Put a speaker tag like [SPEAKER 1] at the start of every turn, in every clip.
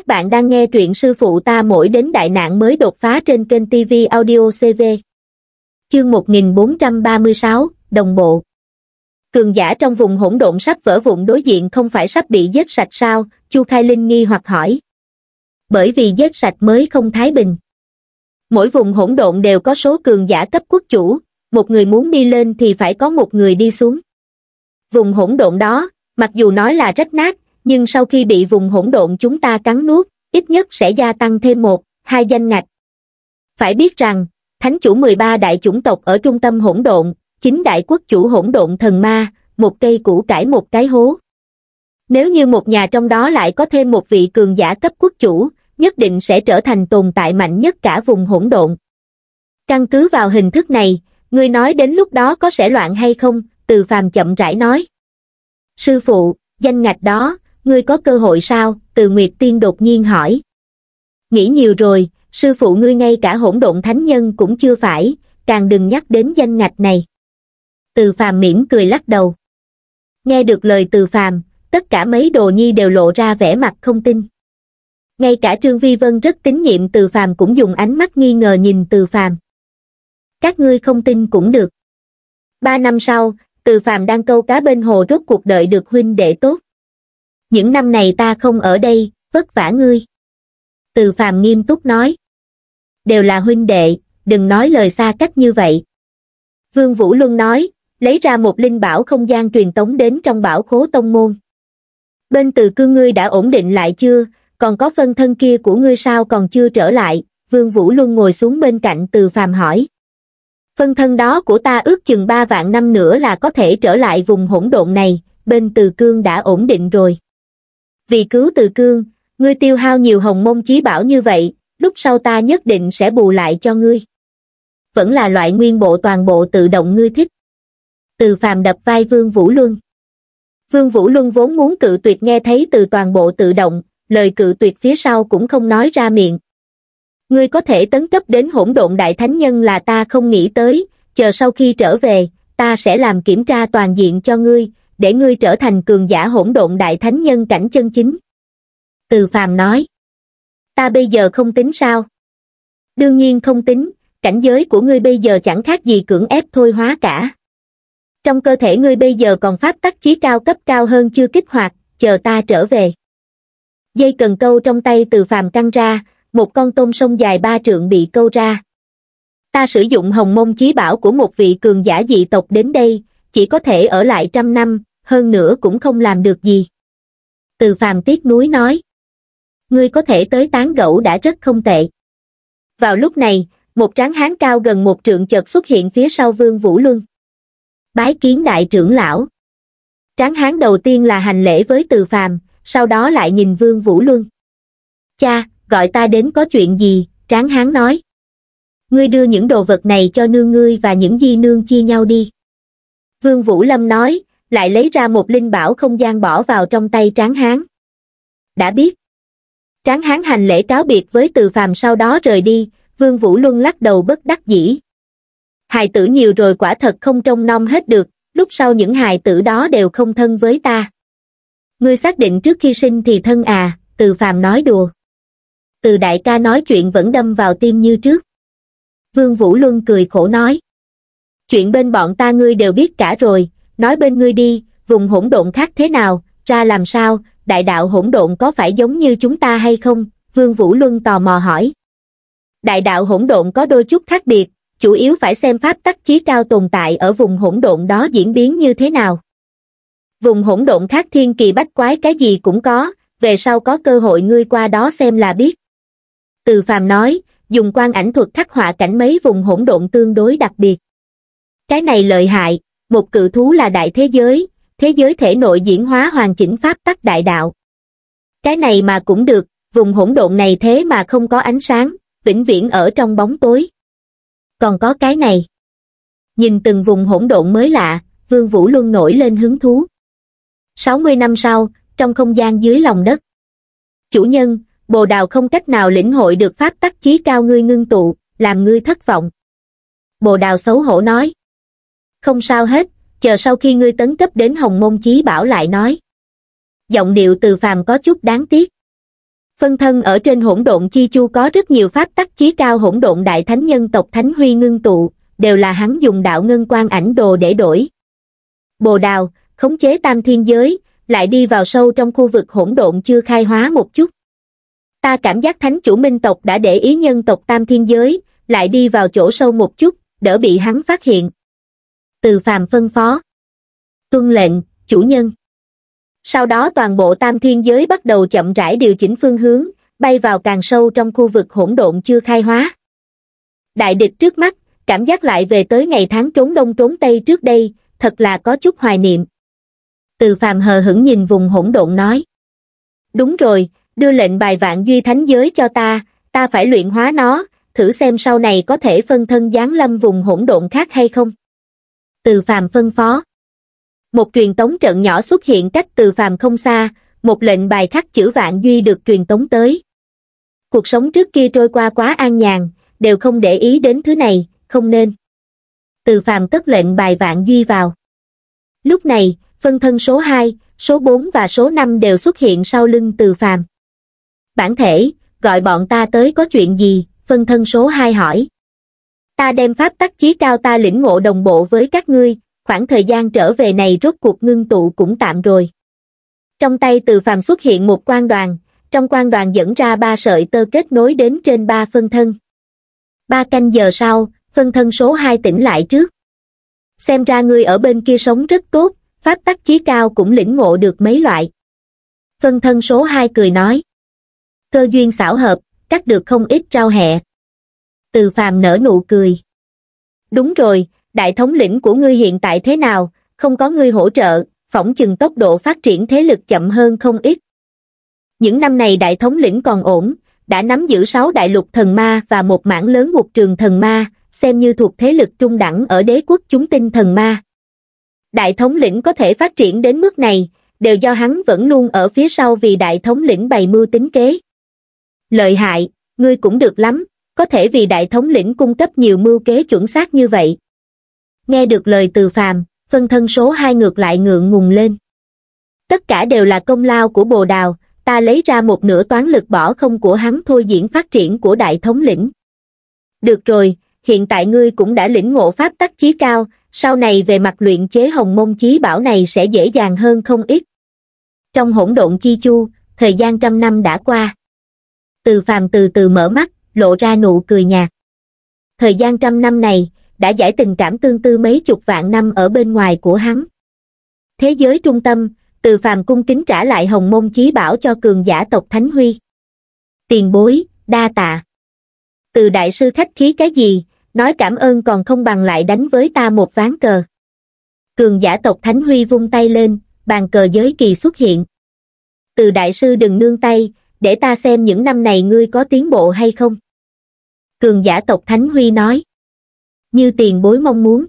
[SPEAKER 1] Các bạn đang nghe truyện sư phụ ta mỗi đến đại nạn mới đột phá trên kênh TV Audio CV. Chương 1436, Đồng Bộ Cường giả trong vùng hỗn độn sắp vỡ vụn đối diện không phải sắp bị giết sạch sao, Chu Khai Linh nghi hoặc hỏi. Bởi vì giết sạch mới không thái bình. Mỗi vùng hỗn độn đều có số cường giả cấp quốc chủ, một người muốn đi lên thì phải có một người đi xuống. Vùng hỗn độn đó, mặc dù nói là rách nát, nhưng sau khi bị vùng hỗn độn chúng ta cắn nuốt ít nhất sẽ gia tăng thêm một hai danh ngạch phải biết rằng thánh chủ 13 đại chủng tộc ở trung tâm hỗn độn chính đại quốc chủ hỗn độn thần ma một cây củ cải một cái hố nếu như một nhà trong đó lại có thêm một vị cường giả cấp quốc chủ nhất định sẽ trở thành tồn tại mạnh nhất cả vùng hỗn độn căn cứ vào hình thức này người nói đến lúc đó có sẽ loạn hay không từ phàm chậm rãi nói sư phụ danh ngạch đó ngươi có cơ hội sao từ nguyệt tiên đột nhiên hỏi nghĩ nhiều rồi sư phụ ngươi ngay cả hỗn độn thánh nhân cũng chưa phải càng đừng nhắc đến danh ngạch này từ phàm mỉm cười lắc đầu nghe được lời từ phàm tất cả mấy đồ nhi đều lộ ra vẻ mặt không tin ngay cả trương vi vân rất tín nhiệm từ phàm cũng dùng ánh mắt nghi ngờ nhìn từ phàm các ngươi không tin cũng được ba năm sau từ phàm đang câu cá bên hồ rốt cuộc đợi được huynh đệ tốt những năm này ta không ở đây, vất vả ngươi. Từ phàm nghiêm túc nói. Đều là huynh đệ, đừng nói lời xa cách như vậy. Vương Vũ Luân nói, lấy ra một linh bảo không gian truyền tống đến trong bảo khố tông môn. Bên từ cư ngươi đã ổn định lại chưa, còn có phân thân kia của ngươi sao còn chưa trở lại, Vương Vũ Luân ngồi xuống bên cạnh từ phàm hỏi. Phân thân đó của ta ước chừng ba vạn năm nữa là có thể trở lại vùng hỗn độn này, bên từ cương đã ổn định rồi vì cứu từ cương, ngươi tiêu hao nhiều hồng mông chí bảo như vậy, lúc sau ta nhất định sẽ bù lại cho ngươi. Vẫn là loại nguyên bộ toàn bộ tự động ngươi thích. Từ phàm đập vai Vương Vũ Luân. Vương Vũ Luân vốn muốn cự tuyệt nghe thấy từ toàn bộ tự động, lời cự tuyệt phía sau cũng không nói ra miệng. Ngươi có thể tấn cấp đến hỗn độn đại thánh nhân là ta không nghĩ tới, chờ sau khi trở về, ta sẽ làm kiểm tra toàn diện cho ngươi, để ngươi trở thành cường giả hỗn độn đại thánh nhân cảnh chân chính. Từ phàm nói, ta bây giờ không tính sao? Đương nhiên không tính, cảnh giới của ngươi bây giờ chẳng khác gì cưỡng ép thôi hóa cả. Trong cơ thể ngươi bây giờ còn pháp tắc chí cao cấp cao hơn chưa kích hoạt, chờ ta trở về. Dây cần câu trong tay từ phàm căng ra, một con tôm sông dài ba trượng bị câu ra. Ta sử dụng hồng mông chí bảo của một vị cường giả dị tộc đến đây, chỉ có thể ở lại trăm năm, hơn nữa cũng không làm được gì. Từ phàm tiếc núi nói, ngươi có thể tới tán gẫu đã rất không tệ. Vào lúc này, một tráng hán cao gần một trượng chợt xuất hiện phía sau vương Vũ Luân. Bái kiến đại trưởng lão. Tráng hán đầu tiên là hành lễ với từ phàm, sau đó lại nhìn vương Vũ Luân. Cha, gọi ta đến có chuyện gì, tráng hán nói. Ngươi đưa những đồ vật này cho nương ngươi và những di nương chia nhau đi. Vương Vũ Lâm nói, lại lấy ra một linh bảo không gian bỏ vào trong tay tráng hán. Đã biết. Tráng hán hành lễ cáo biệt với từ phàm sau đó rời đi, Vương Vũ Luân lắc đầu bất đắc dĩ. Hài tử nhiều rồi quả thật không trông nom hết được, lúc sau những hài tử đó đều không thân với ta. Ngươi xác định trước khi sinh thì thân à, từ phàm nói đùa. Từ đại ca nói chuyện vẫn đâm vào tim như trước. Vương Vũ Luân cười khổ nói. Chuyện bên bọn ta ngươi đều biết cả rồi, nói bên ngươi đi vùng hỗn độn khác thế nào ra làm sao đại đạo hỗn độn có phải giống như chúng ta hay không vương vũ luân tò mò hỏi đại đạo hỗn độn có đôi chút khác biệt chủ yếu phải xem pháp tắc chí cao tồn tại ở vùng hỗn độn đó diễn biến như thế nào vùng hỗn độn khác thiên kỳ bách quái cái gì cũng có về sau có cơ hội ngươi qua đó xem là biết từ phàm nói dùng quan ảnh thuật khắc họa cảnh mấy vùng hỗn độn tương đối đặc biệt cái này lợi hại một cự thú là đại thế giới, thế giới thể nội diễn hóa hoàn chỉnh pháp tắc đại đạo. Cái này mà cũng được, vùng hỗn độn này thế mà không có ánh sáng, vĩnh viễn ở trong bóng tối. Còn có cái này. Nhìn từng vùng hỗn độn mới lạ, Vương Vũ luôn nổi lên hứng thú. 60 năm sau, trong không gian dưới lòng đất. Chủ nhân, bồ đào không cách nào lĩnh hội được pháp tắc chí cao ngươi ngưng tụ, làm ngươi thất vọng. Bồ đào xấu hổ nói không sao hết chờ sau khi ngươi tấn cấp đến hồng môn chí bảo lại nói giọng điệu từ phàm có chút đáng tiếc phân thân ở trên hỗn độn chi chu có rất nhiều pháp tắc chí cao hỗn độn đại thánh nhân tộc thánh huy ngưng tụ đều là hắn dùng đạo ngân quan ảnh đồ để đổi bồ đào khống chế tam thiên giới lại đi vào sâu trong khu vực hỗn độn chưa khai hóa một chút ta cảm giác thánh chủ minh tộc đã để ý nhân tộc tam thiên giới lại đi vào chỗ sâu một chút đỡ bị hắn phát hiện từ phàm phân phó. Tuân lệnh, chủ nhân. Sau đó toàn bộ tam thiên giới bắt đầu chậm rãi điều chỉnh phương hướng, bay vào càng sâu trong khu vực hỗn độn chưa khai hóa. Đại địch trước mắt, cảm giác lại về tới ngày tháng trốn đông trốn tây trước đây, thật là có chút hoài niệm. Từ phàm hờ hững nhìn vùng hỗn độn nói. Đúng rồi, đưa lệnh bài vạn duy thánh giới cho ta, ta phải luyện hóa nó, thử xem sau này có thể phân thân giáng lâm vùng hỗn độn khác hay không từ phàm phân phó. Một truyền tống trận nhỏ xuất hiện cách từ phàm không xa, một lệnh bài khắc chữ vạn duy được truyền tống tới. Cuộc sống trước kia trôi qua quá an nhàn, đều không để ý đến thứ này, không nên. Từ phàm cất lệnh bài vạn duy vào. Lúc này, phân thân số 2, số 4 và số 5 đều xuất hiện sau lưng từ phàm. Bản thể, gọi bọn ta tới có chuyện gì, phân thân số 2 hỏi ta đem pháp tắc chí cao ta lĩnh ngộ đồng bộ với các ngươi, khoảng thời gian trở về này rốt cuộc ngưng tụ cũng tạm rồi. Trong tay từ phàm xuất hiện một quan đoàn, trong quan đoàn dẫn ra ba sợi tơ kết nối đến trên ba phân thân. Ba canh giờ sau, phân thân số 2 tỉnh lại trước. Xem ra ngươi ở bên kia sống rất tốt, pháp tắc chí cao cũng lĩnh ngộ được mấy loại. Phân thân số 2 cười nói. Cơ duyên xảo hợp, cắt được không ít rau hẹ từ phàm nở nụ cười. Đúng rồi, đại thống lĩnh của ngươi hiện tại thế nào, không có ngươi hỗ trợ, phỏng chừng tốc độ phát triển thế lực chậm hơn không ít. Những năm này đại thống lĩnh còn ổn, đã nắm giữ 6 đại lục thần ma và một mảng lớn một trường thần ma, xem như thuộc thế lực trung đẳng ở đế quốc chúng tinh thần ma. Đại thống lĩnh có thể phát triển đến mức này, đều do hắn vẫn luôn ở phía sau vì đại thống lĩnh bày mưu tính kế. Lợi hại, ngươi cũng được lắm, có thể vì đại thống lĩnh cung cấp nhiều mưu kế chuẩn xác như vậy nghe được lời từ phàm phân thân số hai ngược lại ngượng ngùng lên tất cả đều là công lao của bồ đào ta lấy ra một nửa toán lực bỏ không của hắn thôi diễn phát triển của đại thống lĩnh được rồi hiện tại ngươi cũng đã lĩnh ngộ pháp tắc chí cao sau này về mặt luyện chế hồng môn chí bảo này sẽ dễ dàng hơn không ít trong hỗn độn chi chu thời gian trăm năm đã qua từ phàm từ từ mở mắt lộ ra nụ cười nhạt. Thời gian trăm năm này, đã giải tình cảm tương tư mấy chục vạn năm ở bên ngoài của hắn. Thế giới trung tâm, từ phàm cung kính trả lại hồng môn chí bảo cho cường giả tộc Thánh Huy. Tiền bối, đa tạ. Từ đại sư khách khí cái gì, nói cảm ơn còn không bằng lại đánh với ta một ván cờ. Cường giả tộc Thánh Huy vung tay lên, bàn cờ giới kỳ xuất hiện. Từ đại sư đừng nương tay, để ta xem những năm này ngươi có tiến bộ hay không. Cường giả tộc Thánh Huy nói. Như tiền bối mong muốn.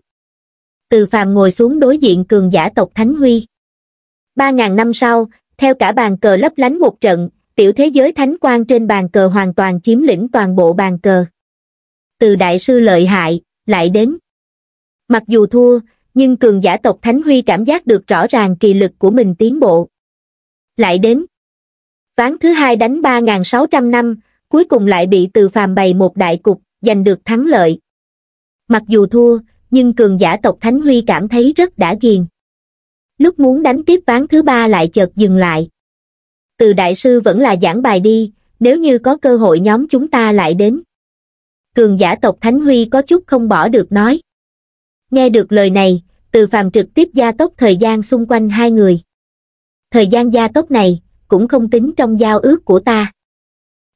[SPEAKER 1] Từ phàm ngồi xuống đối diện cường giả tộc Thánh Huy. Ba ngàn năm sau, theo cả bàn cờ lấp lánh một trận, tiểu thế giới thánh quan trên bàn cờ hoàn toàn chiếm lĩnh toàn bộ bàn cờ. Từ đại sư lợi hại, lại đến. Mặc dù thua, nhưng cường giả tộc Thánh Huy cảm giác được rõ ràng kỳ lực của mình tiến bộ. Lại đến, Ván thứ hai đánh 3.600 năm, cuối cùng lại bị từ phàm bày một đại cục, giành được thắng lợi. Mặc dù thua, nhưng cường giả tộc Thánh Huy cảm thấy rất đã ghiền. Lúc muốn đánh tiếp ván thứ ba lại chợt dừng lại. Từ đại sư vẫn là giảng bài đi, nếu như có cơ hội nhóm chúng ta lại đến. Cường giả tộc Thánh Huy có chút không bỏ được nói. Nghe được lời này, từ phàm trực tiếp gia tốc thời gian xung quanh hai người. Thời gian gia tốc này, cũng không tính trong giao ước của ta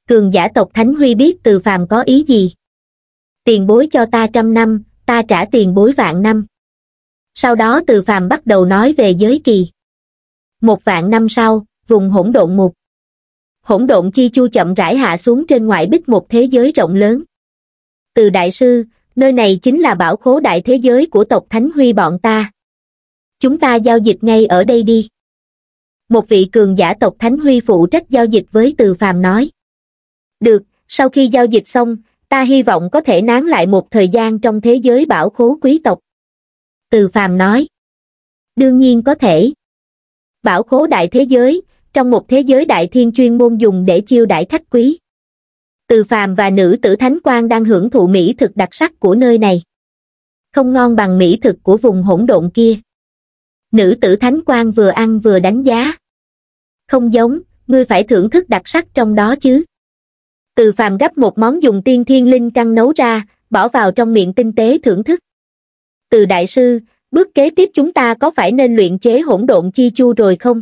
[SPEAKER 1] cường giả tộc thánh huy biết từ phàm có ý gì tiền bối cho ta trăm năm ta trả tiền bối vạn năm sau đó từ phàm bắt đầu nói về giới kỳ một vạn năm sau vùng hỗn độn mục hỗn độn chi chu chậm rãi hạ xuống trên ngoại bích một thế giới rộng lớn từ đại sư nơi này chính là bảo khố đại thế giới của tộc thánh huy bọn ta chúng ta giao dịch ngay ở đây đi một vị cường giả tộc Thánh Huy phụ trách giao dịch với Từ Phàm nói. Được, sau khi giao dịch xong, ta hy vọng có thể nán lại một thời gian trong thế giới bảo khố quý tộc. Từ Phàm nói. Đương nhiên có thể. Bảo khố đại thế giới, trong một thế giới đại thiên chuyên môn dùng để chiêu đại khách quý. Từ Phàm và nữ tử Thánh Quang đang hưởng thụ mỹ thực đặc sắc của nơi này. Không ngon bằng mỹ thực của vùng hỗn độn kia nữ tử thánh quan vừa ăn vừa đánh giá. Không giống, ngươi phải thưởng thức đặc sắc trong đó chứ. Từ phàm gấp một món dùng tiên thiên linh căn nấu ra, bỏ vào trong miệng tinh tế thưởng thức. Từ đại sư, bước kế tiếp chúng ta có phải nên luyện chế hỗn độn chi chu rồi không?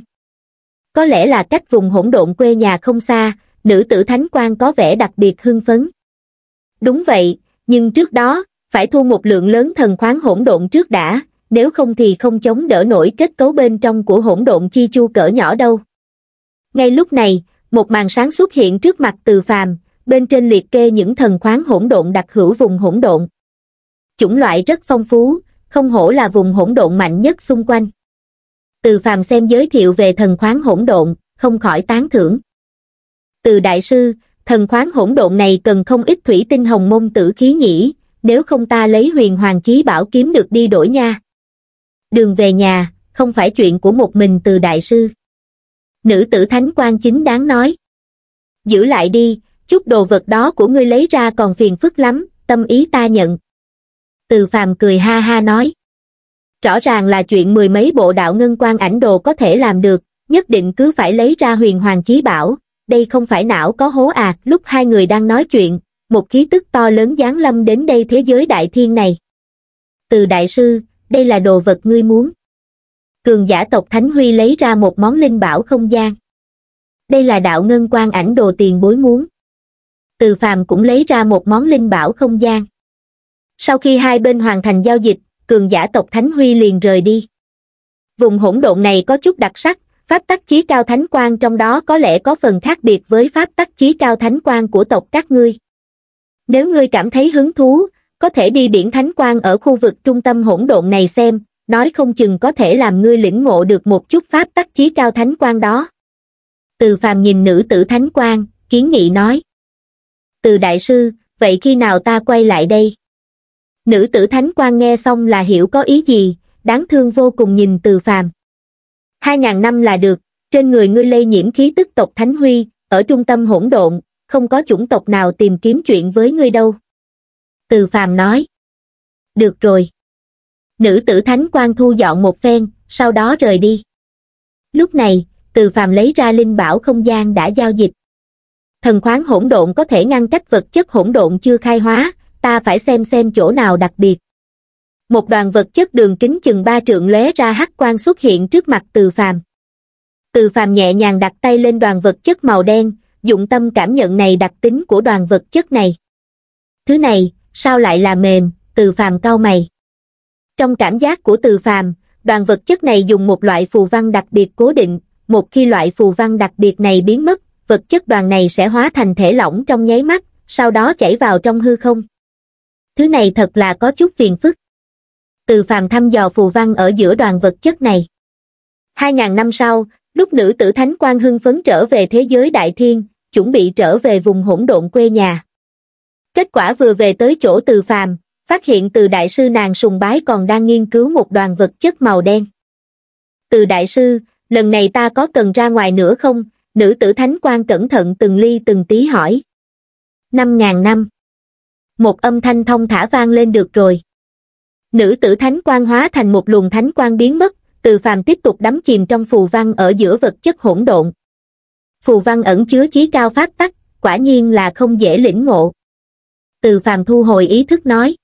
[SPEAKER 1] Có lẽ là cách vùng hỗn độn quê nhà không xa, nữ tử thánh quan có vẻ đặc biệt hưng phấn. Đúng vậy, nhưng trước đó, phải thu một lượng lớn thần khoáng hỗn độn trước đã, nếu không thì không chống đỡ nổi kết cấu bên trong của hỗn độn chi chu cỡ nhỏ đâu. Ngay lúc này, một màn sáng xuất hiện trước mặt từ phàm, bên trên liệt kê những thần khoáng hỗn độn đặc hữu vùng hỗn độn. Chủng loại rất phong phú, không hổ là vùng hỗn độn mạnh nhất xung quanh. Từ phàm xem giới thiệu về thần khoáng hỗn độn, không khỏi tán thưởng. Từ đại sư, thần khoáng hỗn độn này cần không ít thủy tinh hồng mông tử khí nhỉ, nếu không ta lấy huyền hoàng chí bảo kiếm được đi đổi nha đường về nhà, không phải chuyện của một mình từ đại sư. Nữ tử thánh quan chính đáng nói. Giữ lại đi, chút đồ vật đó của ngươi lấy ra còn phiền phức lắm, tâm ý ta nhận. Từ phàm cười ha ha nói. Rõ ràng là chuyện mười mấy bộ đạo ngân quan ảnh đồ có thể làm được, nhất định cứ phải lấy ra huyền hoàng chí bảo, đây không phải não có hố à, lúc hai người đang nói chuyện, một khí tức to lớn giáng lâm đến đây thế giới đại thiên này. Từ đại sư, đây là đồ vật ngươi muốn. Cường giả tộc Thánh Huy lấy ra một món linh bảo không gian. Đây là đạo ngân quan ảnh đồ tiền bối muốn. Từ phàm cũng lấy ra một món linh bảo không gian. Sau khi hai bên hoàn thành giao dịch, cường giả tộc Thánh Huy liền rời đi. Vùng hỗn độn này có chút đặc sắc, pháp tắc chí cao thánh quan trong đó có lẽ có phần khác biệt với pháp tắc chí cao thánh quan của tộc các ngươi. Nếu ngươi cảm thấy hứng thú, có thể đi biển Thánh Quang ở khu vực trung tâm hỗn độn này xem, nói không chừng có thể làm ngươi lĩnh ngộ được một chút pháp tắc chí cao Thánh Quang đó. Từ phàm nhìn nữ tử Thánh Quang, kiến nghị nói. Từ đại sư, vậy khi nào ta quay lại đây? Nữ tử Thánh Quang nghe xong là hiểu có ý gì, đáng thương vô cùng nhìn từ phàm. Hai ngàn năm là được, trên người ngươi lây nhiễm khí tức tộc Thánh Huy, ở trung tâm hỗn độn, không có chủng tộc nào tìm kiếm chuyện với ngươi đâu. Từ phàm nói. Được rồi. Nữ tử thánh quan thu dọn một phen, sau đó rời đi. Lúc này, từ phàm lấy ra linh bảo không gian đã giao dịch. Thần khoáng hỗn độn có thể ngăn cách vật chất hỗn độn chưa khai hóa, ta phải xem xem chỗ nào đặc biệt. Một đoàn vật chất đường kính chừng ba trượng lóe ra hắc quang xuất hiện trước mặt từ phàm. Từ phàm nhẹ nhàng đặt tay lên đoàn vật chất màu đen, dụng tâm cảm nhận này đặc tính của đoàn vật chất này. Thứ này, sao lại là mềm, từ phàm cao mày. Trong cảm giác của từ phàm, đoàn vật chất này dùng một loại phù văn đặc biệt cố định, một khi loại phù văn đặc biệt này biến mất, vật chất đoàn này sẽ hóa thành thể lỏng trong nháy mắt, sau đó chảy vào trong hư không. Thứ này thật là có chút phiền phức. Từ phàm thăm dò phù văn ở giữa đoàn vật chất này. hai ngàn năm sau, lúc nữ tử Thánh Quang hưng phấn trở về thế giới đại thiên, chuẩn bị trở về vùng hỗn độn quê nhà. Kết quả vừa về tới chỗ từ phàm, phát hiện từ đại sư nàng sùng bái còn đang nghiên cứu một đoàn vật chất màu đen. Từ đại sư, lần này ta có cần ra ngoài nữa không? Nữ tử thánh quan cẩn thận từng ly từng tí hỏi. Năm ngàn năm. Một âm thanh thông thả vang lên được rồi. Nữ tử thánh quan hóa thành một luồng thánh quan biến mất, từ phàm tiếp tục đắm chìm trong phù văn ở giữa vật chất hỗn độn. Phù văn ẩn chứa chí cao phát tắc, quả nhiên là không dễ lĩnh ngộ từ phàm thu hồi ý thức nói.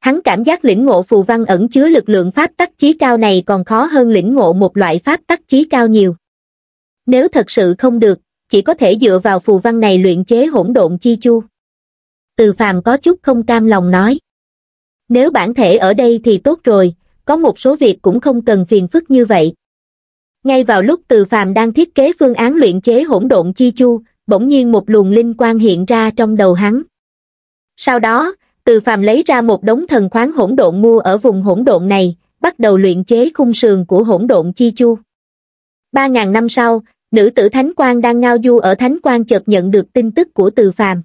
[SPEAKER 1] Hắn cảm giác lĩnh ngộ phù văn ẩn chứa lực lượng pháp tắc chí cao này còn khó hơn lĩnh ngộ một loại pháp tắc chí cao nhiều. Nếu thật sự không được, chỉ có thể dựa vào phù văn này luyện chế hỗn độn chi chu. Từ phàm có chút không cam lòng nói. Nếu bản thể ở đây thì tốt rồi, có một số việc cũng không cần phiền phức như vậy. Ngay vào lúc từ phàm đang thiết kế phương án luyện chế hỗn độn chi chu, bỗng nhiên một luồng linh quang hiện ra trong đầu hắn sau đó từ phàm lấy ra một đống thần khoáng hỗn độn mua ở vùng hỗn độn này bắt đầu luyện chế khung sườn của hỗn độn chi chu ba ngàn năm sau nữ tử thánh quang đang ngao du ở thánh quang chợt nhận được tin tức của từ phàm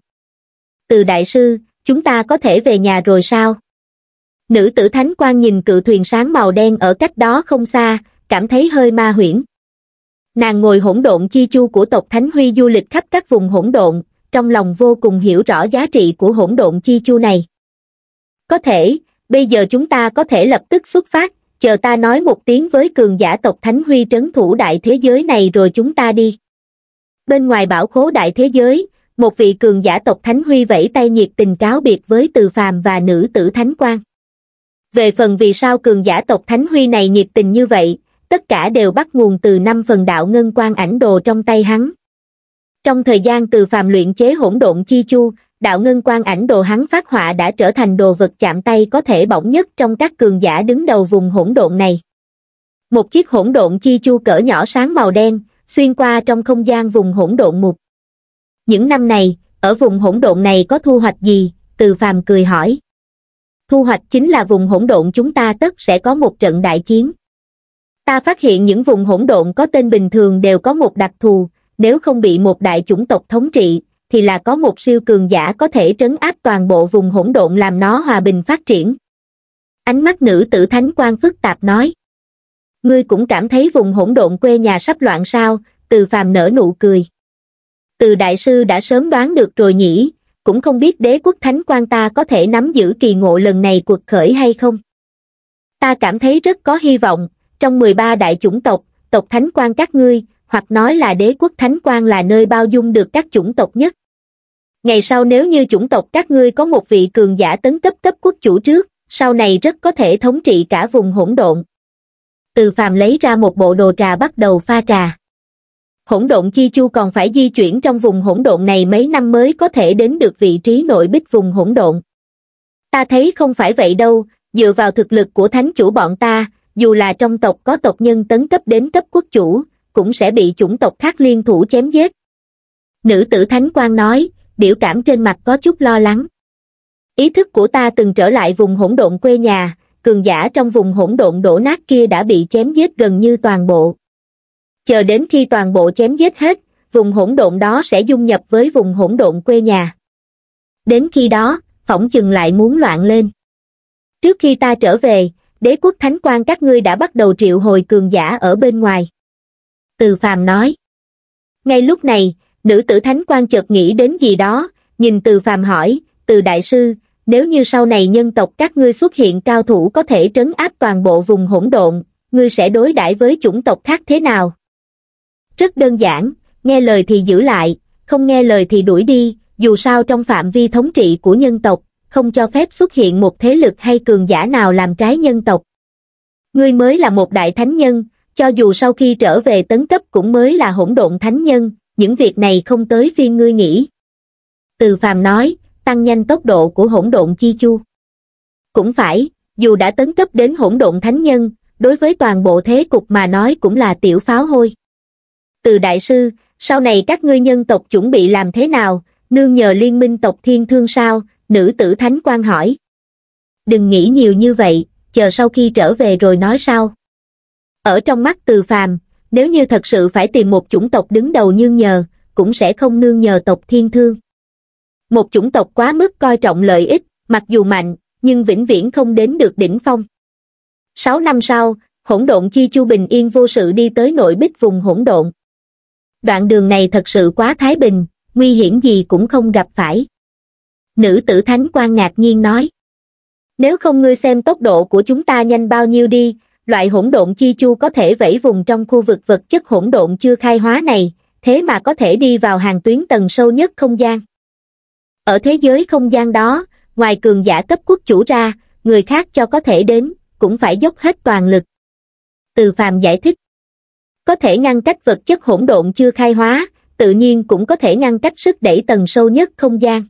[SPEAKER 1] từ đại sư chúng ta có thể về nhà rồi sao nữ tử thánh quang nhìn cự thuyền sáng màu đen ở cách đó không xa cảm thấy hơi ma huyễn nàng ngồi hỗn độn chi chu của tộc thánh huy du lịch khắp các vùng hỗn độn trong lòng vô cùng hiểu rõ giá trị của hỗn độn chi chu này. Có thể, bây giờ chúng ta có thể lập tức xuất phát, chờ ta nói một tiếng với cường giả tộc Thánh Huy trấn thủ đại thế giới này rồi chúng ta đi. Bên ngoài bảo khố đại thế giới, một vị cường giả tộc Thánh Huy vẫy tay nhiệt tình cáo biệt với từ phàm và nữ tử Thánh Quang. Về phần vì sao cường giả tộc Thánh Huy này nhiệt tình như vậy, tất cả đều bắt nguồn từ năm phần đạo ngân quan ảnh đồ trong tay hắn trong thời gian từ phàm luyện chế hỗn độn chi chu đạo ngân quan ảnh đồ hắn phát họa đã trở thành đồ vật chạm tay có thể bỏng nhất trong các cường giả đứng đầu vùng hỗn độn này một chiếc hỗn độn chi chu cỡ nhỏ sáng màu đen xuyên qua trong không gian vùng hỗn độn mục những năm này ở vùng hỗn độn này có thu hoạch gì từ phàm cười hỏi thu hoạch chính là vùng hỗn độn chúng ta tất sẽ có một trận đại chiến ta phát hiện những vùng hỗn độn có tên bình thường đều có một đặc thù nếu không bị một đại chủng tộc thống trị, thì là có một siêu cường giả có thể trấn áp toàn bộ vùng hỗn độn làm nó hòa bình phát triển. Ánh mắt nữ tử thánh quan phức tạp nói. Ngươi cũng cảm thấy vùng hỗn độn quê nhà sắp loạn sao, từ phàm nở nụ cười. Từ đại sư đã sớm đoán được rồi nhỉ, cũng không biết đế quốc thánh quan ta có thể nắm giữ kỳ ngộ lần này cuộc khởi hay không. Ta cảm thấy rất có hy vọng, trong 13 đại chủng tộc, tộc thánh quan các ngươi, hoặc nói là đế quốc thánh quan là nơi bao dung được các chủng tộc nhất. Ngày sau nếu như chủng tộc các ngươi có một vị cường giả tấn cấp cấp quốc chủ trước, sau này rất có thể thống trị cả vùng hỗn độn. Từ phàm lấy ra một bộ đồ trà bắt đầu pha trà. Hỗn độn chi chu còn phải di chuyển trong vùng hỗn độn này mấy năm mới có thể đến được vị trí nội bích vùng hỗn độn. Ta thấy không phải vậy đâu, dựa vào thực lực của thánh chủ bọn ta, dù là trong tộc có tộc nhân tấn cấp đến cấp quốc chủ, cũng sẽ bị chủng tộc khác liên thủ chém giết. Nữ tử Thánh Quang nói, biểu cảm trên mặt có chút lo lắng. Ý thức của ta từng trở lại vùng hỗn độn quê nhà, cường giả trong vùng hỗn độn đổ nát kia đã bị chém giết gần như toàn bộ. Chờ đến khi toàn bộ chém giết hết, vùng hỗn độn đó sẽ dung nhập với vùng hỗn độn quê nhà. Đến khi đó, phỏng chừng lại muốn loạn lên. Trước khi ta trở về, đế quốc thánh quan các ngươi đã bắt đầu triệu hồi cường giả ở bên ngoài. Từ phàm nói. Ngay lúc này, nữ tử thánh quan chợt nghĩ đến gì đó, nhìn từ phàm hỏi, từ đại sư, nếu như sau này nhân tộc các ngươi xuất hiện cao thủ có thể trấn áp toàn bộ vùng hỗn độn, ngươi sẽ đối đãi với chủng tộc khác thế nào? Rất đơn giản, nghe lời thì giữ lại, không nghe lời thì đuổi đi, dù sao trong phạm vi thống trị của nhân tộc, không cho phép xuất hiện một thế lực hay cường giả nào làm trái nhân tộc. Ngươi mới là một đại thánh nhân, cho dù sau khi trở về tấn cấp cũng mới là hỗn độn thánh nhân, những việc này không tới phiên ngươi nghĩ. Từ phàm nói, tăng nhanh tốc độ của hỗn độn chi chu. Cũng phải, dù đã tấn cấp đến hỗn độn thánh nhân, đối với toàn bộ thế cục mà nói cũng là tiểu pháo hôi. Từ đại sư, sau này các ngươi nhân tộc chuẩn bị làm thế nào, nương nhờ liên minh tộc thiên thương sao, nữ tử thánh quan hỏi. Đừng nghĩ nhiều như vậy, chờ sau khi trở về rồi nói sau. Ở trong mắt từ phàm, nếu như thật sự phải tìm một chủng tộc đứng đầu nương nhờ, cũng sẽ không nương nhờ tộc thiên thương. Một chủng tộc quá mức coi trọng lợi ích, mặc dù mạnh, nhưng vĩnh viễn không đến được đỉnh phong. Sáu năm sau, hỗn độn chi chu bình yên vô sự đi tới nội bích vùng hỗn độn. Đoạn đường này thật sự quá thái bình, nguy hiểm gì cũng không gặp phải. Nữ tử thánh quan ngạc nhiên nói. Nếu không ngươi xem tốc độ của chúng ta nhanh bao nhiêu đi, loại hỗn độn chi chu có thể vẫy vùng trong khu vực vật chất hỗn độn chưa khai hóa này, thế mà có thể đi vào hàng tuyến tầng sâu nhất không gian. Ở thế giới không gian đó, ngoài cường giả cấp quốc chủ ra, người khác cho có thể đến, cũng phải dốc hết toàn lực. Từ phàm giải thích, có thể ngăn cách vật chất hỗn độn chưa khai hóa, tự nhiên cũng có thể ngăn cách sức đẩy tầng sâu nhất không gian.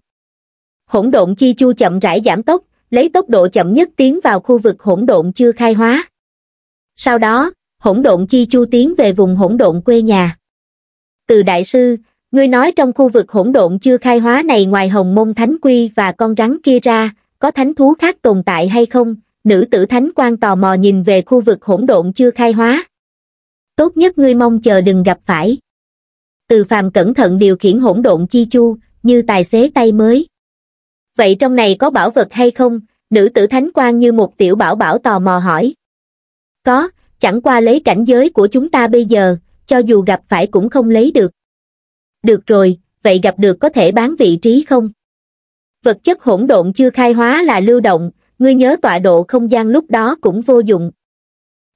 [SPEAKER 1] Hỗn độn chi chu chậm rãi giảm tốc, lấy tốc độ chậm nhất tiến vào khu vực hỗn độn chưa khai hóa. Sau đó, hỗn độn chi chu tiến về vùng hỗn độn quê nhà. Từ đại sư, ngươi nói trong khu vực hỗn độn chưa khai hóa này ngoài hồng môn thánh quy và con rắn kia ra, có thánh thú khác tồn tại hay không? Nữ tử thánh quan tò mò nhìn về khu vực hỗn độn chưa khai hóa. Tốt nhất ngươi mong chờ đừng gặp phải. Từ phàm cẩn thận điều khiển hỗn độn chi chu, như tài xế tay mới. Vậy trong này có bảo vật hay không? Nữ tử thánh quan như một tiểu bảo bảo tò mò hỏi. Có, chẳng qua lấy cảnh giới của chúng ta bây giờ, cho dù gặp phải cũng không lấy được. Được rồi, vậy gặp được có thể bán vị trí không? Vật chất hỗn độn chưa khai hóa là lưu động, ngươi nhớ tọa độ không gian lúc đó cũng vô dụng.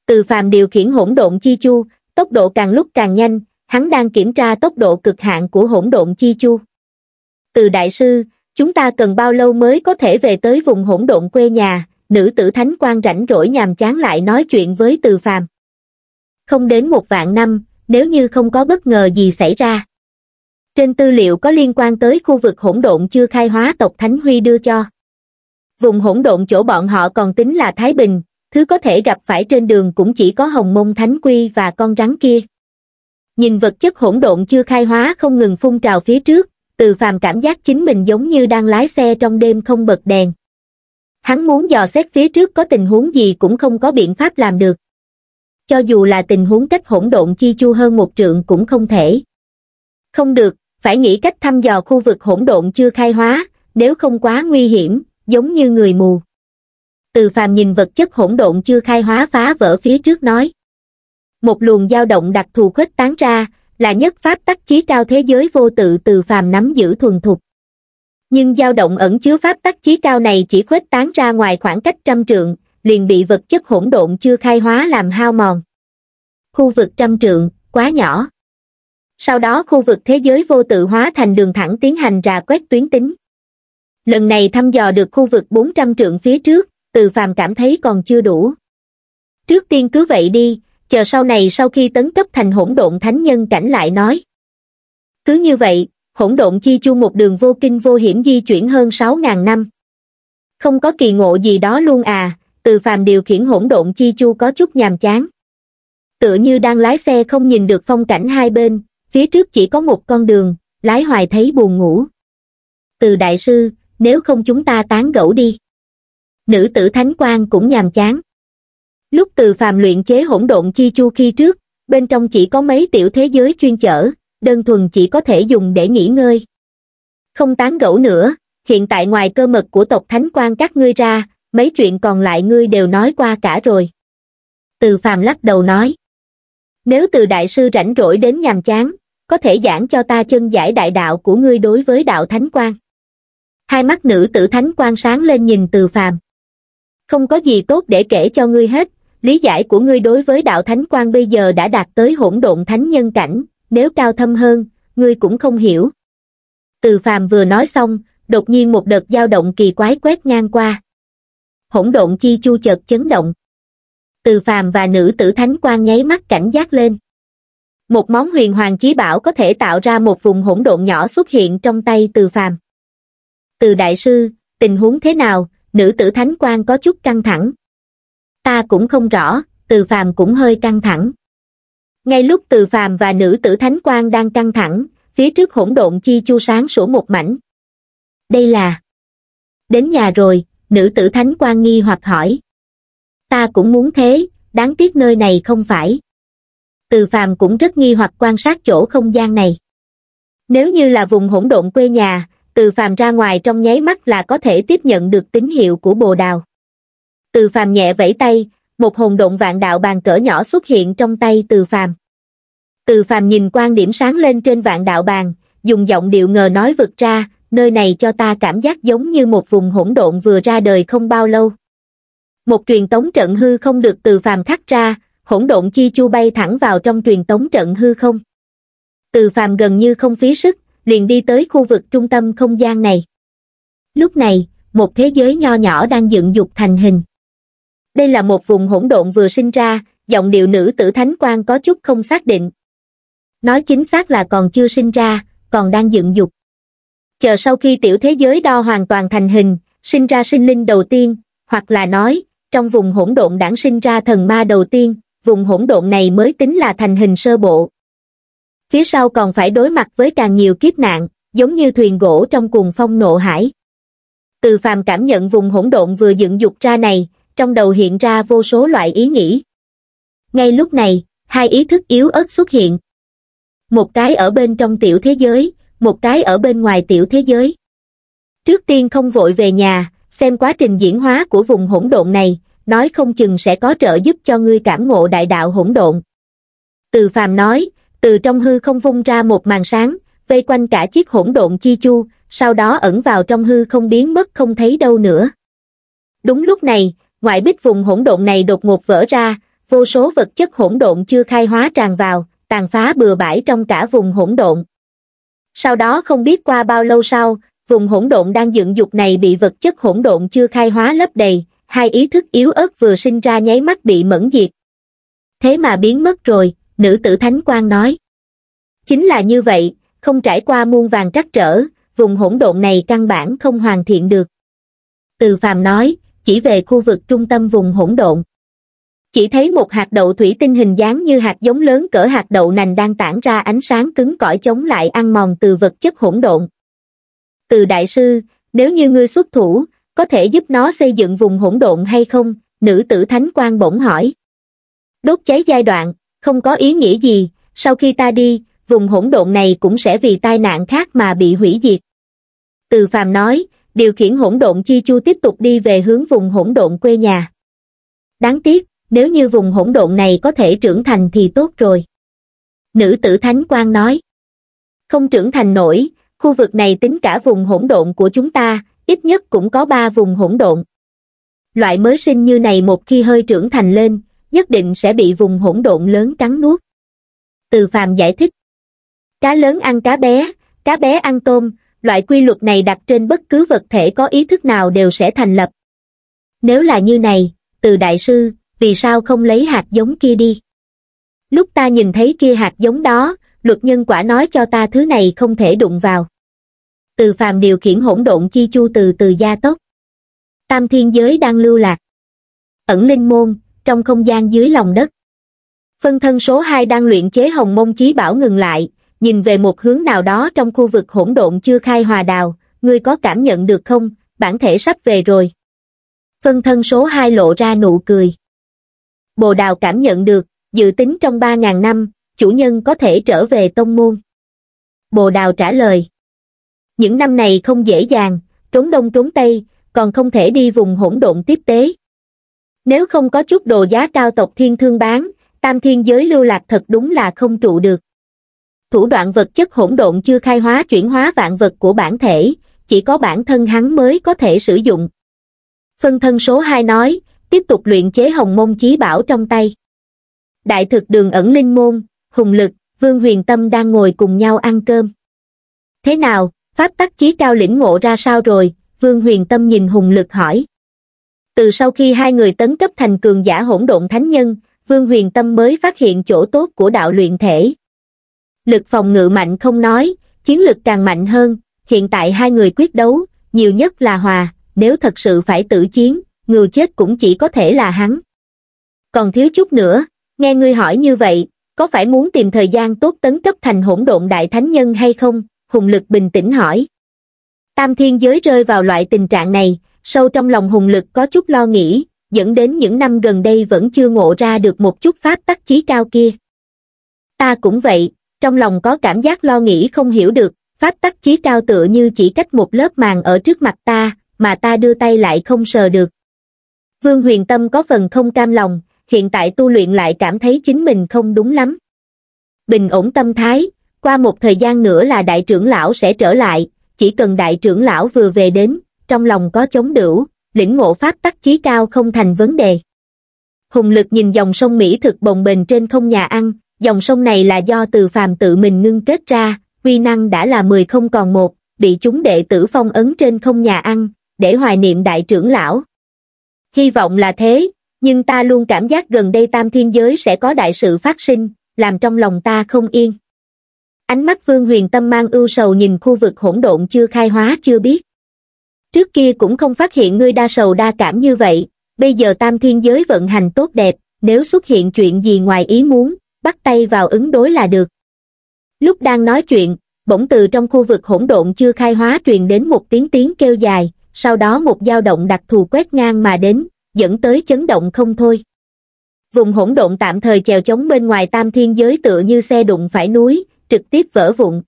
[SPEAKER 1] Từ phàm điều khiển hỗn độn chi chu, tốc độ càng lúc càng nhanh, hắn đang kiểm tra tốc độ cực hạn của hỗn độn chi chu. Từ đại sư, chúng ta cần bao lâu mới có thể về tới vùng hỗn độn quê nhà? nữ tử thánh quan rảnh rỗi nhàm chán lại nói chuyện với từ phàm. Không đến một vạn năm, nếu như không có bất ngờ gì xảy ra. Trên tư liệu có liên quan tới khu vực hỗn độn chưa khai hóa tộc Thánh Huy đưa cho. Vùng hỗn độn chỗ bọn họ còn tính là Thái Bình, thứ có thể gặp phải trên đường cũng chỉ có hồng mông thánh quy và con rắn kia. Nhìn vật chất hỗn độn chưa khai hóa không ngừng phun trào phía trước, từ phàm cảm giác chính mình giống như đang lái xe trong đêm không bật đèn hắn muốn dò xét phía trước có tình huống gì cũng không có biện pháp làm được. Cho dù là tình huống cách hỗn độn chi chu hơn một trượng cũng không thể. Không được, phải nghĩ cách thăm dò khu vực hỗn độn chưa khai hóa, nếu không quá nguy hiểm, giống như người mù. Từ phàm nhìn vật chất hỗn độn chưa khai hóa phá vỡ phía trước nói. Một luồng dao động đặc thù khuếch tán ra, là nhất pháp tắc chí cao thế giới vô tự từ phàm nắm giữ thuần thục nhưng dao động ẩn chứa pháp tắc chí cao này chỉ khuếch tán ra ngoài khoảng cách trăm trượng liền bị vật chất hỗn độn chưa khai hóa làm hao mòn khu vực trăm trượng quá nhỏ sau đó khu vực thế giới vô tự hóa thành đường thẳng tiến hành rà quét tuyến tính lần này thăm dò được khu vực bốn trăm trượng phía trước từ phàm cảm thấy còn chưa đủ trước tiên cứ vậy đi chờ sau này sau khi tấn cấp thành hỗn độn thánh nhân cảnh lại nói cứ như vậy hỗn độn chi chu một đường vô kinh vô hiểm di chuyển hơn sáu ngàn năm không có kỳ ngộ gì đó luôn à từ phàm điều khiển hỗn độn chi chu có chút nhàm chán tựa như đang lái xe không nhìn được phong cảnh hai bên phía trước chỉ có một con đường lái hoài thấy buồn ngủ từ đại sư nếu không chúng ta tán gẫu đi nữ tử thánh quan cũng nhàm chán lúc từ phàm luyện chế hỗn độn chi chu khi trước bên trong chỉ có mấy tiểu thế giới chuyên chở đơn thuần chỉ có thể dùng để nghỉ ngơi. Không tán gẫu nữa, hiện tại ngoài cơ mật của tộc Thánh quan các ngươi ra, mấy chuyện còn lại ngươi đều nói qua cả rồi. Từ phàm lắc đầu nói, nếu từ đại sư rảnh rỗi đến nhàm chán, có thể giảng cho ta chân giải đại đạo của ngươi đối với đạo Thánh quan. Hai mắt nữ tử Thánh quan sáng lên nhìn từ phàm. Không có gì tốt để kể cho ngươi hết, lý giải của ngươi đối với đạo Thánh quan bây giờ đã đạt tới hỗn độn thánh nhân cảnh, nếu cao thâm hơn, ngươi cũng không hiểu. Từ phàm vừa nói xong, đột nhiên một đợt dao động kỳ quái quét ngang qua. Hỗn độn chi chu chợt chấn động. Từ phàm và nữ tử thánh quan nháy mắt cảnh giác lên. Một món huyền hoàng chí bảo có thể tạo ra một vùng hỗn độn nhỏ xuất hiện trong tay từ phàm. Từ đại sư, tình huống thế nào, nữ tử thánh quan có chút căng thẳng. Ta cũng không rõ, từ phàm cũng hơi căng thẳng ngay lúc từ phàm và nữ tử thánh quan đang căng thẳng phía trước hỗn độn chi chu sáng sủa một mảnh đây là đến nhà rồi nữ tử thánh quan nghi hoặc hỏi ta cũng muốn thế đáng tiếc nơi này không phải từ phàm cũng rất nghi hoặc quan sát chỗ không gian này nếu như là vùng hỗn độn quê nhà từ phàm ra ngoài trong nháy mắt là có thể tiếp nhận được tín hiệu của bồ đào từ phàm nhẹ vẫy tay một hồn độn vạn đạo bàn cỡ nhỏ xuất hiện trong tay từ phàm từ phàm nhìn quan điểm sáng lên trên vạn đạo bàn, dùng giọng điệu ngờ nói vực ra, nơi này cho ta cảm giác giống như một vùng hỗn độn vừa ra đời không bao lâu. Một truyền tống trận hư không được từ phàm khắc ra, hỗn độn chi chu bay thẳng vào trong truyền tống trận hư không. Từ phàm gần như không phí sức, liền đi tới khu vực trung tâm không gian này. Lúc này, một thế giới nho nhỏ đang dựng dục thành hình. Đây là một vùng hỗn độn vừa sinh ra, giọng điệu nữ tử thánh quan có chút không xác định, nói chính xác là còn chưa sinh ra còn đang dựng dục chờ sau khi tiểu thế giới đo hoàn toàn thành hình sinh ra sinh linh đầu tiên hoặc là nói trong vùng hỗn độn đản sinh ra thần ma đầu tiên vùng hỗn độn này mới tính là thành hình sơ bộ phía sau còn phải đối mặt với càng nhiều kiếp nạn giống như thuyền gỗ trong cuồng phong nộ hải từ phàm cảm nhận vùng hỗn độn vừa dựng dục ra này trong đầu hiện ra vô số loại ý nghĩ ngay lúc này hai ý thức yếu ớt xuất hiện một cái ở bên trong tiểu thế giới, một cái ở bên ngoài tiểu thế giới. Trước tiên không vội về nhà, xem quá trình diễn hóa của vùng hỗn độn này, nói không chừng sẽ có trợ giúp cho ngươi cảm ngộ đại đạo hỗn độn. Từ phàm nói, từ trong hư không vung ra một màn sáng, vây quanh cả chiếc hỗn độn chi chu, sau đó ẩn vào trong hư không biến mất không thấy đâu nữa. Đúng lúc này, ngoại bích vùng hỗn độn này đột ngột vỡ ra, vô số vật chất hỗn độn chưa khai hóa tràn vào, tàn phá bừa bãi trong cả vùng hỗn độn. Sau đó không biết qua bao lâu sau, vùng hỗn độn đang dựng dục này bị vật chất hỗn độn chưa khai hóa lấp đầy, hai ý thức yếu ớt vừa sinh ra nháy mắt bị mẫn diệt. Thế mà biến mất rồi, nữ tử Thánh Quang nói. Chính là như vậy, không trải qua muôn vàng trắc trở, vùng hỗn độn này căn bản không hoàn thiện được. Từ phàm nói, chỉ về khu vực trung tâm vùng hỗn độn chỉ thấy một hạt đậu thủy tinh hình dáng như hạt giống lớn cỡ hạt đậu nành đang tản ra ánh sáng cứng cỏi chống lại ăn mòn từ vật chất hỗn độn từ đại sư nếu như ngươi xuất thủ có thể giúp nó xây dựng vùng hỗn độn hay không nữ tử thánh quan bỗng hỏi đốt cháy giai đoạn không có ý nghĩa gì sau khi ta đi vùng hỗn độn này cũng sẽ vì tai nạn khác mà bị hủy diệt từ phàm nói điều khiển hỗn độn chi chu tiếp tục đi về hướng vùng hỗn độn quê nhà đáng tiếc nếu như vùng hỗn độn này có thể trưởng thành thì tốt rồi. Nữ tử Thánh Quang nói, không trưởng thành nổi, khu vực này tính cả vùng hỗn độn của chúng ta, ít nhất cũng có ba vùng hỗn độn. Loại mới sinh như này một khi hơi trưởng thành lên, nhất định sẽ bị vùng hỗn độn lớn cắn nuốt. Từ phàm giải thích, cá lớn ăn cá bé, cá bé ăn tôm, loại quy luật này đặt trên bất cứ vật thể có ý thức nào đều sẽ thành lập. Nếu là như này, từ đại sư, vì sao không lấy hạt giống kia đi lúc ta nhìn thấy kia hạt giống đó luật nhân quả nói cho ta thứ này không thể đụng vào từ phàm điều khiển hỗn độn chi chu từ từ gia tốc tam thiên giới đang lưu lạc ẩn linh môn trong không gian dưới lòng đất phân thân số hai đang luyện chế hồng môn chí bảo ngừng lại nhìn về một hướng nào đó trong khu vực hỗn độn chưa khai hòa đào ngươi có cảm nhận được không bản thể sắp về rồi phân thân số hai lộ ra nụ cười Bồ Đào cảm nhận được, dự tính trong 3.000 năm, chủ nhân có thể trở về tông môn. Bồ Đào trả lời. Những năm này không dễ dàng, trốn đông trốn tây, còn không thể đi vùng hỗn độn tiếp tế. Nếu không có chút đồ giá cao tộc thiên thương bán, tam thiên giới lưu lạc thật đúng là không trụ được. Thủ đoạn vật chất hỗn độn chưa khai hóa chuyển hóa vạn vật của bản thể, chỉ có bản thân hắn mới có thể sử dụng. Phân thân số 2 nói, tiếp tục luyện chế hồng môn chí bảo trong tay. Đại thực đường ẩn linh môn, hùng lực, vương huyền tâm đang ngồi cùng nhau ăn cơm. Thế nào, pháp tắc chí cao lĩnh ngộ ra sao rồi, vương huyền tâm nhìn hùng lực hỏi. Từ sau khi hai người tấn cấp thành cường giả hỗn độn thánh nhân, vương huyền tâm mới phát hiện chỗ tốt của đạo luyện thể. Lực phòng ngự mạnh không nói, chiến lực càng mạnh hơn, hiện tại hai người quyết đấu, nhiều nhất là hòa, nếu thật sự phải tử chiến, người chết cũng chỉ có thể là hắn. Còn thiếu chút nữa, nghe ngươi hỏi như vậy, có phải muốn tìm thời gian tốt tấn cấp thành hỗn độn đại thánh nhân hay không? Hùng lực bình tĩnh hỏi. Tam thiên giới rơi vào loại tình trạng này, sâu trong lòng hùng lực có chút lo nghĩ, dẫn đến những năm gần đây vẫn chưa ngộ ra được một chút pháp tắc chí cao kia. Ta cũng vậy, trong lòng có cảm giác lo nghĩ không hiểu được, pháp tắc chí cao tựa như chỉ cách một lớp màng ở trước mặt ta, mà ta đưa tay lại không sờ được. Vương huyền tâm có phần không cam lòng, hiện tại tu luyện lại cảm thấy chính mình không đúng lắm. Bình ổn tâm thái, qua một thời gian nữa là đại trưởng lão sẽ trở lại, chỉ cần đại trưởng lão vừa về đến, trong lòng có chống đửu, lĩnh ngộ pháp tắc chí cao không thành vấn đề. Hùng lực nhìn dòng sông Mỹ thực bồng bềnh trên không nhà ăn, dòng sông này là do từ phàm tự mình ngưng kết ra, quy năng đã là 10 không còn một, bị chúng đệ tử phong ấn trên không nhà ăn, để hoài niệm đại trưởng lão, Hy vọng là thế, nhưng ta luôn cảm giác gần đây tam thiên giới sẽ có đại sự phát sinh, làm trong lòng ta không yên. Ánh mắt Vương Huyền Tâm mang ưu sầu nhìn khu vực hỗn độn chưa khai hóa chưa biết. Trước kia cũng không phát hiện ngươi đa sầu đa cảm như vậy, bây giờ tam thiên giới vận hành tốt đẹp, nếu xuất hiện chuyện gì ngoài ý muốn, bắt tay vào ứng đối là được. Lúc đang nói chuyện, bỗng từ trong khu vực hỗn độn chưa khai hóa truyền đến một tiếng tiếng kêu dài, sau đó một dao động đặc thù quét ngang mà đến, dẫn tới chấn động không thôi. Vùng hỗn độn tạm thời chèo chống bên ngoài tam thiên giới tựa như xe đụng phải núi, trực tiếp vỡ vụn.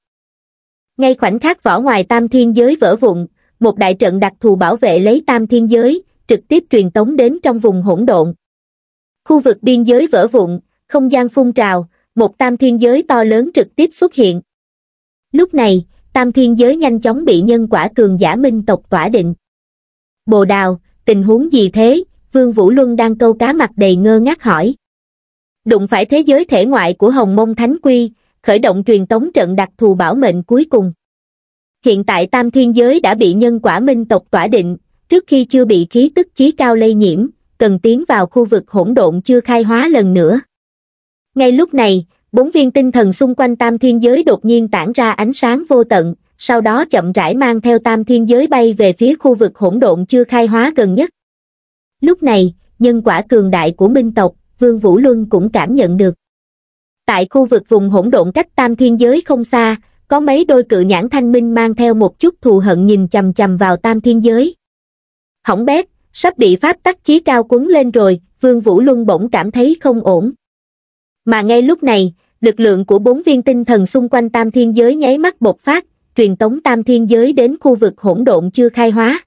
[SPEAKER 1] Ngay khoảnh khắc vỏ ngoài tam thiên giới vỡ vụn, một đại trận đặc thù bảo vệ lấy tam thiên giới, trực tiếp truyền tống đến trong vùng hỗn độn. Khu vực biên giới vỡ vụn, không gian phun trào, một tam thiên giới to lớn trực tiếp xuất hiện. Lúc này, tam thiên giới nhanh chóng bị nhân quả cường giả minh tộc tỏa định. Bồ đào, tình huống gì thế? Vương Vũ Luân đang câu cá mặt đầy ngơ ngác hỏi. Đụng phải thế giới thể ngoại của Hồng Mông Thánh Quy, khởi động truyền tống trận đặc thù bảo mệnh cuối cùng. Hiện tại tam thiên giới đã bị nhân quả minh tộc tỏa định, trước khi chưa bị khí tức chí cao lây nhiễm, cần tiến vào khu vực hỗn độn chưa khai hóa lần nữa. Ngay lúc này, bốn viên tinh thần xung quanh tam thiên giới đột nhiên tản ra ánh sáng vô tận, sau đó chậm rãi mang theo tam thiên giới bay về phía khu vực hỗn độn chưa khai hóa gần nhất. Lúc này, nhân quả cường đại của minh tộc, Vương Vũ Luân cũng cảm nhận được. Tại khu vực vùng hỗn độn cách tam thiên giới không xa, có mấy đôi cự nhãn thanh minh mang theo một chút thù hận nhìn chầm chầm vào tam thiên giới. Hỏng bét, sắp bị pháp tắc chí cao quấn lên rồi, Vương Vũ Luân bỗng cảm thấy không ổn. Mà ngay lúc này, lực lượng của bốn viên tinh thần xung quanh tam thiên giới nháy mắt bộc phát, truyền tống tam thiên giới đến khu vực hỗn độn chưa khai hóa.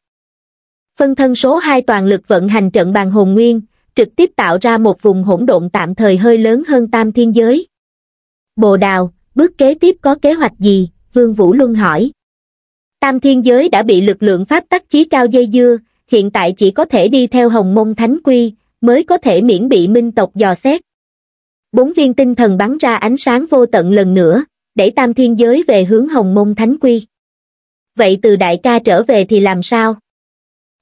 [SPEAKER 1] Phân thân số 2 toàn lực vận hành trận bàn hồn nguyên, trực tiếp tạo ra một vùng hỗn độn tạm thời hơi lớn hơn tam thiên giới. Bồ đào, bước kế tiếp có kế hoạch gì? Vương Vũ Luân hỏi. Tam thiên giới đã bị lực lượng pháp tắc chí cao dây dưa, hiện tại chỉ có thể đi theo hồng mông thánh quy, mới có thể miễn bị minh tộc dò xét, bốn viên tinh thần bắn ra ánh sáng vô tận lần nữa, đẩy tam thiên giới về hướng hồng môn thánh quy. Vậy từ đại ca trở về thì làm sao?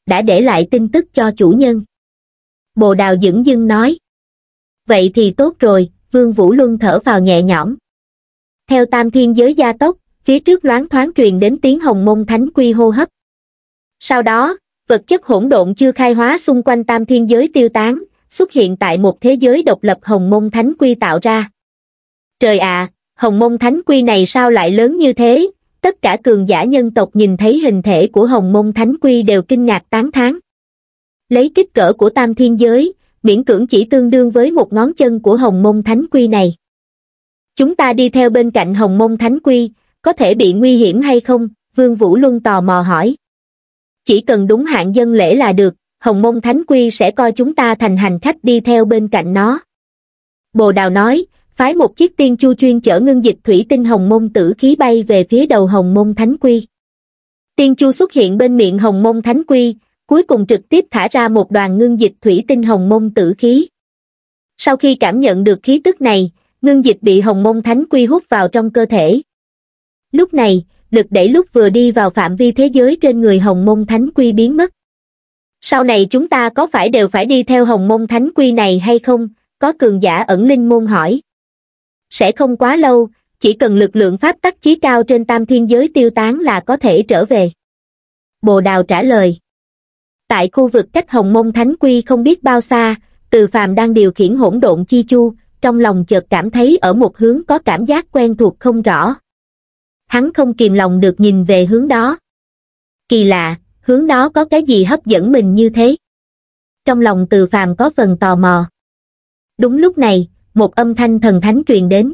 [SPEAKER 1] Đã để lại tin tức cho chủ nhân. Bồ đào dững dưng nói. Vậy thì tốt rồi, Vương Vũ Luân thở vào nhẹ nhõm. Theo tam thiên giới gia tốc, phía trước loáng thoáng truyền đến tiếng hồng môn thánh quy hô hấp. Sau đó, vật chất hỗn độn chưa khai hóa xung quanh tam thiên giới tiêu tán, xuất hiện tại một thế giới độc lập Hồng Môn Thánh Quy tạo ra. Trời ạ, à, Hồng Môn Thánh Quy này sao lại lớn như thế? Tất cả cường giả nhân tộc nhìn thấy hình thể của Hồng Môn Thánh Quy đều kinh ngạc tán thán. Lấy kích cỡ của Tam Thiên Giới, miễn cưỡng chỉ tương đương với một ngón chân của Hồng Môn Thánh Quy này. Chúng ta đi theo bên cạnh Hồng Môn Thánh Quy, có thể bị nguy hiểm hay không? Vương Vũ Luân tò mò hỏi. Chỉ cần đúng hạn dân lễ là được, hồng mông thánh quy sẽ coi chúng ta thành hành khách đi theo bên cạnh nó bồ đào nói phái một chiếc tiên chu chuyên chở ngưng dịch thủy tinh hồng môn tử khí bay về phía đầu hồng môn thánh quy. Tiên chu xuất hiện bên miệng hồng môn thánh quy, cuối cùng trực tiếp thả ra một đoàn ngưng dịch thủy tinh hồng môn tử khí. Sau khi cảm nhận được khí tức này, ngưng dịch bị hồng môn thánh quy hút vào trong cơ thể. Lúc này, lực đẩy lúc vừa đi vào phạm vi thế giới trên người hồng môn thánh quy biến mất sau này chúng ta có phải đều phải đi theo hồng môn thánh quy này hay không có cường giả ẩn linh môn hỏi sẽ không quá lâu chỉ cần lực lượng pháp tắc chí cao trên tam thiên giới tiêu tán là có thể trở về bồ đào trả lời tại khu vực cách hồng môn thánh quy không biết bao xa từ phàm đang điều khiển hỗn độn chi chu trong lòng chợt cảm thấy ở một hướng có cảm giác quen thuộc không rõ hắn không kìm lòng được nhìn về hướng đó kỳ lạ hướng đó có cái gì hấp dẫn mình như thế. Trong lòng từ phàm có phần tò mò. Đúng lúc này, một âm thanh thần thánh truyền đến.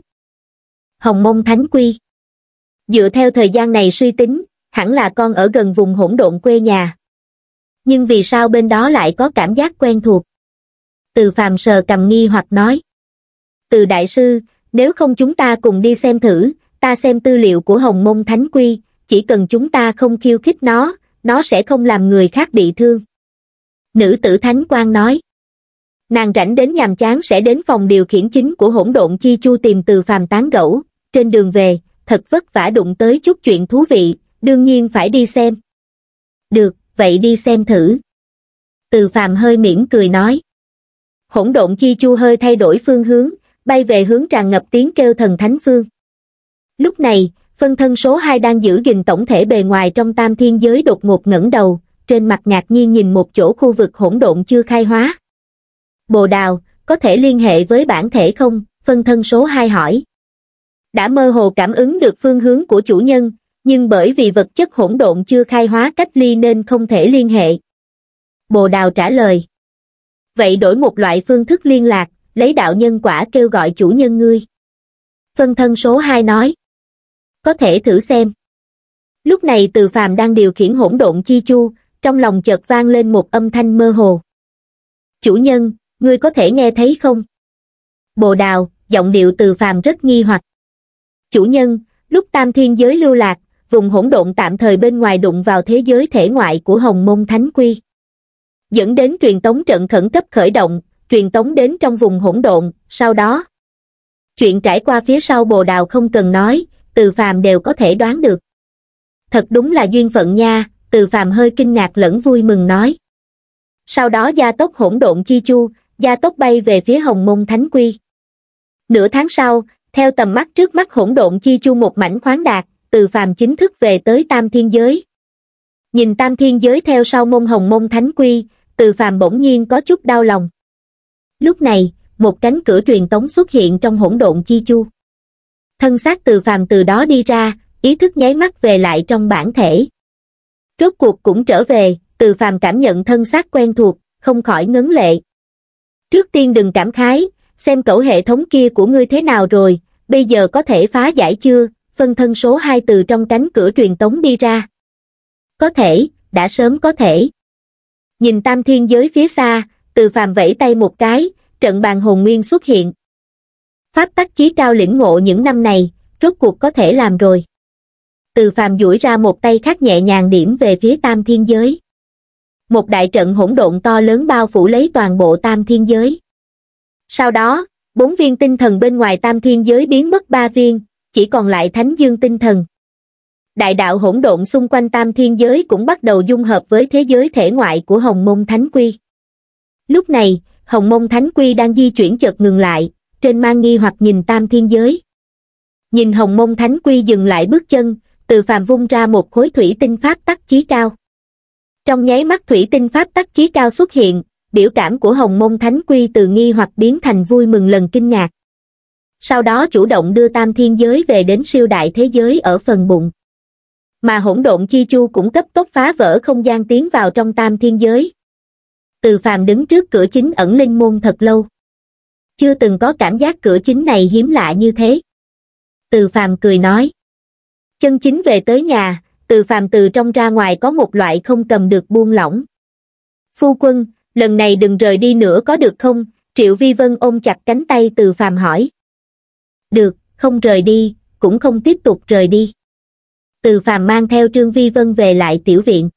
[SPEAKER 1] Hồng mông thánh quy. Dựa theo thời gian này suy tính, hẳn là con ở gần vùng hỗn độn quê nhà. Nhưng vì sao bên đó lại có cảm giác quen thuộc? Từ phàm sờ cầm nghi hoặc nói. Từ đại sư, nếu không chúng ta cùng đi xem thử, ta xem tư liệu của Hồng Mông Thánh Quy, chỉ cần chúng ta không khiêu khích nó, nó sẽ không làm người khác bị thương. Nữ tử Thánh Quang nói, nàng rảnh đến nhàm chán sẽ đến phòng điều khiển chính của hỗn độn chi chu tìm từ phàm tán gẫu, trên đường về, thật vất vả đụng tới chút chuyện thú vị, đương nhiên phải đi xem. Được, vậy đi xem thử. Từ phàm hơi mỉm cười nói. Hỗn độn chi chu hơi thay đổi phương hướng, bay về hướng tràn ngập tiếng kêu thần thánh phương. Lúc này, phân thân số hai đang giữ gìn tổng thể bề ngoài trong tam thiên giới đột ngột ngẩng đầu trên mặt ngạc nhiên nhìn một chỗ khu vực hỗn độn chưa khai hóa bồ đào có thể liên hệ với bản thể không phân thân số hai hỏi đã mơ hồ cảm ứng được phương hướng của chủ nhân nhưng bởi vì vật chất hỗn độn chưa khai hóa cách ly nên không thể liên hệ bồ đào trả lời vậy đổi một loại phương thức liên lạc lấy đạo nhân quả kêu gọi chủ nhân ngươi phân thân số hai nói có thể thử xem. Lúc này Từ Phàm đang điều khiển hỗn độn chi chu, trong lòng chợt vang lên một âm thanh mơ hồ. Chủ nhân, ngươi có thể nghe thấy không? Bồ đào, giọng điệu Từ Phàm rất nghi hoặc. Chủ nhân, lúc tam thiên giới lưu lạc, vùng hỗn độn tạm thời bên ngoài đụng vào thế giới thể ngoại của Hồng Môn Thánh Quy. Dẫn đến truyền tống trận khẩn cấp khởi động, truyền tống đến trong vùng hỗn độn, sau đó. Chuyện trải qua phía sau bồ đào không cần nói, từ phàm đều có thể đoán được. Thật đúng là duyên phận nha, từ phàm hơi kinh ngạc lẫn vui mừng nói. Sau đó gia tốc hỗn độn chi chu, gia tốc bay về phía hồng môn thánh quy. Nửa tháng sau, theo tầm mắt trước mắt hỗn độn chi chu một mảnh khoáng đạt, từ phàm chính thức về tới tam thiên giới. Nhìn tam thiên giới theo sau môn hồng môn thánh quy, từ phàm bỗng nhiên có chút đau lòng. Lúc này, một cánh cửa truyền tống xuất hiện trong hỗn độn chi chu thân xác từ phàm từ đó đi ra, ý thức nháy mắt về lại trong bản thể. Rốt cuộc cũng trở về, từ phàm cảm nhận thân xác quen thuộc, không khỏi ngấn lệ. Trước tiên đừng cảm khái, xem cẩu hệ thống kia của ngươi thế nào rồi, bây giờ có thể phá giải chưa, phân thân số 2 từ trong cánh cửa truyền tống đi ra. Có thể, đã sớm có thể. Nhìn tam thiên giới phía xa, từ phàm vẫy tay một cái, trận bàn hồn nguyên xuất hiện pháp tắc chí cao lĩnh ngộ những năm này rốt cuộc có thể làm rồi từ phàm duỗi ra một tay khác nhẹ nhàng điểm về phía tam thiên giới một đại trận hỗn độn to lớn bao phủ lấy toàn bộ tam thiên giới sau đó bốn viên tinh thần bên ngoài tam thiên giới biến mất ba viên chỉ còn lại thánh dương tinh thần đại đạo hỗn độn xung quanh tam thiên giới cũng bắt đầu dung hợp với thế giới thể ngoại của hồng môn thánh quy lúc này hồng môn thánh quy đang di chuyển chợt ngừng lại trên mang nghi hoặc nhìn tam thiên giới. Nhìn hồng mông thánh quy dừng lại bước chân, từ phàm vung ra một khối thủy tinh pháp tắc chí cao. Trong nháy mắt thủy tinh pháp tắc chí cao xuất hiện, biểu cảm của hồng mông thánh quy từ nghi hoặc biến thành vui mừng lần kinh ngạc. Sau đó chủ động đưa tam thiên giới về đến siêu đại thế giới ở phần bụng. Mà hỗn độn chi chu cũng cấp tốc phá vỡ không gian tiến vào trong tam thiên giới. Từ phàm đứng trước cửa chính ẩn linh môn thật lâu chưa từng có cảm giác cửa chính này hiếm lạ như thế. Từ phàm cười nói. Chân chính về tới nhà, từ phàm từ trong ra ngoài có một loại không cầm được buông lỏng. Phu quân, lần này đừng rời đi nữa có được không? Triệu Vi Vân ôm chặt cánh tay từ phàm hỏi. Được, không rời đi, cũng không tiếp tục rời đi. Từ phàm mang theo Trương Vi Vân về lại tiểu viện.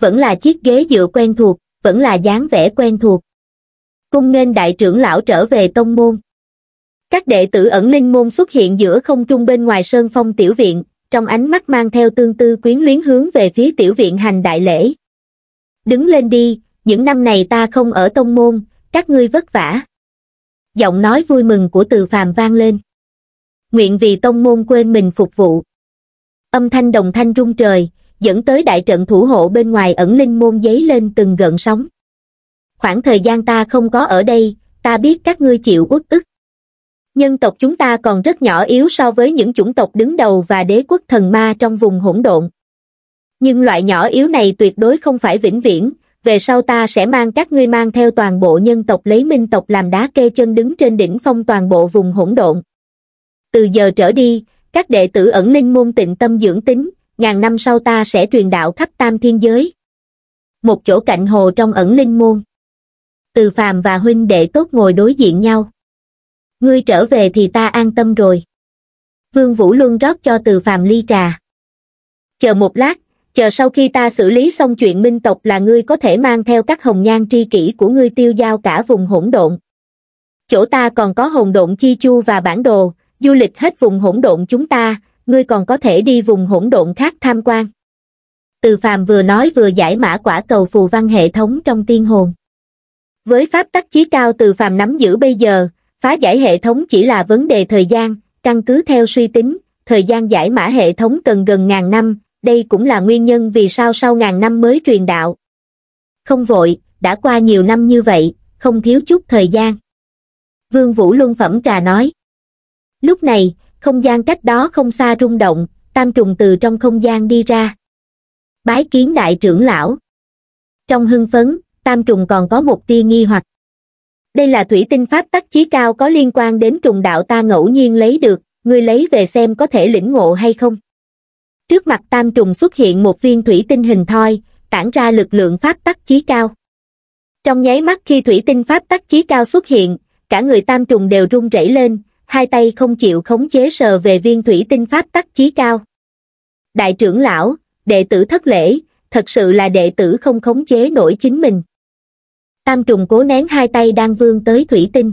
[SPEAKER 1] Vẫn là chiếc ghế dựa quen thuộc, vẫn là dáng vẻ quen thuộc cung nghênh đại trưởng lão trở về tông môn. Các đệ tử ẩn linh môn xuất hiện giữa không trung bên ngoài sơn phong tiểu viện, trong ánh mắt mang theo tương tư quyến luyến hướng về phía tiểu viện hành đại lễ. Đứng lên đi, những năm này ta không ở tông môn, các ngươi vất vả. Giọng nói vui mừng của từ phàm vang lên. Nguyện vì tông môn quên mình phục vụ. Âm thanh đồng thanh rung trời, dẫn tới đại trận thủ hộ bên ngoài ẩn linh môn giấy lên từng gợn sóng khoảng thời gian ta không có ở đây ta biết các ngươi chịu uất ức nhân tộc chúng ta còn rất nhỏ yếu so với những chủng tộc đứng đầu và đế quốc thần ma trong vùng hỗn độn nhưng loại nhỏ yếu này tuyệt đối không phải vĩnh viễn về sau ta sẽ mang các ngươi mang theo toàn bộ nhân tộc lấy minh tộc làm đá kê chân đứng trên đỉnh phong toàn bộ vùng hỗn độn từ giờ trở đi các đệ tử ẩn linh môn tịnh tâm dưỡng tính ngàn năm sau ta sẽ truyền đạo khắp tam thiên giới một chỗ cạnh hồ trong ẩn linh môn từ phàm và huynh đệ tốt ngồi đối diện nhau. Ngươi trở về thì ta an tâm rồi. Vương Vũ Luân rót cho từ phàm ly trà. Chờ một lát, chờ sau khi ta xử lý xong chuyện minh tộc là ngươi có thể mang theo các hồng nhan tri kỷ của ngươi tiêu giao cả vùng hỗn độn. Chỗ ta còn có hồng độn chi chu và bản đồ, du lịch hết vùng hỗn độn chúng ta, ngươi còn có thể đi vùng hỗn độn khác tham quan. Từ phàm vừa nói vừa giải mã quả cầu phù văn hệ thống trong tiên hồn với pháp tắc chí cao từ phàm nắm giữ bây giờ phá giải hệ thống chỉ là vấn đề thời gian căn cứ theo suy tính thời gian giải mã hệ thống cần gần ngàn năm đây cũng là nguyên nhân vì sao sau ngàn năm mới truyền đạo không vội đã qua nhiều năm như vậy không thiếu chút thời gian vương vũ luân phẩm trà nói lúc này không gian cách đó không xa rung động tam trùng từ trong không gian đi ra bái kiến đại trưởng lão trong hưng phấn tam trùng còn có một tia nghi hoặc đây là thủy tinh pháp tắc chí cao có liên quan đến trùng đạo ta ngẫu nhiên lấy được ngươi lấy về xem có thể lĩnh ngộ hay không trước mặt tam trùng xuất hiện một viên thủy tinh hình thoi tản ra lực lượng pháp tắc chí cao trong nháy mắt khi thủy tinh pháp tắc chí cao xuất hiện cả người tam trùng đều run rẩy lên hai tay không chịu khống chế sờ về viên thủy tinh pháp tắc chí cao đại trưởng lão đệ tử thất lễ thật sự là đệ tử không khống chế nổi chính mình tam trùng cố nén hai tay đang vươn tới thủy tinh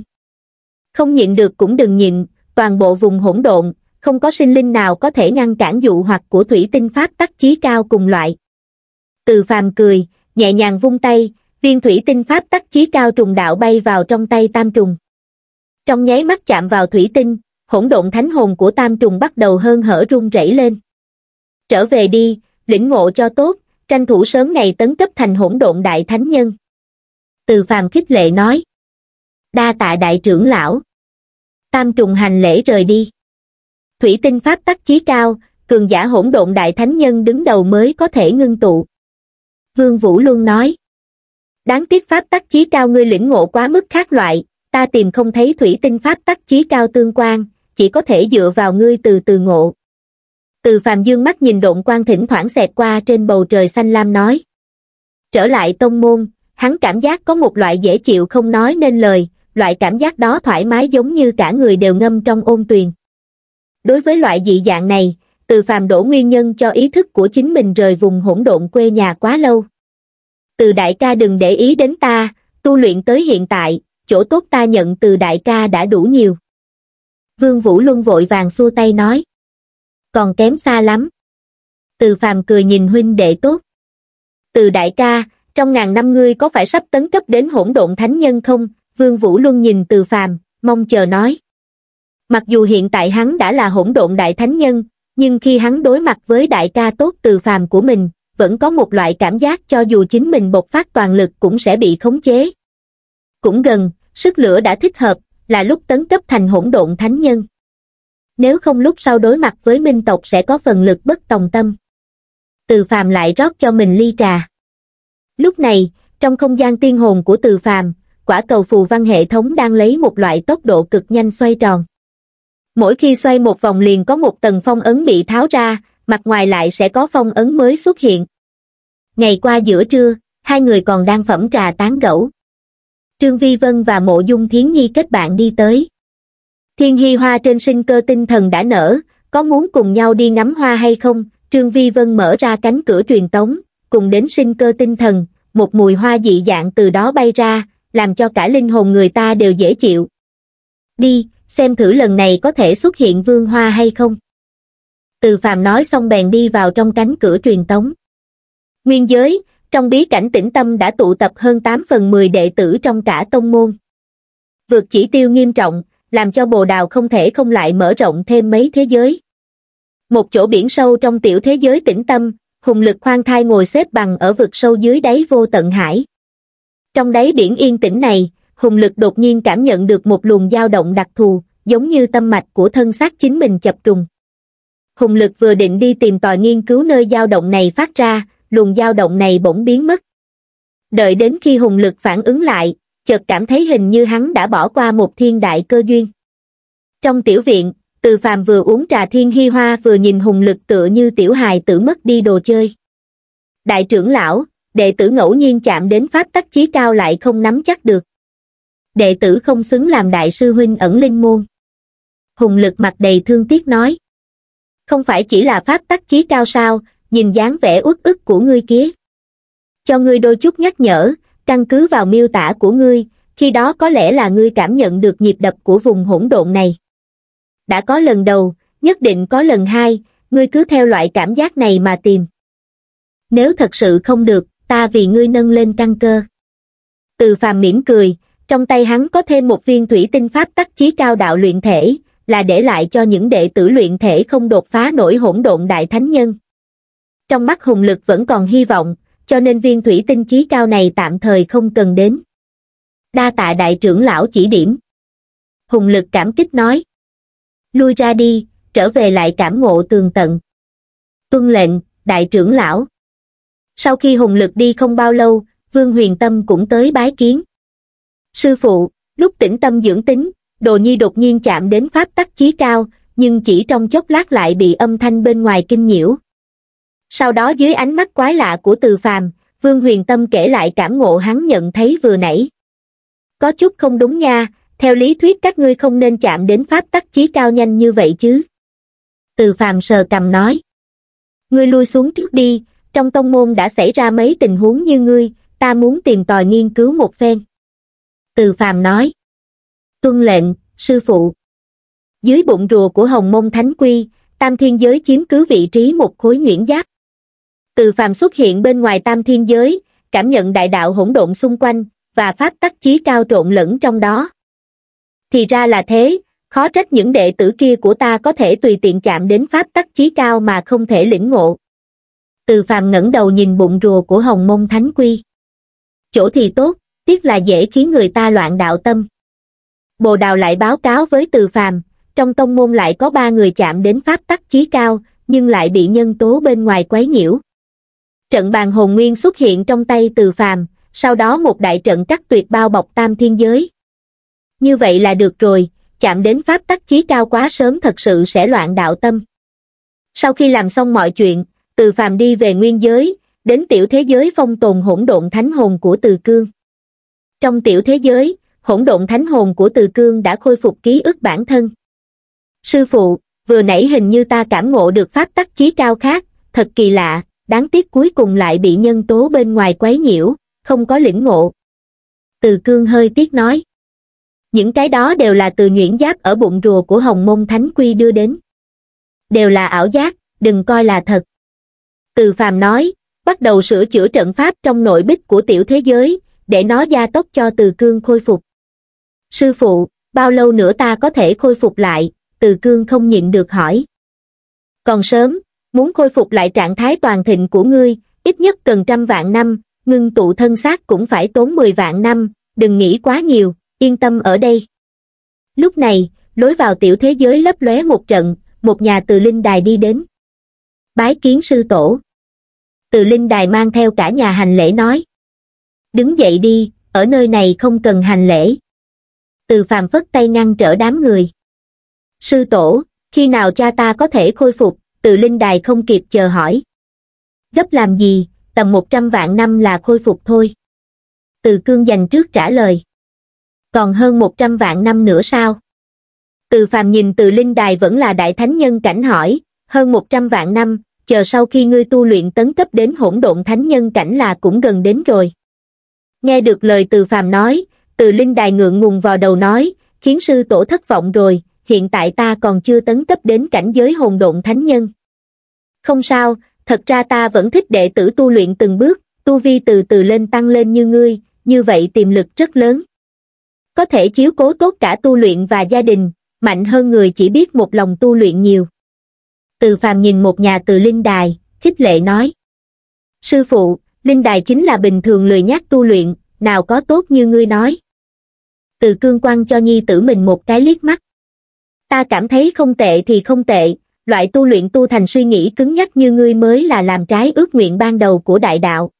[SPEAKER 1] không nhịn được cũng đừng nhịn toàn bộ vùng hỗn độn không có sinh linh nào có thể ngăn cản dụ hoặc của thủy tinh pháp tắc chí cao cùng loại từ phàm cười nhẹ nhàng vung tay viên thủy tinh pháp tắc chí cao trùng đạo bay vào trong tay tam trùng trong nháy mắt chạm vào thủy tinh hỗn độn thánh hồn của tam trùng bắt đầu hơn hở rung rẩy lên trở về đi lĩnh ngộ cho tốt tranh thủ sớm ngày tấn cấp thành hỗn độn đại thánh nhân từ phàm khích lệ nói đa tạ đại trưởng lão tam trùng hành lễ rời đi thủy tinh pháp tắc chí cao cường giả hỗn độn đại thánh nhân đứng đầu mới có thể ngưng tụ vương vũ luôn nói đáng tiếc pháp tắc chí cao ngươi lĩnh ngộ quá mức khác loại ta tìm không thấy thủy tinh pháp tắc chí cao tương quan chỉ có thể dựa vào ngươi từ từ ngộ từ phàm dương mắt nhìn độn quan thỉnh thoảng xẹt qua trên bầu trời xanh lam nói trở lại tông môn hắn cảm giác có một loại dễ chịu không nói nên lời, loại cảm giác đó thoải mái giống như cả người đều ngâm trong ôn tuyền. Đối với loại dị dạng này, từ phàm đổ nguyên nhân cho ý thức của chính mình rời vùng hỗn độn quê nhà quá lâu. Từ đại ca đừng để ý đến ta, tu luyện tới hiện tại, chỗ tốt ta nhận từ đại ca đã đủ nhiều. Vương Vũ Luân vội vàng xua tay nói. Còn kém xa lắm. Từ phàm cười nhìn huynh đệ tốt. Từ đại ca, trong ngàn năm ngươi có phải sắp tấn cấp đến hỗn độn thánh nhân không? Vương Vũ Luân nhìn từ phàm, mong chờ nói. Mặc dù hiện tại hắn đã là hỗn độn đại thánh nhân, nhưng khi hắn đối mặt với đại ca tốt từ phàm của mình, vẫn có một loại cảm giác cho dù chính mình bộc phát toàn lực cũng sẽ bị khống chế. Cũng gần, sức lửa đã thích hợp, là lúc tấn cấp thành hỗn độn thánh nhân. Nếu không lúc sau đối mặt với minh tộc sẽ có phần lực bất tòng tâm. Từ phàm lại rót cho mình ly trà. Lúc này, trong không gian tiên hồn của từ phàm, quả cầu phù văn hệ thống đang lấy một loại tốc độ cực nhanh xoay tròn. Mỗi khi xoay một vòng liền có một tầng phong ấn bị tháo ra, mặt ngoài lại sẽ có phong ấn mới xuất hiện. Ngày qua giữa trưa, hai người còn đang phẩm trà tán gẫu. Trương Vi Vân và Mộ Dung Thiến Nhi kết bạn đi tới. Thiên Hy Hoa trên sinh cơ tinh thần đã nở, có muốn cùng nhau đi ngắm hoa hay không? Trương Vi Vân mở ra cánh cửa truyền tống, cùng đến sinh cơ tinh thần, một mùi hoa dị dạng từ đó bay ra, làm cho cả linh hồn người ta đều dễ chịu. Đi, xem thử lần này có thể xuất hiện vương hoa hay không. Từ phàm nói xong bèn đi vào trong cánh cửa truyền tống. Nguyên giới, trong bí cảnh tĩnh tâm đã tụ tập hơn 8 phần 10 đệ tử trong cả tông môn. Vượt chỉ tiêu nghiêm trọng, làm cho bồ đào không thể không lại mở rộng thêm mấy thế giới. Một chỗ biển sâu trong tiểu thế giới tĩnh tâm, hùng lực khoan thai ngồi xếp bằng ở vực sâu dưới đáy vô tận hải trong đáy biển yên tĩnh này hùng lực đột nhiên cảm nhận được một luồng dao động đặc thù giống như tâm mạch của thân xác chính mình chập trùng hùng lực vừa định đi tìm tòi nghiên cứu nơi dao động này phát ra luồng dao động này bỗng biến mất đợi đến khi hùng lực phản ứng lại chợt cảm thấy hình như hắn đã bỏ qua một thiên đại cơ duyên trong tiểu viện từ phàm vừa uống trà thiên hy hoa vừa nhìn hùng lực tựa như tiểu hài tử mất đi đồ chơi đại trưởng lão đệ tử ngẫu nhiên chạm đến pháp tắc chí cao lại không nắm chắc được đệ tử không xứng làm đại sư huynh ẩn linh môn hùng lực mặt đầy thương tiếc nói không phải chỉ là pháp tắc chí cao sao nhìn dáng vẻ uất ức của ngươi kia cho ngươi đôi chút nhắc nhở căn cứ vào miêu tả của ngươi khi đó có lẽ là ngươi cảm nhận được nhịp đập của vùng hỗn độn này đã có lần đầu, nhất định có lần hai, ngươi cứ theo loại cảm giác này mà tìm. Nếu thật sự không được, ta vì ngươi nâng lên căn cơ. Từ phàm mỉm cười, trong tay hắn có thêm một viên thủy tinh pháp tắc chí cao đạo luyện thể, là để lại cho những đệ tử luyện thể không đột phá nổi hỗn độn đại thánh nhân. Trong mắt hùng lực vẫn còn hy vọng, cho nên viên thủy tinh chí cao này tạm thời không cần đến. Đa tạ đại trưởng lão chỉ điểm. Hùng lực cảm kích nói lui ra đi trở về lại cảm ngộ tường tận tuân lệnh đại trưởng lão sau khi hùng lực đi không bao lâu vương huyền tâm cũng tới bái kiến sư phụ lúc tĩnh tâm dưỡng tính đồ nhi đột nhiên chạm đến pháp tắc chí cao nhưng chỉ trong chốc lát lại bị âm thanh bên ngoài kinh nhiễu sau đó dưới ánh mắt quái lạ của từ phàm vương huyền tâm kể lại cảm ngộ hắn nhận thấy vừa nãy có chút không đúng nha theo lý thuyết các ngươi không nên chạm đến pháp tắc chí cao nhanh như vậy chứ. Từ phàm sờ cầm nói. Ngươi lui xuống trước đi, trong tông môn đã xảy ra mấy tình huống như ngươi, ta muốn tìm tòi nghiên cứu một phen. Từ phàm nói. Tuân lệnh, sư phụ. Dưới bụng rùa của hồng môn thánh quy, tam thiên giới chiếm cứ vị trí một khối nguyễn giáp. Từ phàm xuất hiện bên ngoài tam thiên giới, cảm nhận đại đạo hỗn độn xung quanh, và pháp tắc chí cao trộn lẫn trong đó thì ra là thế khó trách những đệ tử kia của ta có thể tùy tiện chạm đến pháp tắc chí cao mà không thể lĩnh ngộ từ phàm ngẩng đầu nhìn bụng rùa của hồng mông thánh quy chỗ thì tốt tiếc là dễ khiến người ta loạn đạo tâm bồ đào lại báo cáo với từ phàm trong tông môn lại có ba người chạm đến pháp tắc chí cao nhưng lại bị nhân tố bên ngoài quấy nhiễu trận bàn hồn nguyên xuất hiện trong tay từ phàm sau đó một đại trận cắt tuyệt bao bọc tam thiên giới như vậy là được rồi, chạm đến pháp tắc chí cao quá sớm thật sự sẽ loạn đạo tâm. Sau khi làm xong mọi chuyện, từ phàm đi về nguyên giới, đến tiểu thế giới phong tồn hỗn độn thánh hồn của từ cương. Trong tiểu thế giới, hỗn độn thánh hồn của từ cương đã khôi phục ký ức bản thân. Sư phụ, vừa nãy hình như ta cảm ngộ được pháp tắc chí cao khác, thật kỳ lạ, đáng tiếc cuối cùng lại bị nhân tố bên ngoài quấy nhiễu, không có lĩnh ngộ. Từ cương hơi tiếc nói những cái đó đều là từ nhuyễn giáp ở bụng rùa của hồng môn thánh quy đưa đến đều là ảo giác đừng coi là thật từ phàm nói bắt đầu sửa chữa trận pháp trong nội bích của tiểu thế giới để nó gia tốc cho từ cương khôi phục sư phụ bao lâu nữa ta có thể khôi phục lại từ cương không nhịn được hỏi còn sớm muốn khôi phục lại trạng thái toàn thịnh của ngươi ít nhất cần trăm vạn năm ngưng tụ thân xác cũng phải tốn mười vạn năm đừng nghĩ quá nhiều yên tâm ở đây lúc này lối vào tiểu thế giới lấp lóe một trận một nhà từ linh đài đi đến bái kiến sư tổ từ linh đài mang theo cả nhà hành lễ nói đứng dậy đi ở nơi này không cần hành lễ từ phàm phất tay ngăn trở đám người sư tổ khi nào cha ta có thể khôi phục từ linh đài không kịp chờ hỏi gấp làm gì tầm một trăm vạn năm là khôi phục thôi từ cương dành trước trả lời còn hơn 100 vạn năm nữa sao? Từ phàm nhìn từ linh đài vẫn là đại thánh nhân cảnh hỏi, hơn 100 vạn năm, chờ sau khi ngươi tu luyện tấn cấp đến hỗn độn thánh nhân cảnh là cũng gần đến rồi. Nghe được lời từ phàm nói, từ linh đài ngượng ngùng vào đầu nói, khiến sư tổ thất vọng rồi, hiện tại ta còn chưa tấn cấp đến cảnh giới hồn độn thánh nhân. Không sao, thật ra ta vẫn thích đệ tử tu luyện từng bước, tu vi từ từ lên tăng lên như ngươi, như vậy tiềm lực rất lớn có thể chiếu cố tốt cả tu luyện và gia đình mạnh hơn người chỉ biết một lòng tu luyện nhiều từ phàm nhìn một nhà từ linh đài khích lệ nói sư phụ linh đài chính là bình thường lười nhác tu luyện nào có tốt như ngươi nói từ cương quan cho nhi tử mình một cái liếc mắt ta cảm thấy không tệ thì không tệ loại tu luyện tu thành suy nghĩ cứng nhắc như ngươi mới là làm trái ước nguyện ban đầu của đại đạo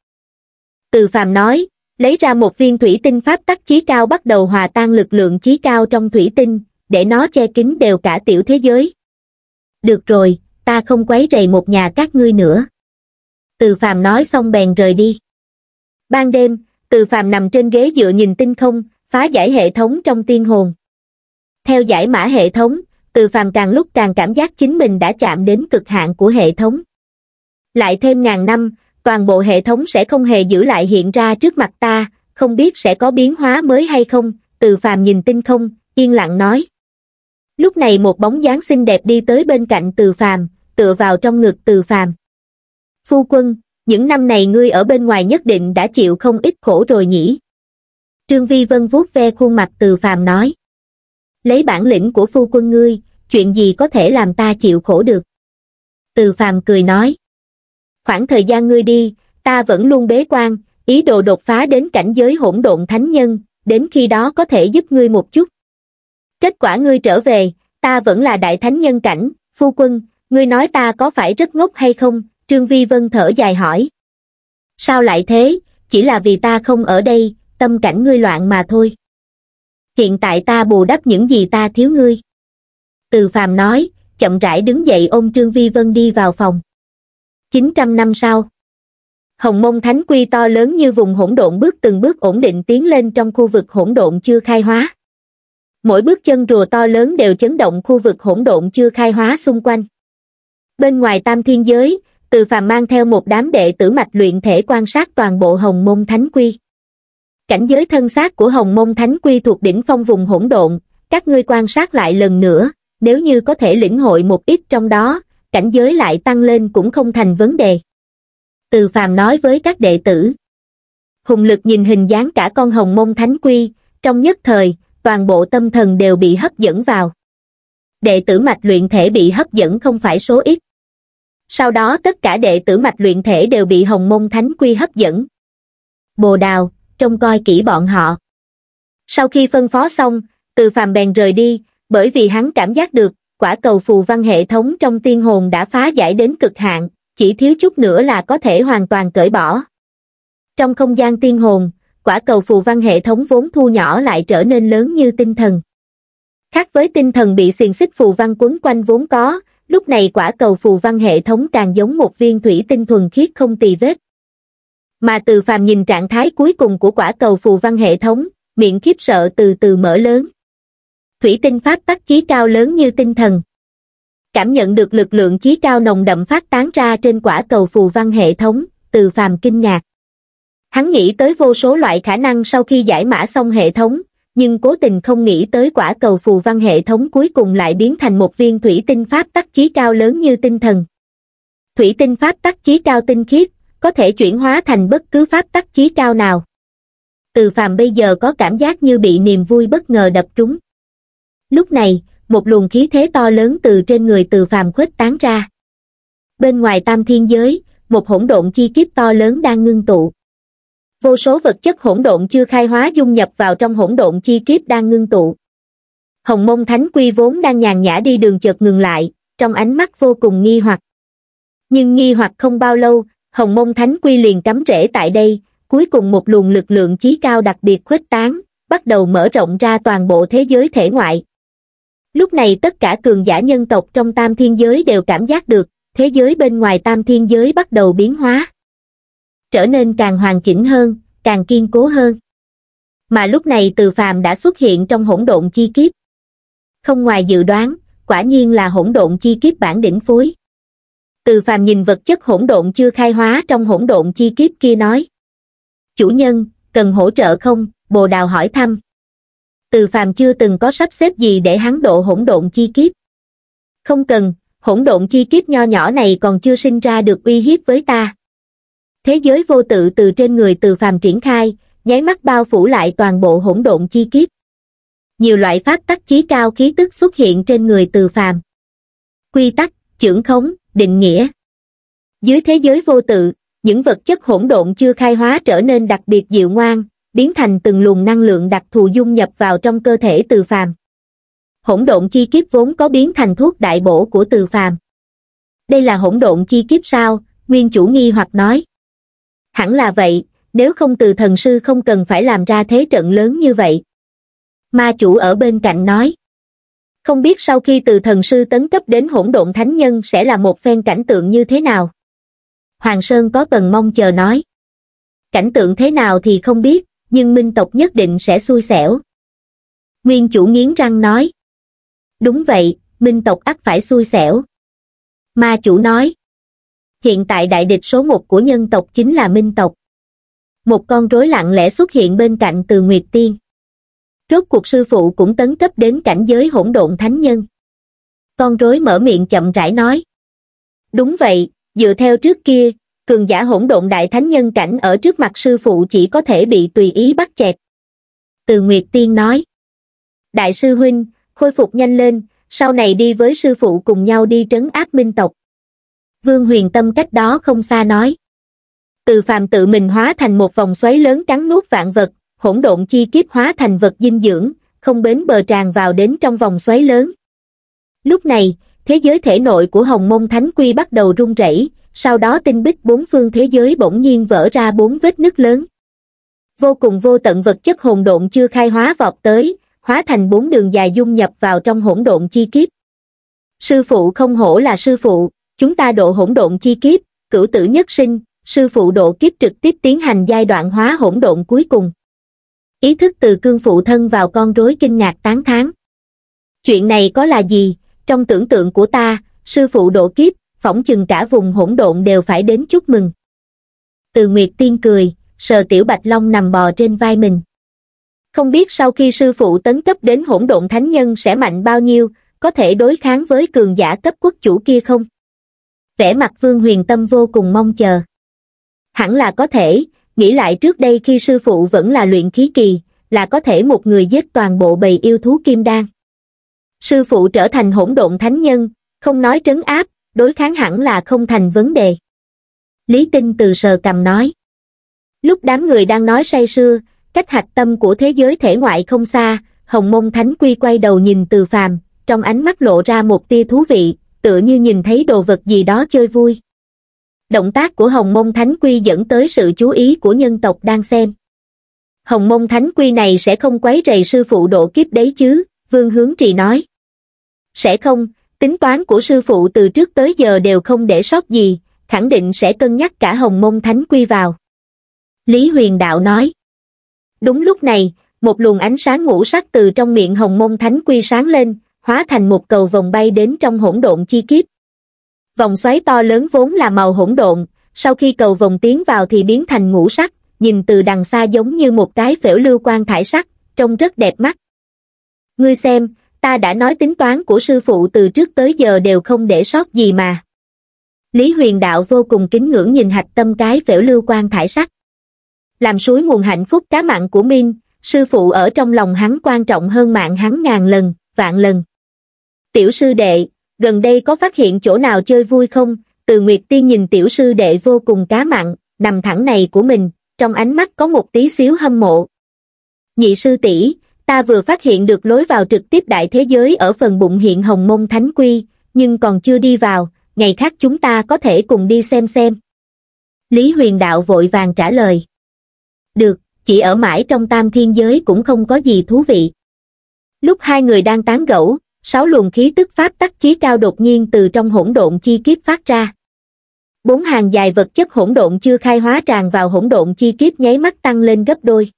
[SPEAKER 1] từ phàm nói lấy ra một viên thủy tinh pháp tắc chí cao bắt đầu hòa tan lực lượng chí cao trong thủy tinh, để nó che kín đều cả tiểu thế giới. Được rồi, ta không quấy rầy một nhà các ngươi nữa. Từ phàm nói xong bèn rời đi. Ban đêm, từ phàm nằm trên ghế dựa nhìn tinh không, phá giải hệ thống trong tiên hồn. Theo giải mã hệ thống, từ phàm càng lúc càng cảm giác chính mình đã chạm đến cực hạn của hệ thống. Lại thêm ngàn năm, toàn bộ hệ thống sẽ không hề giữ lại hiện ra trước mặt ta, không biết sẽ có biến hóa mới hay không, từ phàm nhìn tinh không, yên lặng nói. Lúc này một bóng dáng xinh đẹp đi tới bên cạnh từ phàm, tựa vào trong ngực từ phàm. Phu quân, những năm này ngươi ở bên ngoài nhất định đã chịu không ít khổ rồi nhỉ. Trương Vi Vân vuốt ve khuôn mặt từ phàm nói. Lấy bản lĩnh của phu quân ngươi, chuyện gì có thể làm ta chịu khổ được. Từ phàm cười nói khoảng thời gian ngươi đi ta vẫn luôn bế quan ý đồ đột phá đến cảnh giới hỗn độn thánh nhân đến khi đó có thể giúp ngươi một chút kết quả ngươi trở về ta vẫn là đại thánh nhân cảnh phu quân ngươi nói ta có phải rất ngốc hay không trương vi vân thở dài hỏi sao lại thế chỉ là vì ta không ở đây tâm cảnh ngươi loạn mà thôi hiện tại ta bù đắp những gì ta thiếu ngươi từ phàm nói chậm rãi đứng dậy ôm trương vi vân đi vào phòng 900 năm sau. Hồng Mông Thánh Quy to lớn như vùng hỗn độn bước từng bước ổn định tiến lên trong khu vực hỗn độn chưa khai hóa. Mỗi bước chân rùa to lớn đều chấn động khu vực hỗn độn chưa khai hóa xung quanh. Bên ngoài tam thiên giới, từ phàm mang theo một đám đệ tử mạch luyện thể quan sát toàn bộ Hồng Môn Thánh Quy. Cảnh giới thân xác của Hồng Môn Thánh Quy thuộc đỉnh phong vùng hỗn độn, các ngươi quan sát lại lần nữa, nếu như có thể lĩnh hội một ít trong đó, cảnh giới lại tăng lên cũng không thành vấn đề. Từ phàm nói với các đệ tử. Hùng lực nhìn hình dáng cả con hồng mông thánh quy, trong nhất thời, toàn bộ tâm thần đều bị hấp dẫn vào. Đệ tử mạch luyện thể bị hấp dẫn không phải số ít. Sau đó tất cả đệ tử mạch luyện thể đều bị hồng mông thánh quy hấp dẫn. Bồ đào, trông coi kỹ bọn họ. Sau khi phân phó xong, từ phàm bèn rời đi, bởi vì hắn cảm giác được quả cầu phù văn hệ thống trong tiên hồn đã phá giải đến cực hạn, chỉ thiếu chút nữa là có thể hoàn toàn cởi bỏ. Trong không gian tiên hồn, quả cầu phù văn hệ thống vốn thu nhỏ lại trở nên lớn như tinh thần. Khác với tinh thần bị xiềng xích phù văn quấn quanh vốn có, lúc này quả cầu phù văn hệ thống càng giống một viên thủy tinh thuần khiết không tì vết. Mà từ phàm nhìn trạng thái cuối cùng của quả cầu phù văn hệ thống, miệng khiếp sợ từ từ mở lớn thủy tinh pháp tắc chí cao lớn như tinh thần. Cảm nhận được lực lượng chí cao nồng đậm phát tán ra trên quả cầu phù văn hệ thống, từ phàm kinh ngạc. Hắn nghĩ tới vô số loại khả năng sau khi giải mã xong hệ thống, nhưng cố tình không nghĩ tới quả cầu phù văn hệ thống cuối cùng lại biến thành một viên thủy tinh pháp tắc chí cao lớn như tinh thần. Thủy tinh pháp tắc chí cao tinh khiết, có thể chuyển hóa thành bất cứ pháp tắc chí cao nào. Từ phàm bây giờ có cảm giác như bị niềm vui bất ngờ đập trúng lúc này một luồng khí thế to lớn từ trên người từ phàm khuếch tán ra bên ngoài tam thiên giới một hỗn độn chi kiếp to lớn đang ngưng tụ vô số vật chất hỗn độn chưa khai hóa dung nhập vào trong hỗn độn chi kiếp đang ngưng tụ hồng mông thánh quy vốn đang nhàn nhã đi đường chợt ngừng lại trong ánh mắt vô cùng nghi hoặc nhưng nghi hoặc không bao lâu hồng mông thánh quy liền cắm rễ tại đây cuối cùng một luồng lực lượng chí cao đặc biệt khuếch tán bắt đầu mở rộng ra toàn bộ thế giới thể ngoại Lúc này tất cả cường giả nhân tộc trong tam thiên giới đều cảm giác được, thế giới bên ngoài tam thiên giới bắt đầu biến hóa. Trở nên càng hoàn chỉnh hơn, càng kiên cố hơn. Mà lúc này từ phàm đã xuất hiện trong hỗn độn chi kiếp. Không ngoài dự đoán, quả nhiên là hỗn độn chi kiếp bản đỉnh phối. Từ phàm nhìn vật chất hỗn độn chưa khai hóa trong hỗn độn chi kiếp kia nói. Chủ nhân, cần hỗ trợ không? Bồ Đào hỏi thăm từ phàm chưa từng có sắp xếp gì để hắn độ hỗn độn chi kiếp. Không cần, hỗn độn chi kiếp nho nhỏ này còn chưa sinh ra được uy hiếp với ta. Thế giới vô tự từ trên người từ phàm triển khai, nháy mắt bao phủ lại toàn bộ hỗn độn chi kiếp. Nhiều loại pháp tắc chí cao khí tức xuất hiện trên người từ phàm. Quy tắc, trưởng khống, định nghĩa. Dưới thế giới vô tự, những vật chất hỗn độn chưa khai hóa trở nên đặc biệt dịu ngoan, biến thành từng luồng năng lượng đặc thù dung nhập vào trong cơ thể từ phàm. Hỗn độn chi kiếp vốn có biến thành thuốc đại bổ của từ phàm. Đây là hỗn độn chi kiếp sao, nguyên chủ nghi hoặc nói. Hẳn là vậy, nếu không từ thần sư không cần phải làm ra thế trận lớn như vậy. Ma chủ ở bên cạnh nói. Không biết sau khi từ thần sư tấn cấp đến hỗn độn thánh nhân sẽ là một phen cảnh tượng như thế nào. Hoàng Sơn có tầng mong chờ nói. Cảnh tượng thế nào thì không biết, nhưng minh tộc nhất định sẽ xui xẻo. Nguyên chủ nghiến răng nói. Đúng vậy, minh tộc ắt phải xui xẻo. Ma chủ nói. Hiện tại đại địch số một của nhân tộc chính là minh tộc. Một con rối lặng lẽ xuất hiện bên cạnh từ Nguyệt Tiên. Rốt cuộc sư phụ cũng tấn cấp đến cảnh giới hỗn độn thánh nhân. Con rối mở miệng chậm rãi nói. Đúng vậy, dựa theo trước kia, cường giả hỗn độn đại thánh nhân cảnh ở trước mặt sư phụ chỉ có thể bị tùy ý bắt chẹt. Từ Nguyệt Tiên nói, Đại sư Huynh, khôi phục nhanh lên, sau này đi với sư phụ cùng nhau đi trấn áp minh tộc. Vương huyền tâm cách đó không xa nói. Từ phàm tự mình hóa thành một vòng xoáy lớn cắn nuốt vạn vật, hỗn độn chi kiếp hóa thành vật dinh dưỡng, không bến bờ tràn vào đến trong vòng xoáy lớn. Lúc này, thế giới thể nội của Hồng Môn Thánh Quy bắt đầu rung rẩy, sau đó tinh bích bốn phương thế giới bỗng nhiên vỡ ra bốn vết nứt lớn vô cùng vô tận vật chất hồn độn chưa khai hóa vọt tới hóa thành bốn đường dài dung nhập vào trong hỗn độn chi kiếp sư phụ không hổ là sư phụ chúng ta độ hỗn độn chi kiếp cửu tử nhất sinh sư phụ độ kiếp trực tiếp tiến hành giai đoạn hóa hỗn độn cuối cùng ý thức từ cương phụ thân vào con rối kinh ngạc tán thán chuyện này có là gì trong tưởng tượng của ta sư phụ độ kiếp phỏng chừng cả vùng hỗn độn đều phải đến chúc mừng. Từ Nguyệt Tiên cười, sờ tiểu Bạch Long nằm bò trên vai mình. Không biết sau khi sư phụ tấn cấp đến hỗn độn thánh nhân sẽ mạnh bao nhiêu, có thể đối kháng với cường giả cấp quốc chủ kia không? Vẻ mặt Vương Huyền Tâm vô cùng mong chờ. Hẳn là có thể, nghĩ lại trước đây khi sư phụ vẫn là luyện khí kỳ, là có thể một người giết toàn bộ bầy yêu thú kim đan. Sư phụ trở thành hỗn độn thánh nhân, không nói trấn áp, đối kháng hẳn là không thành vấn đề. Lý Tinh từ sờ cầm nói. Lúc đám người đang nói say sưa, cách hạch tâm của thế giới thể ngoại không xa, Hồng Mông Thánh Quy quay đầu nhìn từ phàm, trong ánh mắt lộ ra một tia thú vị, tựa như nhìn thấy đồ vật gì đó chơi vui. Động tác của Hồng Mông Thánh Quy dẫn tới sự chú ý của nhân tộc đang xem. Hồng Mông Thánh Quy này sẽ không quấy rầy sư phụ độ kiếp đấy chứ, Vương Hướng Trì nói. Sẽ không, Tính toán của sư phụ từ trước tới giờ đều không để sót gì, khẳng định sẽ cân nhắc cả hồng môn thánh quy vào. Lý Huyền Đạo nói. Đúng lúc này, một luồng ánh sáng ngũ sắc từ trong miệng hồng môn thánh quy sáng lên, hóa thành một cầu vòng bay đến trong hỗn độn chi kiếp. Vòng xoáy to lớn vốn là màu hỗn độn, sau khi cầu vòng tiến vào thì biến thành ngũ sắc, nhìn từ đằng xa giống như một cái phễu lưu quan thải sắc, trông rất đẹp mắt. Ngươi xem, ta đã nói tính toán của sư phụ từ trước tới giờ đều không để sót gì mà. Lý huyền đạo vô cùng kính ngưỡng nhìn hạch tâm cái phễu lưu quan thải sắc. Làm suối nguồn hạnh phúc cá mạng của Minh, sư phụ ở trong lòng hắn quan trọng hơn mạng hắn ngàn lần, vạn lần. Tiểu sư đệ, gần đây có phát hiện chỗ nào chơi vui không? Từ Nguyệt Tiên nhìn tiểu sư đệ vô cùng cá mặn, nằm thẳng này của mình, trong ánh mắt có một tí xíu hâm mộ. Nhị sư tỷ, ta vừa phát hiện được lối vào trực tiếp đại thế giới ở phần bụng hiện hồng mông thánh quy nhưng còn chưa đi vào ngày khác chúng ta có thể cùng đi xem xem lý huyền đạo vội vàng trả lời được chỉ ở mãi trong tam thiên giới cũng không có gì thú vị lúc hai người đang tán gẫu sáu luồng khí tức pháp tắc chí cao đột nhiên từ trong hỗn độn chi kiếp phát ra bốn hàng dài vật chất hỗn độn chưa khai hóa tràn vào hỗn độn chi kiếp nháy mắt tăng lên gấp đôi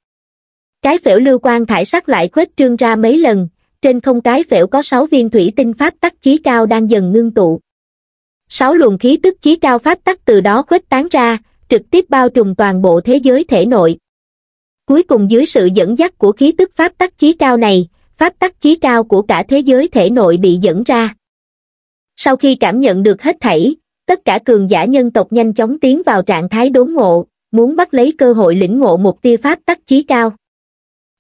[SPEAKER 1] cái phễu lưu quan thải sắc lại khuếch trương ra mấy lần, trên không cái phễu có sáu viên thủy tinh pháp tắc chí cao đang dần ngưng tụ. Sáu luồng khí tức chí cao pháp tắc từ đó khuếch tán ra, trực tiếp bao trùm toàn bộ thế giới thể nội. Cuối cùng dưới sự dẫn dắt của khí tức pháp tắc chí cao này, pháp tắc chí cao của cả thế giới thể nội bị dẫn ra. Sau khi cảm nhận được hết thảy, tất cả cường giả nhân tộc nhanh chóng tiến vào trạng thái đốn ngộ, muốn bắt lấy cơ hội lĩnh ngộ một tia pháp tắc chí cao.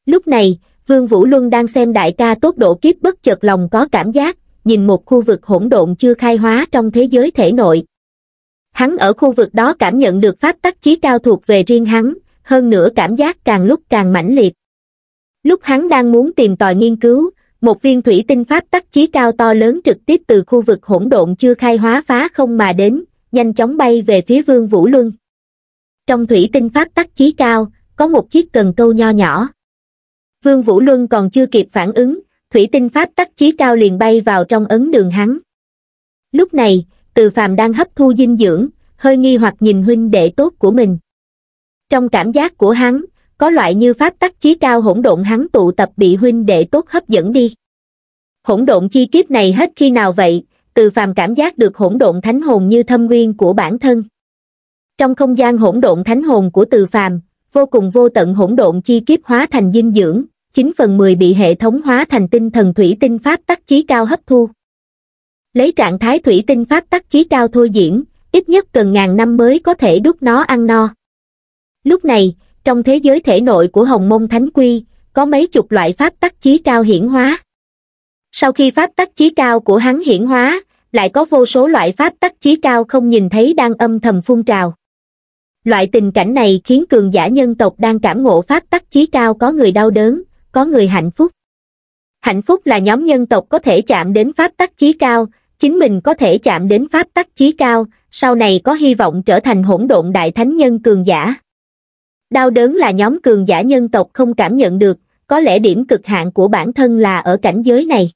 [SPEAKER 1] Lúc này, Vương Vũ Luân đang xem đại ca tốt độ kiếp bất chợt lòng có cảm giác, nhìn một khu vực hỗn độn chưa khai hóa trong thế giới thể nội. Hắn ở khu vực đó cảm nhận được pháp tắc chí cao thuộc về riêng hắn, hơn nữa cảm giác càng lúc càng mãnh liệt. Lúc hắn đang muốn tìm tòi nghiên cứu, một viên thủy tinh pháp tắc chí cao to lớn trực tiếp từ khu vực hỗn độn chưa khai hóa phá không mà đến, nhanh chóng bay về phía Vương Vũ Luân. Trong thủy tinh pháp tắc chí cao, có một chiếc cần câu nho nhỏ vương vũ luân còn chưa kịp phản ứng thủy tinh pháp tắc chí cao liền bay vào trong ấn đường hắn lúc này từ phàm đang hấp thu dinh dưỡng hơi nghi hoặc nhìn huynh đệ tốt của mình trong cảm giác của hắn có loại như pháp tắc chí cao hỗn độn hắn tụ tập bị huynh đệ tốt hấp dẫn đi hỗn độn chi kiếp này hết khi nào vậy từ phàm cảm giác được hỗn độn thánh hồn như thâm nguyên của bản thân trong không gian hỗn độn thánh hồn của từ phàm vô cùng vô tận hỗn độn chi kiếp hóa thành dinh dưỡng 9 phần 10 bị hệ thống hóa thành tinh thần thủy tinh pháp tắc chí cao hấp thu. Lấy trạng thái thủy tinh pháp tắc chí cao thôi diễn, ít nhất cần ngàn năm mới có thể đút nó ăn no. Lúc này, trong thế giới thể nội của Hồng Mông Thánh Quy, có mấy chục loại pháp tắc chí cao hiển hóa. Sau khi pháp tắc chí cao của hắn hiển hóa, lại có vô số loại pháp tắc chí cao không nhìn thấy đang âm thầm phun trào. Loại tình cảnh này khiến cường giả nhân tộc đang cảm ngộ pháp tắc chí cao có người đau đớn, có người hạnh phúc. Hạnh phúc là nhóm nhân tộc có thể chạm đến pháp tắc chí cao, chính mình có thể chạm đến pháp tắc chí cao, sau này có hy vọng trở thành hỗn độn đại thánh nhân cường giả. Đau đớn là nhóm cường giả nhân tộc không cảm nhận được, có lẽ điểm cực hạn của bản thân là ở cảnh giới này.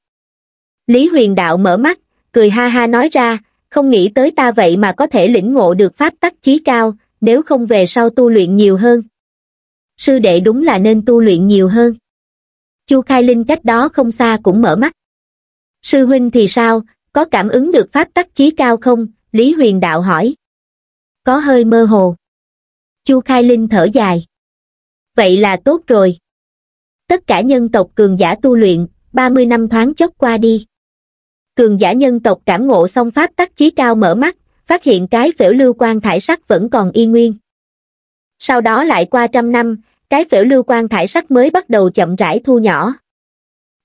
[SPEAKER 1] Lý huyền đạo mở mắt, cười ha ha nói ra, không nghĩ tới ta vậy mà có thể lĩnh ngộ được pháp tắc chí cao, nếu không về sau tu luyện nhiều hơn. Sư đệ đúng là nên tu luyện nhiều hơn chu khai linh cách đó không xa cũng mở mắt sư huynh thì sao có cảm ứng được pháp tắc chí cao không lý huyền đạo hỏi có hơi mơ hồ chu khai linh thở dài vậy là tốt rồi tất cả nhân tộc cường giả tu luyện ba mươi năm thoáng chốc qua đi cường giả nhân tộc cảm ngộ xong pháp tắc chí cao mở mắt phát hiện cái phễu lưu quan thải sắc vẫn còn y nguyên sau đó lại qua trăm năm cái phễu lưu quan thải sắc mới bắt đầu chậm rãi thu nhỏ.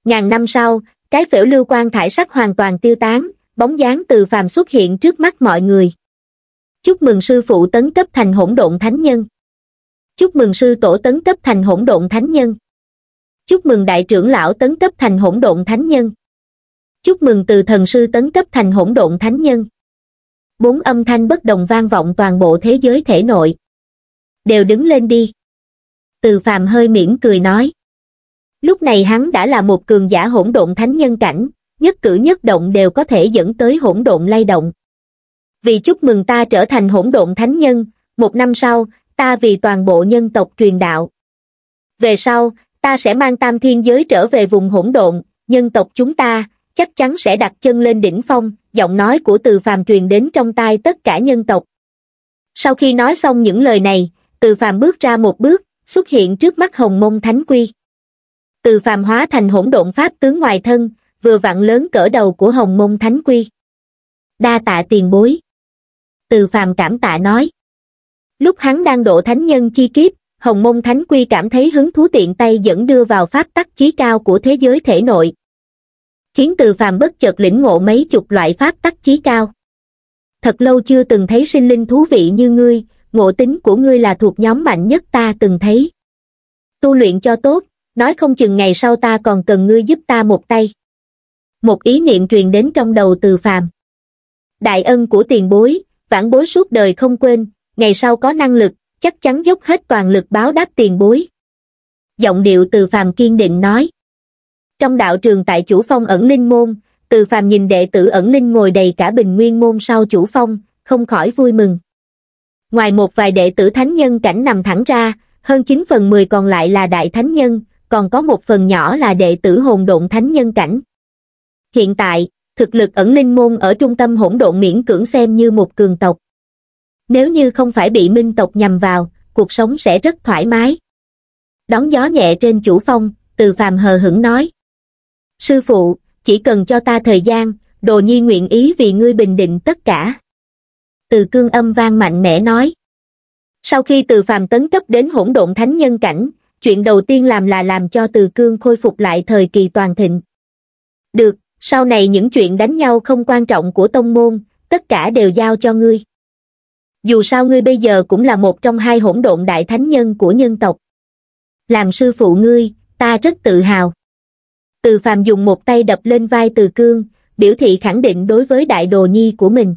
[SPEAKER 1] Ngàn năm sau, cái phễu lưu quan thải sắc hoàn toàn tiêu tán, bóng dáng từ phàm xuất hiện trước mắt mọi người. Chúc mừng sư phụ tấn cấp thành hỗn độn thánh nhân. Chúc mừng sư tổ tấn cấp thành hỗn độn thánh nhân. Chúc mừng đại trưởng lão tấn cấp thành hỗn độn thánh nhân. Chúc mừng từ thần sư tấn cấp thành hỗn độn thánh nhân. Bốn âm thanh bất đồng vang vọng toàn bộ thế giới thể nội. Đều đứng lên đi từ phàm hơi miễn cười nói. Lúc này hắn đã là một cường giả hỗn độn thánh nhân cảnh, nhất cử nhất động đều có thể dẫn tới hỗn độn lay động. Vì chúc mừng ta trở thành hỗn độn thánh nhân, một năm sau, ta vì toàn bộ nhân tộc truyền đạo. Về sau, ta sẽ mang tam thiên giới trở về vùng hỗn độn, nhân tộc chúng ta, chắc chắn sẽ đặt chân lên đỉnh phong, giọng nói của từ phàm truyền đến trong tai tất cả nhân tộc. Sau khi nói xong những lời này, từ phàm bước ra một bước, xuất hiện trước mắt hồng mông thánh quy. Từ phàm hóa thành hỗn độn pháp tướng ngoài thân, vừa vặn lớn cỡ đầu của hồng mông thánh quy. Đa tạ tiền bối. Từ phàm cảm tạ nói. Lúc hắn đang độ thánh nhân chi kiếp, hồng mông thánh quy cảm thấy hứng thú tiện tay dẫn đưa vào pháp tắc chí cao của thế giới thể nội. Khiến từ phàm bất chợt lĩnh ngộ mấy chục loại pháp tắc chí cao. Thật lâu chưa từng thấy sinh linh thú vị như ngươi, ngộ tính của ngươi là thuộc nhóm mạnh nhất ta từng thấy. Tu luyện cho tốt, nói không chừng ngày sau ta còn cần ngươi giúp ta một tay. Một ý niệm truyền đến trong đầu từ phàm. Đại ân của tiền bối, vãn bối suốt đời không quên, ngày sau có năng lực, chắc chắn dốc hết toàn lực báo đáp tiền bối. Giọng điệu từ phàm kiên định nói. Trong đạo trường tại chủ phong ẩn linh môn, từ phàm nhìn đệ tử ẩn linh ngồi đầy cả bình nguyên môn sau chủ phong, không khỏi vui mừng ngoài một vài đệ tử thánh nhân cảnh nằm thẳng ra, hơn 9 phần 10 còn lại là đại thánh nhân, còn có một phần nhỏ là đệ tử hồn độn thánh nhân cảnh. Hiện tại, thực lực ẩn linh môn ở trung tâm hỗn độn miễn cưỡng xem như một cường tộc. Nếu như không phải bị minh tộc nhằm vào, cuộc sống sẽ rất thoải mái. Đón gió nhẹ trên chủ phong, từ phàm hờ hững nói. Sư phụ, chỉ cần cho ta thời gian, đồ nhi nguyện ý vì ngươi bình định tất cả từ cương âm vang mạnh mẽ nói sau khi từ phàm tấn cấp đến hỗn độn thánh nhân cảnh chuyện đầu tiên làm là làm cho từ cương khôi phục lại thời kỳ toàn thịnh được sau này những chuyện đánh nhau không quan trọng của tông môn tất cả đều giao cho ngươi dù sao ngươi bây giờ cũng là một trong hai hỗn độn đại thánh nhân của nhân tộc làm sư phụ ngươi ta rất tự hào từ phàm dùng một tay đập lên vai từ cương biểu thị khẳng định đối với đại đồ nhi của mình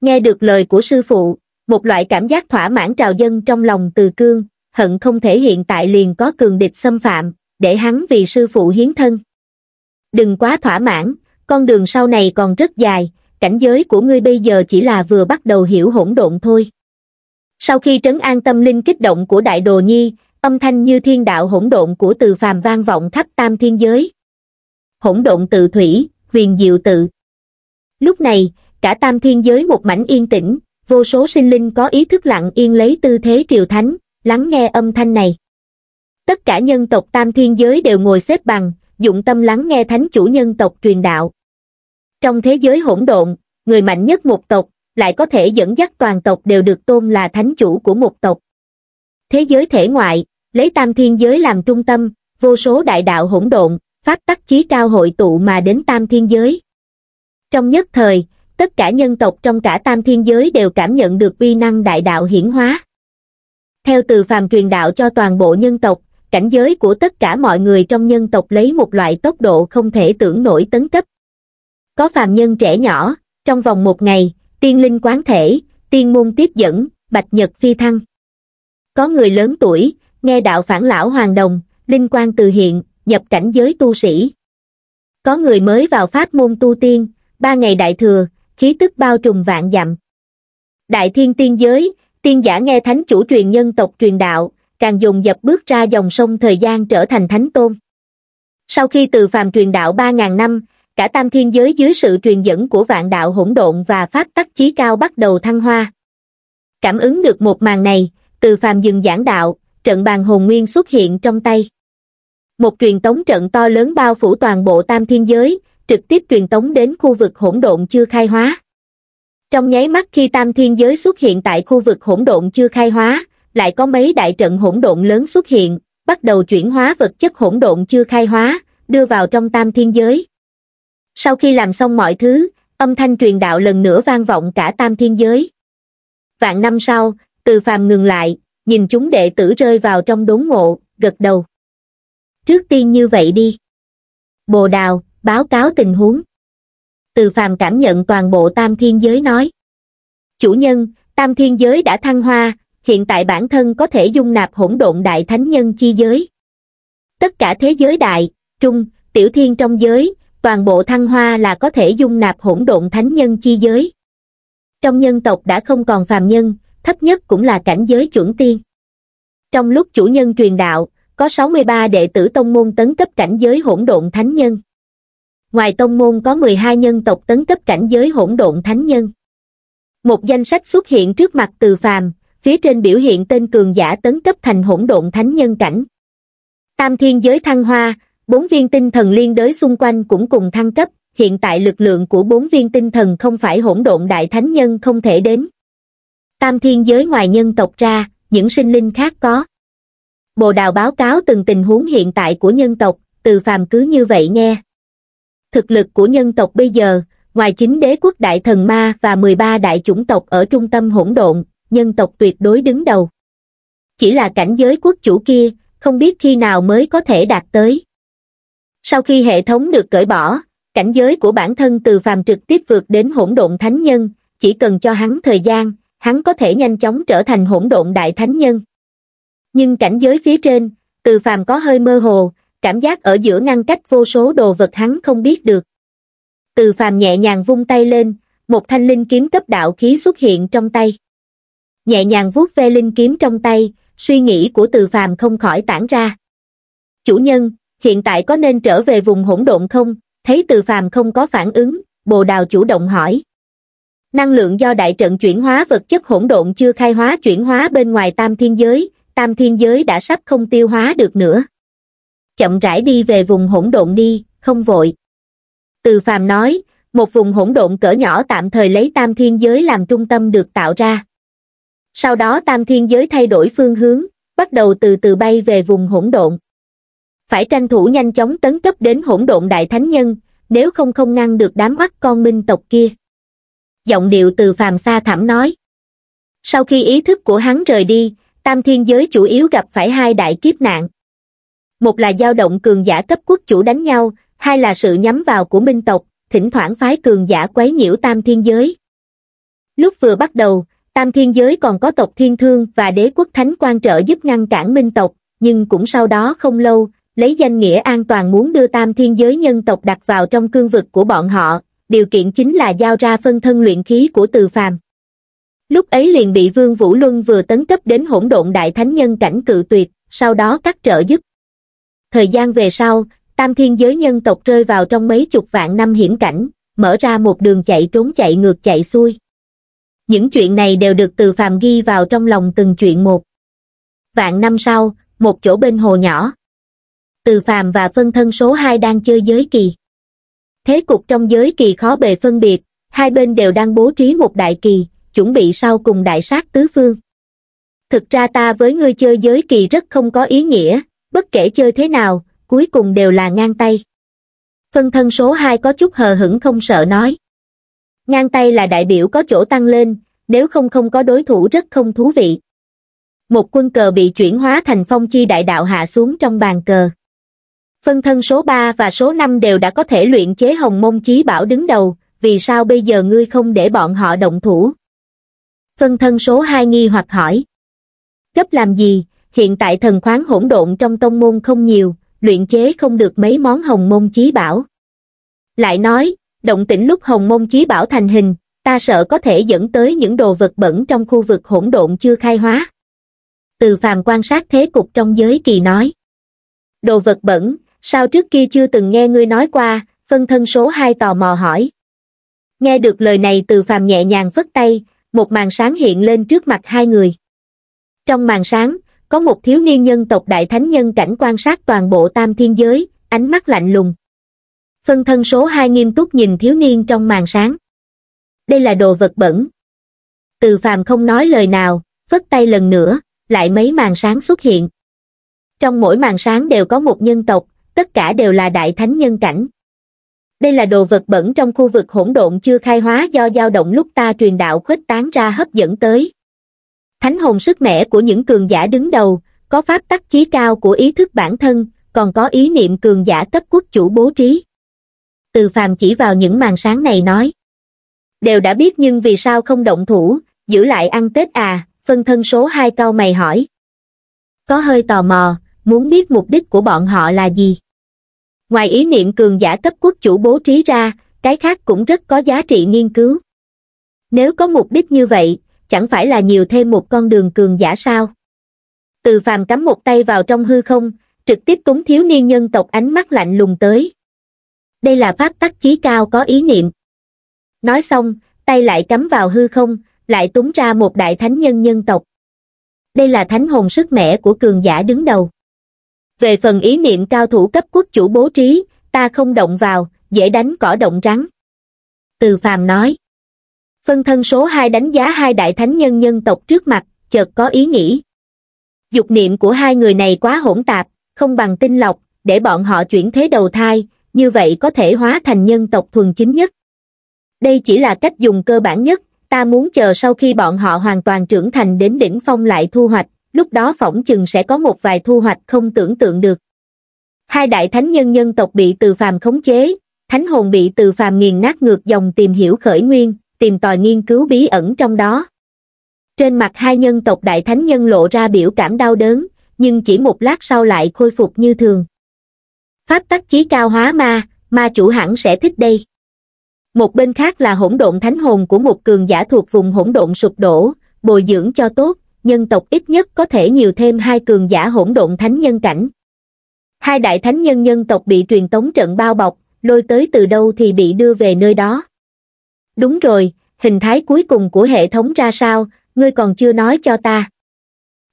[SPEAKER 1] Nghe được lời của sư phụ, một loại cảm giác thỏa mãn trào dân trong lòng từ cương, hận không thể hiện tại liền có cường địch xâm phạm, để hắn vì sư phụ hiến thân. Đừng quá thỏa mãn, con đường sau này còn rất dài, cảnh giới của ngươi bây giờ chỉ là vừa bắt đầu hiểu hỗn độn thôi. Sau khi trấn an tâm linh kích động của đại đồ nhi, âm thanh như thiên đạo hỗn độn của từ phàm vang vọng khắp tam thiên giới. Hỗn độn tự thủy, huyền diệu tự. Lúc này, cả tam thiên giới một mảnh yên tĩnh, vô số sinh linh có ý thức lặng yên lấy tư thế triều thánh, lắng nghe âm thanh này. Tất cả nhân tộc tam thiên giới đều ngồi xếp bằng, dụng tâm lắng nghe thánh chủ nhân tộc truyền đạo. Trong thế giới hỗn độn, người mạnh nhất một tộc, lại có thể dẫn dắt toàn tộc đều được tôn là thánh chủ của một tộc. Thế giới thể ngoại, lấy tam thiên giới làm trung tâm, vô số đại đạo hỗn độn, pháp tắc chí cao hội tụ mà đến tam thiên giới. Trong nhất thời, tất cả nhân tộc trong cả tam thiên giới đều cảm nhận được uy năng đại đạo hiển hóa. Theo từ phàm truyền đạo cho toàn bộ nhân tộc, cảnh giới của tất cả mọi người trong nhân tộc lấy một loại tốc độ không thể tưởng nổi tấn cấp. Có phàm nhân trẻ nhỏ, trong vòng một ngày, tiên linh quán thể, tiên môn tiếp dẫn, bạch nhật phi thăng. Có người lớn tuổi, nghe đạo phản lão hoàng đồng, linh quan từ hiện, nhập cảnh giới tu sĩ. Có người mới vào pháp môn tu tiên, ba ngày đại thừa, khí tức bao trùm vạn dặm. Đại thiên tiên giới, tiên giả nghe thánh chủ truyền nhân tộc truyền đạo, càng dùng dập bước ra dòng sông thời gian trở thành thánh tôn. Sau khi từ phàm truyền đạo 3.000 năm, cả tam thiên giới dưới sự truyền dẫn của vạn đạo hỗn độn và phát tắc chí cao bắt đầu thăng hoa. Cảm ứng được một màn này, từ phàm dừng giảng đạo, trận bàn hồn nguyên xuất hiện trong tay. Một truyền tống trận to lớn bao phủ toàn bộ tam thiên giới, trực tiếp truyền tống đến khu vực hỗn độn chưa khai hóa. Trong nháy mắt khi tam thiên giới xuất hiện tại khu vực hỗn độn chưa khai hóa, lại có mấy đại trận hỗn độn lớn xuất hiện, bắt đầu chuyển hóa vật chất hỗn độn chưa khai hóa, đưa vào trong tam thiên giới. Sau khi làm xong mọi thứ, âm thanh truyền đạo lần nữa vang vọng cả tam thiên giới. Vạn năm sau, từ phàm ngừng lại, nhìn chúng đệ tử rơi vào trong đốn ngộ, gật đầu. Trước tiên như vậy đi. Bồ đào, báo cáo tình huống. Từ phàm cảm nhận toàn bộ tam thiên giới nói. Chủ nhân, tam thiên giới đã thăng hoa, hiện tại bản thân có thể dung nạp hỗn độn đại thánh nhân chi giới. Tất cả thế giới đại, trung, tiểu thiên trong giới, toàn bộ thăng hoa là có thể dung nạp hỗn độn thánh nhân chi giới. Trong nhân tộc đã không còn phàm nhân, thấp nhất cũng là cảnh giới chuẩn tiên. Trong lúc chủ nhân truyền đạo, có 63 đệ tử tông môn tấn cấp cảnh giới hỗn độn thánh nhân ngoài tông môn có mười hai nhân tộc tấn cấp cảnh giới hỗn độn thánh nhân một danh sách xuất hiện trước mặt từ phàm phía trên biểu hiện tên cường giả tấn cấp thành hỗn độn thánh nhân cảnh tam thiên giới thăng hoa bốn viên tinh thần liên đới xung quanh cũng cùng thăng cấp hiện tại lực lượng của bốn viên tinh thần không phải hỗn độn đại thánh nhân không thể đến tam thiên giới ngoài nhân tộc ra những sinh linh khác có bồ đào báo cáo từng tình huống hiện tại của nhân tộc từ phàm cứ như vậy nghe thực lực của nhân tộc bây giờ, ngoài chính đế quốc đại thần ma và 13 đại chủng tộc ở trung tâm hỗn độn, nhân tộc tuyệt đối đứng đầu. Chỉ là cảnh giới quốc chủ kia, không biết khi nào mới có thể đạt tới. Sau khi hệ thống được cởi bỏ, cảnh giới của bản thân từ phàm trực tiếp vượt đến hỗn độn thánh nhân, chỉ cần cho hắn thời gian, hắn có thể nhanh chóng trở thành hỗn độn đại thánh nhân. Nhưng cảnh giới phía trên, từ phàm có hơi mơ hồ, cảm giác ở giữa ngăn cách vô số đồ vật hắn không biết được. Từ phàm nhẹ nhàng vung tay lên, một thanh linh kiếm cấp đạo khí xuất hiện trong tay. Nhẹ nhàng vuốt ve linh kiếm trong tay, suy nghĩ của từ phàm không khỏi tản ra. Chủ nhân, hiện tại có nên trở về vùng hỗn độn không? Thấy từ phàm không có phản ứng, bồ đào chủ động hỏi. Năng lượng do đại trận chuyển hóa vật chất hỗn độn chưa khai hóa chuyển hóa bên ngoài tam thiên giới, tam thiên giới đã sắp không tiêu hóa được nữa chậm rãi đi về vùng hỗn độn đi, không vội. Từ phàm nói, một vùng hỗn độn cỡ nhỏ tạm thời lấy tam thiên giới làm trung tâm được tạo ra. Sau đó tam thiên giới thay đổi phương hướng, bắt đầu từ từ bay về vùng hỗn độn. Phải tranh thủ nhanh chóng tấn cấp đến hỗn độn đại thánh nhân, nếu không không ngăn được đám mắt con minh tộc kia. Giọng điệu từ phàm xa thẳm nói. Sau khi ý thức của hắn rời đi, tam thiên giới chủ yếu gặp phải hai đại kiếp nạn một là dao động cường giả cấp quốc chủ đánh nhau, hai là sự nhắm vào của minh tộc, thỉnh thoảng phái cường giả quấy nhiễu tam thiên giới. Lúc vừa bắt đầu, tam thiên giới còn có tộc thiên thương và đế quốc thánh quan trợ giúp ngăn cản minh tộc, nhưng cũng sau đó không lâu, lấy danh nghĩa an toàn muốn đưa tam thiên giới nhân tộc đặt vào trong cương vực của bọn họ, điều kiện chính là giao ra phân thân luyện khí của từ phàm. Lúc ấy liền bị Vương Vũ Luân vừa tấn cấp đến hỗn độn đại thánh nhân cảnh cự tuyệt, sau đó cắt trợ giúp. Thời gian về sau, tam thiên giới nhân tộc rơi vào trong mấy chục vạn năm hiểm cảnh, mở ra một đường chạy trốn chạy ngược chạy xuôi. Những chuyện này đều được từ phàm ghi vào trong lòng từng chuyện một. Vạn năm sau, một chỗ bên hồ nhỏ. Từ phàm và phân thân số 2 đang chơi giới kỳ. Thế cục trong giới kỳ khó bề phân biệt, hai bên đều đang bố trí một đại kỳ, chuẩn bị sau cùng đại sát tứ phương. Thực ra ta với ngươi chơi giới kỳ rất không có ý nghĩa, bất kể chơi thế nào, cuối cùng đều là ngang tay. Phân thân số 2 có chút hờ hững không sợ nói. Ngang tay là đại biểu có chỗ tăng lên, nếu không không có đối thủ rất không thú vị. Một quân cờ bị chuyển hóa thành phong chi đại đạo hạ xuống trong bàn cờ. Phân thân số 3 và số 5 đều đã có thể luyện chế hồng mông chí bảo đứng đầu, vì sao bây giờ ngươi không để bọn họ động thủ? Phân thân số 2 nghi hoặc hỏi. Cấp làm gì, hiện tại thần khoáng hỗn độn trong tông môn không nhiều, luyện chế không được mấy món hồng môn chí bảo. Lại nói, động tĩnh lúc hồng môn chí bảo thành hình, ta sợ có thể dẫn tới những đồ vật bẩn trong khu vực hỗn độn chưa khai hóa. Từ phàm quan sát thế cục trong giới kỳ nói. Đồ vật bẩn, sao trước kia chưa từng nghe ngươi nói qua, phân thân số 2 tò mò hỏi. Nghe được lời này từ phàm nhẹ nhàng phất tay, một màn sáng hiện lên trước mặt hai người. Trong màn sáng, có một thiếu niên nhân tộc đại thánh nhân cảnh quan sát toàn bộ tam thiên giới, ánh mắt lạnh lùng. Phân thân số 2 nghiêm túc nhìn thiếu niên trong màn sáng. Đây là đồ vật bẩn. Từ phàm không nói lời nào, phất tay lần nữa, lại mấy màn sáng xuất hiện. Trong mỗi màn sáng đều có một nhân tộc, tất cả đều là đại thánh nhân cảnh. Đây là đồ vật bẩn trong khu vực hỗn độn chưa khai hóa do dao động lúc ta truyền đạo khuếch tán ra hấp dẫn tới. Thánh hồn sức mẻ của những cường giả đứng đầu, có pháp tắc chí cao của ý thức bản thân, còn có ý niệm cường giả cấp quốc chủ bố trí. Từ phàm chỉ vào những màn sáng này nói. Đều đã biết nhưng vì sao không động thủ, giữ lại ăn Tết à, phân thân số 2 cao mày hỏi. Có hơi tò mò, muốn biết mục đích của bọn họ là gì. Ngoài ý niệm cường giả cấp quốc chủ bố trí ra, cái khác cũng rất có giá trị nghiên cứu. Nếu có mục đích như vậy, chẳng phải là nhiều thêm một con đường cường giả sao? Từ phàm cắm một tay vào trong hư không, trực tiếp túng thiếu niên nhân tộc ánh mắt lạnh lùng tới. Đây là pháp tắc chí cao có ý niệm. Nói xong, tay lại cắm vào hư không, lại túng ra một đại thánh nhân nhân tộc. Đây là thánh hồn sức mẻ của cường giả đứng đầu. Về phần ý niệm cao thủ cấp quốc chủ bố trí, ta không động vào, dễ đánh cỏ động rắn. Từ phàm nói phân thân số hai đánh giá hai đại thánh nhân nhân tộc trước mặt chợt có ý nghĩ dục niệm của hai người này quá hỗn tạp không bằng tinh lọc để bọn họ chuyển thế đầu thai như vậy có thể hóa thành nhân tộc thuần chính nhất đây chỉ là cách dùng cơ bản nhất ta muốn chờ sau khi bọn họ hoàn toàn trưởng thành đến đỉnh phong lại thu hoạch lúc đó phỏng chừng sẽ có một vài thu hoạch không tưởng tượng được hai đại thánh nhân nhân tộc bị từ phàm khống chế thánh hồn bị từ phàm nghiền nát ngược dòng tìm hiểu khởi nguyên tìm tòi nghiên cứu bí ẩn trong đó trên mặt hai nhân tộc đại thánh nhân lộ ra biểu cảm đau đớn nhưng chỉ một lát sau lại khôi phục như thường pháp tắc chí cao hóa ma ma chủ hẳn sẽ thích đây một bên khác là hỗn độn thánh hồn của một cường giả thuộc vùng hỗn độn sụp đổ bồi dưỡng cho tốt nhân tộc ít nhất có thể nhiều thêm hai cường giả hỗn độn thánh nhân cảnh hai đại thánh nhân nhân tộc bị truyền tống trận bao bọc lôi tới từ đâu thì bị đưa về nơi đó đúng rồi hình thái cuối cùng của hệ thống ra sao ngươi còn chưa nói cho ta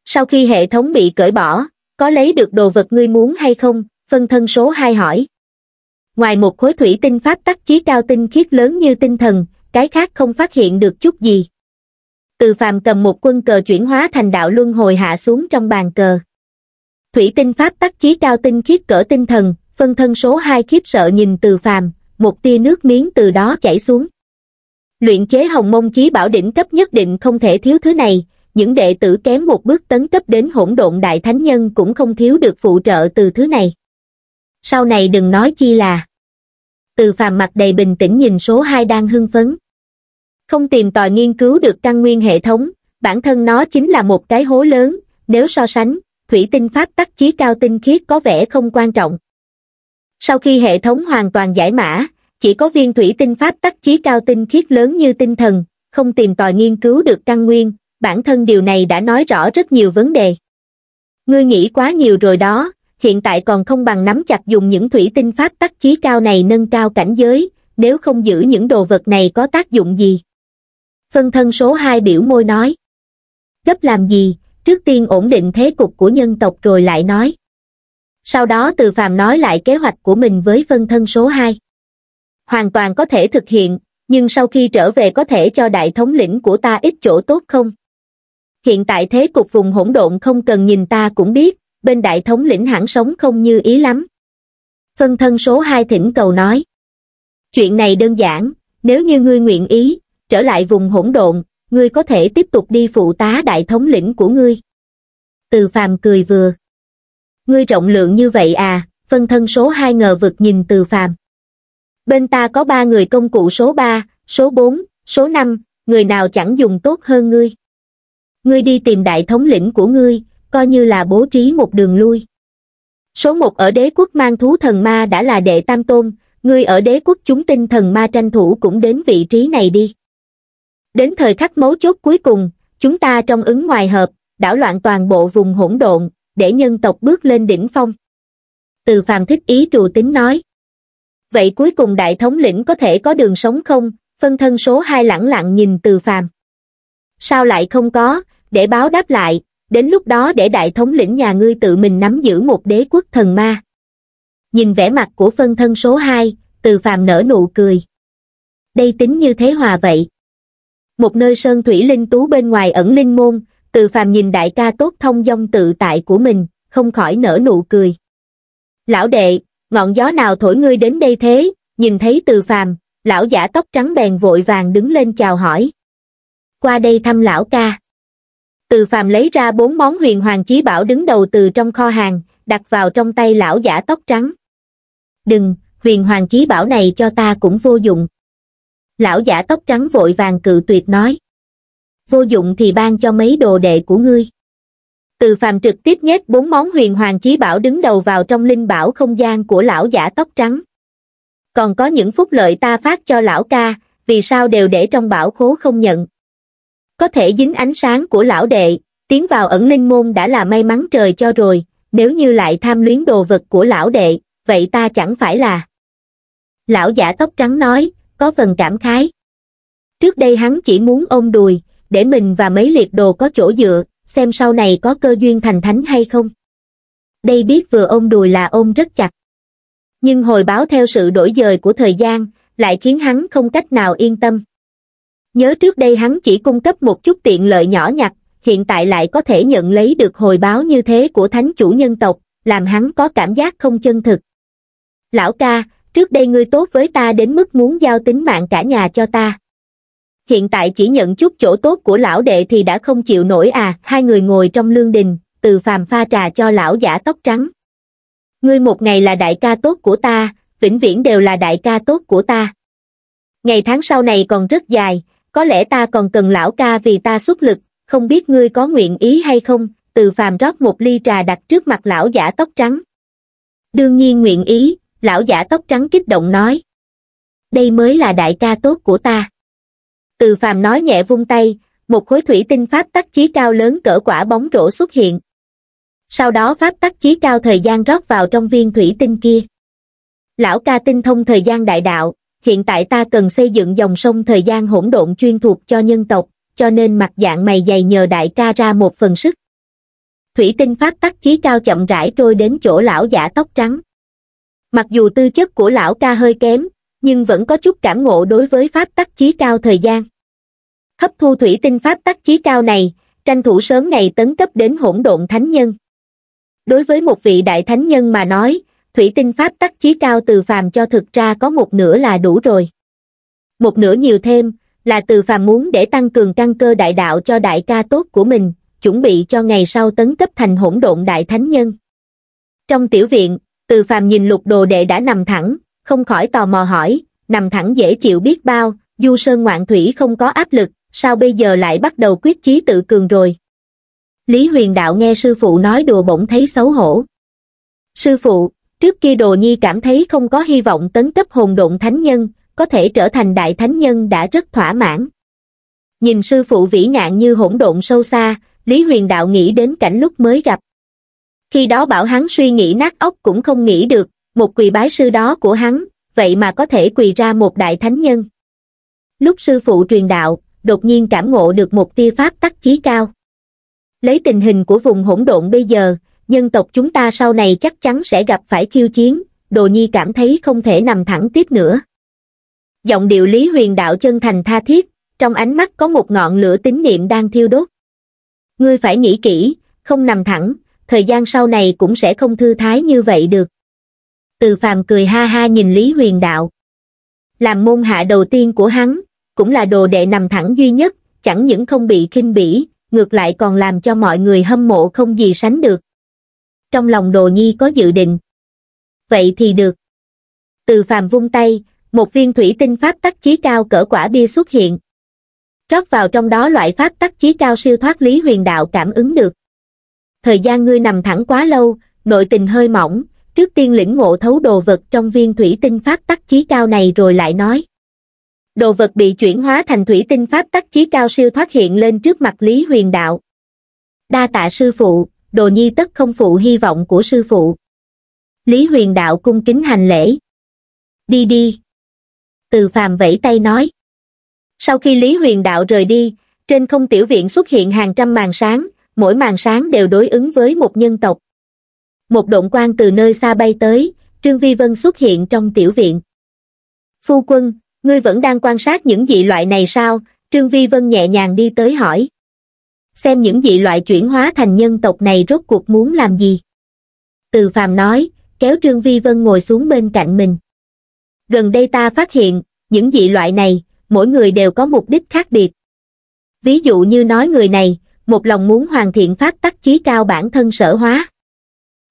[SPEAKER 1] sau khi hệ thống bị cởi bỏ có lấy được đồ vật ngươi muốn hay không phân thân số hai hỏi ngoài một khối thủy tinh pháp tắc chí cao tinh khiết lớn như tinh thần cái khác không phát hiện được chút gì từ phàm cầm một quân cờ chuyển hóa thành đạo luân hồi hạ xuống trong bàn cờ thủy tinh pháp tắc chí cao tinh khiết cỡ tinh thần phân thân số hai khiếp sợ nhìn từ phàm một tia nước miếng từ đó chảy xuống Luyện chế hồng mông chí bảo đỉnh cấp nhất định không thể thiếu thứ này, những đệ tử kém một bước tấn cấp đến hỗn độn đại thánh nhân cũng không thiếu được phụ trợ từ thứ này. Sau này đừng nói chi là. Từ phàm mặt đầy bình tĩnh nhìn số 2 đang hưng phấn. Không tìm tòi nghiên cứu được căn nguyên hệ thống, bản thân nó chính là một cái hố lớn, nếu so sánh, thủy tinh pháp tắc chí cao tinh khiết có vẻ không quan trọng. Sau khi hệ thống hoàn toàn giải mã, chỉ có viên thủy tinh pháp tắc chí cao tinh khiết lớn như tinh thần, không tìm tòi nghiên cứu được căn nguyên, bản thân điều này đã nói rõ rất nhiều vấn đề. Ngươi nghĩ quá nhiều rồi đó, hiện tại còn không bằng nắm chặt dùng những thủy tinh pháp tắc chí cao này nâng cao cảnh giới, nếu không giữ những đồ vật này có tác dụng gì. Phân thân số 2 biểu môi nói. Gấp làm gì, trước tiên ổn định thế cục của nhân tộc rồi lại nói. Sau đó từ phàm nói lại kế hoạch của mình với phân thân số 2 hoàn toàn có thể thực hiện, nhưng sau khi trở về có thể cho đại thống lĩnh của ta ít chỗ tốt không? Hiện tại thế cục vùng hỗn độn không cần nhìn ta cũng biết, bên đại thống lĩnh hẳn sống không như ý lắm. Phân thân số 2 thỉnh cầu nói. Chuyện này đơn giản, nếu như ngươi nguyện ý, trở lại vùng hỗn độn, ngươi có thể tiếp tục đi phụ tá đại thống lĩnh của ngươi. Từ phàm cười vừa. Ngươi rộng lượng như vậy à, phân thân số 2 ngờ vực nhìn từ phàm bên ta có ba người công cụ số 3, số 4, số 5, người nào chẳng dùng tốt hơn ngươi. Ngươi đi tìm đại thống lĩnh của ngươi, coi như là bố trí một đường lui. Số 1 ở đế quốc mang thú thần ma đã là đệ tam tôn, ngươi ở đế quốc chúng tinh thần ma tranh thủ cũng đến vị trí này đi. Đến thời khắc mấu chốt cuối cùng, chúng ta trong ứng ngoài hợp, đảo loạn toàn bộ vùng hỗn độn, để nhân tộc bước lên đỉnh phong. Từ phàm thích ý trù tính nói vậy cuối cùng đại thống lĩnh có thể có đường sống không? Phân thân số 2 lẳng lặng nhìn từ phàm. Sao lại không có, để báo đáp lại, đến lúc đó để đại thống lĩnh nhà ngươi tự mình nắm giữ một đế quốc thần ma. Nhìn vẻ mặt của phân thân số 2, từ phàm nở nụ cười. Đây tính như thế hòa vậy. Một nơi sơn thủy linh tú bên ngoài ẩn linh môn, từ phàm nhìn đại ca tốt thông dong tự tại của mình, không khỏi nở nụ cười. Lão đệ, ngọn gió nào thổi ngươi đến đây thế, nhìn thấy từ phàm, lão giả tóc trắng bèn vội vàng đứng lên chào hỏi. Qua đây thăm lão ca. Từ phàm lấy ra bốn món huyền hoàng chí bảo đứng đầu từ trong kho hàng, đặt vào trong tay lão giả tóc trắng. Đừng, huyền hoàng chí bảo này cho ta cũng vô dụng. Lão giả tóc trắng vội vàng cự tuyệt nói. Vô dụng thì ban cho mấy đồ đệ của ngươi từ phàm trực tiếp nhét bốn món huyền hoàng chí bảo đứng đầu vào trong linh bảo không gian của lão giả tóc trắng còn có những phúc lợi ta phát cho lão ca vì sao đều để trong bảo khố không nhận có thể dính ánh sáng của lão đệ tiến vào ẩn linh môn đã là may mắn trời cho rồi nếu như lại tham luyến đồ vật của lão đệ vậy ta chẳng phải là lão giả tóc trắng nói có phần cảm khái trước đây hắn chỉ muốn ôm đùi để mình và mấy liệt đồ có chỗ dựa xem sau này có cơ duyên thành thánh hay không. Đây biết vừa ôm đùi là ôm rất chặt. Nhưng hồi báo theo sự đổi dời của thời gian, lại khiến hắn không cách nào yên tâm. Nhớ trước đây hắn chỉ cung cấp một chút tiện lợi nhỏ nhặt, hiện tại lại có thể nhận lấy được hồi báo như thế của thánh chủ nhân tộc, làm hắn có cảm giác không chân thực. Lão ca, trước đây ngươi tốt với ta đến mức muốn giao tính mạng cả nhà cho ta hiện tại chỉ nhận chút chỗ tốt của lão đệ thì đã không chịu nổi à hai người ngồi trong lương đình từ phàm pha trà cho lão giả tóc trắng ngươi một ngày là đại ca tốt của ta vĩnh viễn đều là đại ca tốt của ta ngày tháng sau này còn rất dài có lẽ ta còn cần lão ca vì ta xuất lực không biết ngươi có nguyện ý hay không từ phàm rót một ly trà đặt trước mặt lão giả tóc trắng đương nhiên nguyện ý lão giả tóc trắng kích động nói đây mới là đại ca tốt của ta từ phàm nói nhẹ vung tay, một khối thủy tinh pháp tắc chí cao lớn cỡ quả bóng rổ xuất hiện. Sau đó pháp tắc chí cao thời gian rót vào trong viên thủy tinh kia. Lão ca tinh thông thời gian đại đạo, hiện tại ta cần xây dựng dòng sông thời gian hỗn độn chuyên thuộc cho nhân tộc, cho nên mặt dạng mày dày nhờ đại ca ra một phần sức. Thủy tinh pháp tắc chí cao chậm rãi trôi đến chỗ lão giả tóc trắng. Mặc dù tư chất của lão ca hơi kém, nhưng vẫn có chút cảm ngộ đối với pháp tắc chí cao thời gian hấp thu thủy tinh pháp tắc chí cao này tranh thủ sớm ngày tấn cấp đến hỗn độn thánh nhân đối với một vị đại thánh nhân mà nói thủy tinh pháp tắc chí cao từ phàm cho thực ra có một nửa là đủ rồi một nửa nhiều thêm là từ phàm muốn để tăng cường căn cơ đại đạo cho đại ca tốt của mình chuẩn bị cho ngày sau tấn cấp thành hỗn độn đại thánh nhân trong tiểu viện từ phàm nhìn lục đồ đệ đã nằm thẳng không khỏi tò mò hỏi, nằm thẳng dễ chịu biết bao, du sơn ngoạn thủy không có áp lực, sao bây giờ lại bắt đầu quyết chí tự cường rồi. Lý huyền đạo nghe sư phụ nói đùa bỗng thấy xấu hổ. Sư phụ, trước kia đồ nhi cảm thấy không có hy vọng tấn cấp hồn độn thánh nhân, có thể trở thành đại thánh nhân đã rất thỏa mãn. Nhìn sư phụ vĩ ngạn như hỗn độn sâu xa, Lý huyền đạo nghĩ đến cảnh lúc mới gặp. Khi đó bảo hắn suy nghĩ nát óc cũng không nghĩ được, một quỳ bái sư đó của hắn, vậy mà có thể quỳ ra một đại thánh nhân. Lúc sư phụ truyền đạo, đột nhiên cảm ngộ được một tia pháp tắc chí cao. Lấy tình hình của vùng hỗn độn bây giờ, nhân tộc chúng ta sau này chắc chắn sẽ gặp phải khiêu chiến, Đồ Nhi cảm thấy không thể nằm thẳng tiếp nữa. Giọng điệu Lý Huyền Đạo chân thành tha thiết, trong ánh mắt có một ngọn lửa tín niệm đang thiêu đốt. Ngươi phải nghĩ kỹ, không nằm thẳng, thời gian sau này cũng sẽ không thư thái như vậy được từ phàm cười ha ha nhìn Lý Huyền Đạo. Làm môn hạ đầu tiên của hắn, cũng là đồ đệ nằm thẳng duy nhất, chẳng những không bị khinh bỉ, ngược lại còn làm cho mọi người hâm mộ không gì sánh được. Trong lòng đồ nhi có dự định. Vậy thì được. Từ phàm vung tay, một viên thủy tinh pháp tắc chí cao cỡ quả bia xuất hiện. Rót vào trong đó loại pháp tắc chí cao siêu thoát lý huyền đạo cảm ứng được. Thời gian ngươi nằm thẳng quá lâu, nội tình hơi mỏng, trước tiên lĩnh ngộ thấu đồ vật trong viên thủy tinh pháp tắc chí cao này rồi lại nói. Đồ vật bị chuyển hóa thành thủy tinh pháp tắc chí cao siêu thoát hiện lên trước mặt Lý Huyền Đạo. Đa tạ sư phụ, đồ nhi tất không phụ hy vọng của sư phụ. Lý Huyền Đạo cung kính hành lễ. Đi đi. Từ phàm vẫy tay nói. Sau khi Lý Huyền Đạo rời đi, trên không tiểu viện xuất hiện hàng trăm màn sáng, mỗi màn sáng đều đối ứng với một nhân tộc một động quan từ nơi xa bay tới, Trương Vi Vân xuất hiện trong tiểu viện. Phu quân, ngươi vẫn đang quan sát những dị loại này sao? Trương Vi Vân nhẹ nhàng đi tới hỏi. Xem những dị loại chuyển hóa thành nhân tộc này rốt cuộc muốn làm gì? Từ phàm nói, kéo Trương Vi Vân ngồi xuống bên cạnh mình. Gần đây ta phát hiện, những dị loại này, mỗi người đều có mục đích khác biệt. Ví dụ như nói người này, một lòng muốn hoàn thiện pháp tắc chí cao bản thân sở hóa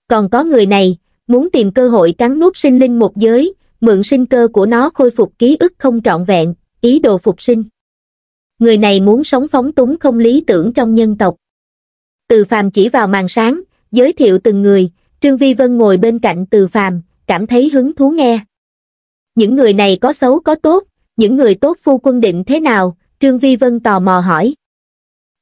[SPEAKER 1] còn có người này muốn tìm cơ hội cắn nuốt sinh linh một giới mượn sinh cơ của nó khôi phục ký ức không trọn vẹn ý đồ phục sinh người này muốn sống phóng túng không lý tưởng trong nhân tộc từ phàm chỉ vào màn sáng giới thiệu từng người trương vi vân ngồi bên cạnh từ phàm cảm thấy hứng thú nghe những người này có xấu có tốt những người tốt phu quân định thế nào trương vi vân tò mò hỏi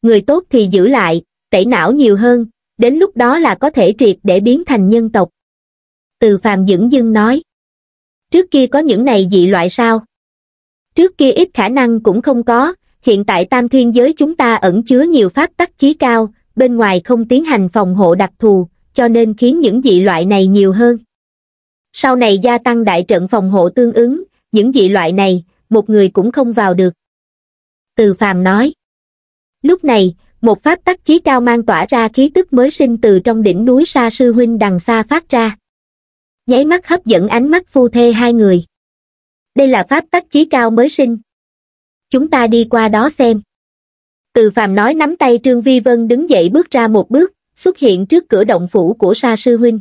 [SPEAKER 1] người tốt thì giữ lại tẩy não nhiều hơn đến lúc đó là có thể triệt để biến thành nhân tộc. Từ phàm dững dưng nói. Trước kia có những này dị loại sao? Trước kia ít khả năng cũng không có, hiện tại tam thiên giới chúng ta ẩn chứa nhiều pháp tắc chí cao, bên ngoài không tiến hành phòng hộ đặc thù, cho nên khiến những dị loại này nhiều hơn. Sau này gia tăng đại trận phòng hộ tương ứng, những dị loại này, một người cũng không vào được. Từ phàm nói. Lúc này, một pháp tắc chí cao mang tỏa ra khí tức mới sinh từ trong đỉnh núi sa sư huynh đằng xa phát ra nháy mắt hấp dẫn ánh mắt phu thê hai người đây là pháp tắc chí cao mới sinh chúng ta đi qua đó xem từ phàm nói nắm tay trương vi vân đứng dậy bước ra một bước xuất hiện trước cửa động phủ của sa sư huynh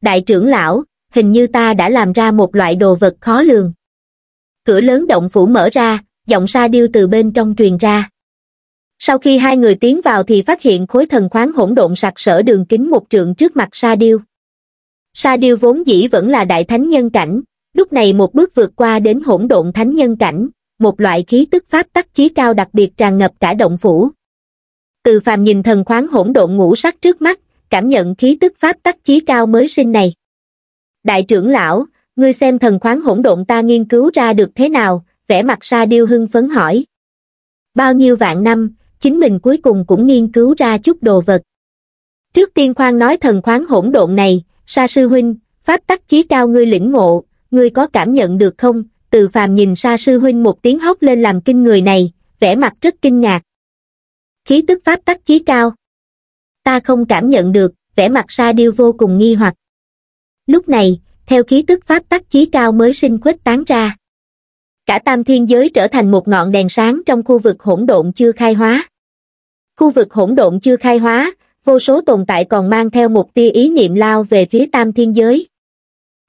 [SPEAKER 1] đại trưởng lão hình như ta đã làm ra một loại đồ vật khó lường cửa lớn động phủ mở ra giọng sa điêu từ bên trong truyền ra sau khi hai người tiến vào thì phát hiện khối thần khoáng hỗn độn sặc sỡ đường kính một trượng trước mặt sa điêu sa điêu vốn dĩ vẫn là đại thánh nhân cảnh lúc này một bước vượt qua đến hỗn độn thánh nhân cảnh một loại khí tức pháp tắc chí cao đặc biệt tràn ngập cả động phủ từ phàm nhìn thần khoáng hỗn độn ngũ sắc trước mắt cảm nhận khí tức pháp tắc chí cao mới sinh này đại trưởng lão ngươi xem thần khoáng hỗn độn ta nghiên cứu ra được thế nào vẻ mặt sa điêu hưng phấn hỏi bao nhiêu vạn năm chính mình cuối cùng cũng nghiên cứu ra chút đồ vật. Trước tiên khoan nói thần khoáng hỗn độn này, sa sư huynh, pháp tắc chí cao ngươi lĩnh ngộ, ngươi có cảm nhận được không? Từ phàm nhìn sa sư huynh một tiếng hóc lên làm kinh người này, vẻ mặt rất kinh ngạc. Khí tức pháp tắc chí cao. Ta không cảm nhận được, vẻ mặt sa điêu vô cùng nghi hoặc. Lúc này, theo khí tức pháp tắc chí cao mới sinh khuếch tán ra cả tam thiên giới trở thành một ngọn đèn sáng trong khu vực hỗn độn chưa khai hóa khu vực hỗn độn chưa khai hóa vô số tồn tại còn mang theo một tia ý niệm lao về phía tam thiên giới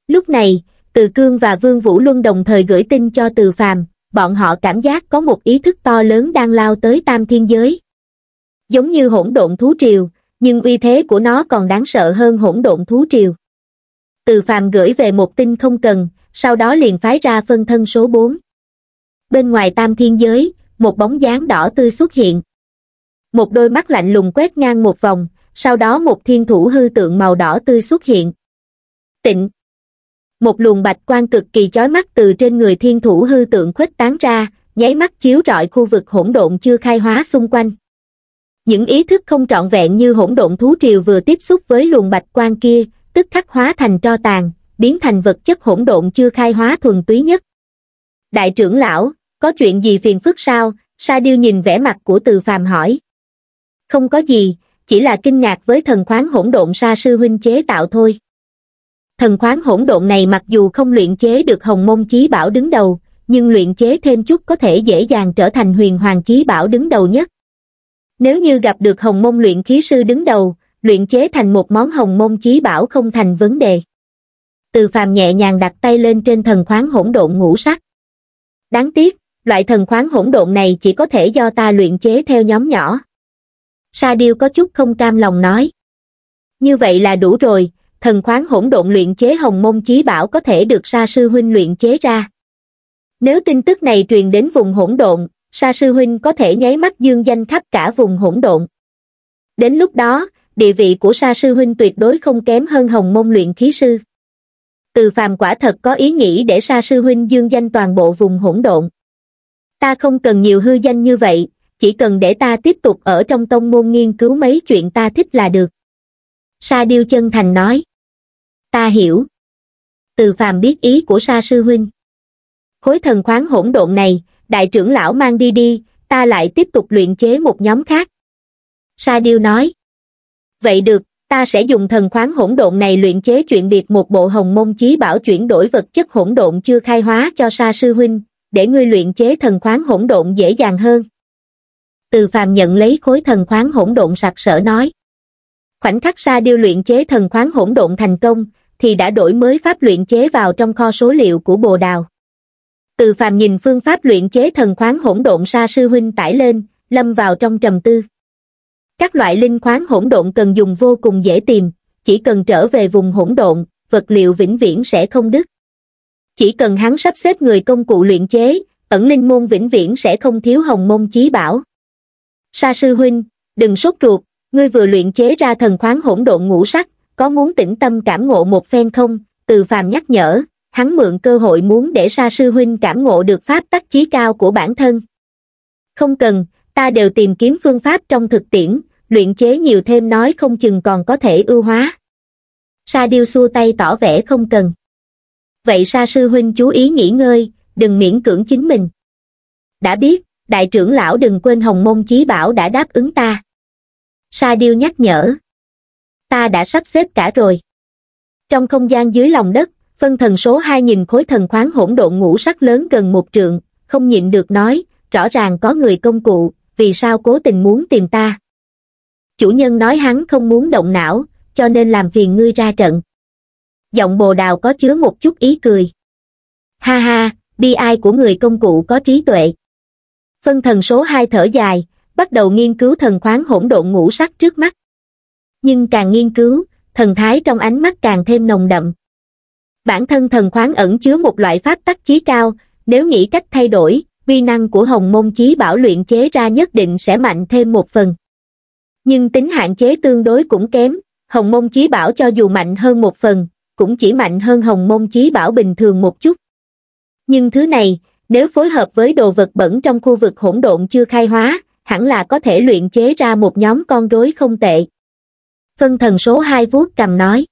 [SPEAKER 1] lúc này từ cương và vương vũ luân đồng thời gửi tin cho từ phàm bọn họ cảm giác có một ý thức to lớn đang lao tới tam thiên giới giống như hỗn độn thú triều nhưng uy thế của nó còn đáng sợ hơn hỗn độn thú triều từ phàm gửi về một tin không cần sau đó liền phái ra phân thân số 4 bên ngoài tam thiên giới một bóng dáng đỏ tươi xuất hiện một đôi mắt lạnh lùng quét ngang một vòng sau đó một thiên thủ hư tượng màu đỏ tươi xuất hiện tịnh một luồng bạch quang cực kỳ chói mắt từ trên người thiên thủ hư tượng khuếch tán ra nháy mắt chiếu rọi khu vực hỗn độn chưa khai hóa xung quanh những ý thức không trọn vẹn như hỗn độn thú triều vừa tiếp xúc với luồng bạch quang kia tức khắc hóa thành tro tàn biến thành vật chất hỗn độn chưa khai hóa thuần túy nhất đại trưởng lão có chuyện gì phiền phức sao? Sa Điêu nhìn vẻ mặt của Từ Phàm hỏi. Không có gì, chỉ là kinh ngạc với thần khoáng hỗn độn Sa Sư Huynh chế tạo thôi. Thần khoáng hỗn độn này mặc dù không luyện chế được hồng môn chí bảo đứng đầu, nhưng luyện chế thêm chút có thể dễ dàng trở thành huyền hoàng chí bảo đứng đầu nhất. Nếu như gặp được hồng môn luyện khí sư đứng đầu, luyện chế thành một món hồng môn chí bảo không thành vấn đề. Từ phàm nhẹ nhàng đặt tay lên trên thần khoáng hỗn độn ngũ sắc. Đáng tiếc, loại thần khoáng hỗn độn này chỉ có thể do ta luyện chế theo nhóm nhỏ. Sa Điêu có chút không cam lòng nói. Như vậy là đủ rồi, thần khoáng hỗn độn luyện chế hồng môn chí bảo có thể được Sa Sư Huynh luyện chế ra. Nếu tin tức này truyền đến vùng hỗn độn, Sa Sư Huynh có thể nháy mắt dương danh khắp cả vùng hỗn độn. Đến lúc đó, địa vị của Sa Sư Huynh tuyệt đối không kém hơn hồng môn luyện khí sư. Từ phàm quả thật có ý nghĩ để Sa Sư Huynh dương danh toàn bộ vùng hỗn độn ta không cần nhiều hư danh như vậy chỉ cần để ta tiếp tục ở trong tông môn nghiên cứu mấy chuyện ta thích là được sa điêu chân thành nói ta hiểu từ phàm biết ý của sa sư huynh khối thần khoáng hỗn độn này đại trưởng lão mang đi đi ta lại tiếp tục luyện chế một nhóm khác sa điêu nói vậy được ta sẽ dùng thần khoáng hỗn độn này luyện chế chuyện biệt một bộ hồng môn chí bảo chuyển đổi vật chất hỗn độn chưa khai hóa cho sa sư huynh để ngươi luyện chế thần khoáng hỗn độn dễ dàng hơn. Từ phàm nhận lấy khối thần khoáng hỗn độn sặc sỡ nói. Khoảnh khắc Sa Điêu luyện chế thần khoáng hỗn độn thành công, thì đã đổi mới pháp luyện chế vào trong kho số liệu của bồ đào. Từ phàm nhìn phương pháp luyện chế thần khoáng hỗn độn Sa Sư Huynh tải lên, lâm vào trong trầm tư. Các loại linh khoáng hỗn độn cần dùng vô cùng dễ tìm, chỉ cần trở về vùng hỗn độn, vật liệu vĩnh viễn sẽ không đứt chỉ cần hắn sắp xếp người công cụ luyện chế ẩn linh môn vĩnh viễn sẽ không thiếu hồng môn chí bảo sa sư huynh đừng sốt ruột ngươi vừa luyện chế ra thần khoáng hỗn độn ngũ sắc có muốn tĩnh tâm cảm ngộ một phen không từ phàm nhắc nhở hắn mượn cơ hội muốn để sa sư huynh cảm ngộ được pháp tắc chí cao của bản thân không cần ta đều tìm kiếm phương pháp trong thực tiễn luyện chế nhiều thêm nói không chừng còn có thể ưu hóa sa điêu xua tay tỏ vẻ không cần vậy Sa Sư Huynh chú ý nghỉ ngơi, đừng miễn cưỡng chính mình. Đã biết, đại trưởng lão đừng quên Hồng Môn Chí Bảo đã đáp ứng ta. Sa Điêu nhắc nhở. Ta đã sắp xếp cả rồi. Trong không gian dưới lòng đất, phân thần số 2 nhìn khối thần khoáng hỗn độn ngũ sắc lớn gần một trượng, không nhịn được nói, rõ ràng có người công cụ, vì sao cố tình muốn tìm ta. Chủ nhân nói hắn không muốn động não, cho nên làm phiền ngươi ra trận giọng bồ đào có chứa một chút ý cười ha ha bi ai của người công cụ có trí tuệ phân thần số hai thở dài bắt đầu nghiên cứu thần khoáng hỗn độn ngũ sắc trước mắt nhưng càng nghiên cứu thần thái trong ánh mắt càng thêm nồng đậm bản thân thần khoáng ẩn chứa một loại pháp tắc chí cao nếu nghĩ cách thay đổi vi năng của hồng môn chí bảo luyện chế ra nhất định sẽ mạnh thêm một phần nhưng tính hạn chế tương đối cũng kém hồng môn chí bảo cho dù mạnh hơn một phần cũng chỉ mạnh hơn hồng môn chí bảo bình thường một chút. Nhưng thứ này, nếu phối hợp với đồ vật bẩn trong khu vực hỗn độn chưa khai hóa, hẳn là có thể luyện chế ra một nhóm con rối không tệ. Phân thần số 2 vuốt cầm nói.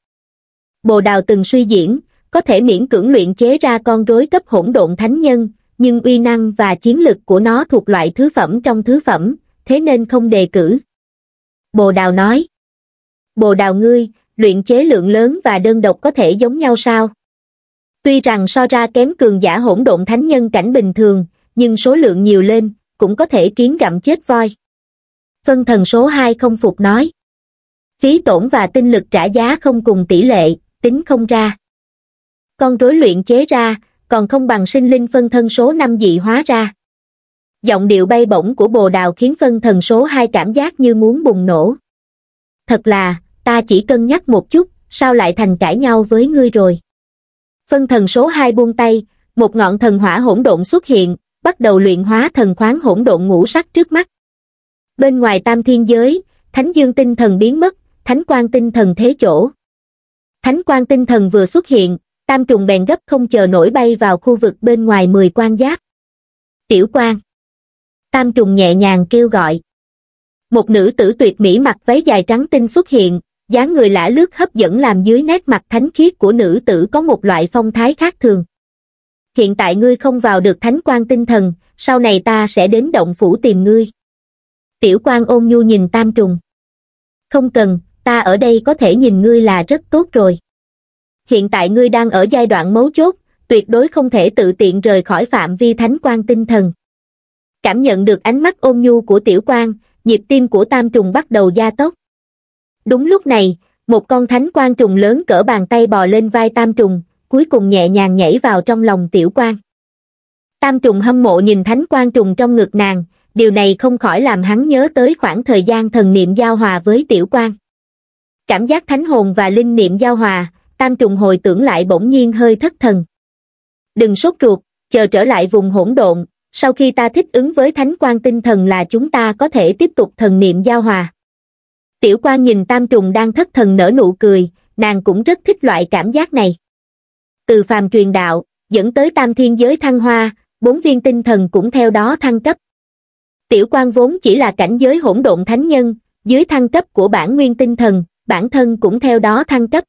[SPEAKER 1] Bồ đào từng suy diễn, có thể miễn cưỡng luyện chế ra con rối cấp hỗn độn thánh nhân, nhưng uy năng và chiến lực của nó thuộc loại thứ phẩm trong thứ phẩm, thế nên không đề cử. Bồ đào nói. Bồ đào ngươi, luyện chế lượng lớn và đơn độc có thể giống nhau sao? Tuy rằng so ra kém cường giả hỗn độn thánh nhân cảnh bình thường, nhưng số lượng nhiều lên, cũng có thể kiến gặm chết voi. Phân thần số 2 không phục nói. Phí tổn và tinh lực trả giá không cùng tỷ lệ, tính không ra. Con rối luyện chế ra, còn không bằng sinh linh phân thân số 5 dị hóa ra. Giọng điệu bay bổng của bồ đào khiến phân thần số 2 cảm giác như muốn bùng nổ. Thật là, ta chỉ cân nhắc một chút sao lại thành cãi nhau với ngươi rồi phân thần số hai buông tay một ngọn thần hỏa hỗn độn xuất hiện bắt đầu luyện hóa thần khoáng hỗn độn ngũ sắc trước mắt bên ngoài tam thiên giới thánh dương tinh thần biến mất thánh quan tinh thần thế chỗ thánh quan tinh thần vừa xuất hiện tam trùng bèn gấp không chờ nổi bay vào khu vực bên ngoài mười quan giáp tiểu quan tam trùng nhẹ nhàng kêu gọi một nữ tử tuyệt mỹ mặc váy dài trắng tinh xuất hiện dáng người lả lướt hấp dẫn làm dưới nét mặt thánh khiết của nữ tử có một loại phong thái khác thường. Hiện tại ngươi không vào được thánh quan tinh thần, sau này ta sẽ đến động phủ tìm ngươi. Tiểu quan ôn nhu nhìn tam trùng. Không cần, ta ở đây có thể nhìn ngươi là rất tốt rồi. Hiện tại ngươi đang ở giai đoạn mấu chốt, tuyệt đối không thể tự tiện rời khỏi phạm vi thánh quan tinh thần. Cảm nhận được ánh mắt ôn nhu của tiểu quan, nhịp tim của tam trùng bắt đầu gia tốc đúng lúc này một con thánh quan trùng lớn cỡ bàn tay bò lên vai tam trùng cuối cùng nhẹ nhàng nhảy vào trong lòng tiểu quan tam trùng hâm mộ nhìn thánh quan trùng trong ngực nàng điều này không khỏi làm hắn nhớ tới khoảng thời gian thần niệm giao hòa với tiểu quan cảm giác thánh hồn và linh niệm giao hòa tam trùng hồi tưởng lại bỗng nhiên hơi thất thần đừng sốt ruột chờ trở lại vùng hỗn độn sau khi ta thích ứng với thánh quan tinh thần là chúng ta có thể tiếp tục thần niệm giao hòa Tiểu quan nhìn tam trùng đang thất thần nở nụ cười, nàng cũng rất thích loại cảm giác này. Từ phàm truyền đạo, dẫn tới tam thiên giới thăng hoa, bốn viên tinh thần cũng theo đó thăng cấp. Tiểu quan vốn chỉ là cảnh giới hỗn độn thánh nhân, dưới thăng cấp của bản nguyên tinh thần, bản thân cũng theo đó thăng cấp.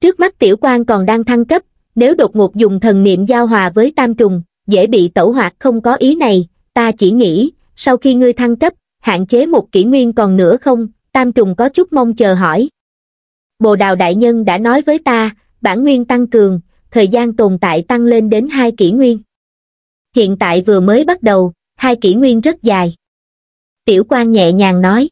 [SPEAKER 1] Trước mắt tiểu quan còn đang thăng cấp, nếu đột ngột dùng thần niệm giao hòa với tam trùng, dễ bị tẩu hoạt không có ý này, ta chỉ nghĩ, sau khi ngươi thăng cấp, hạn chế một kỷ nguyên còn nữa không, tam trùng có chút mong chờ hỏi. Bồ đào đại nhân đã nói với ta, bản nguyên tăng cường, thời gian tồn tại tăng lên đến hai kỷ nguyên. Hiện tại vừa mới bắt đầu, hai kỷ nguyên rất dài. Tiểu quan nhẹ nhàng nói.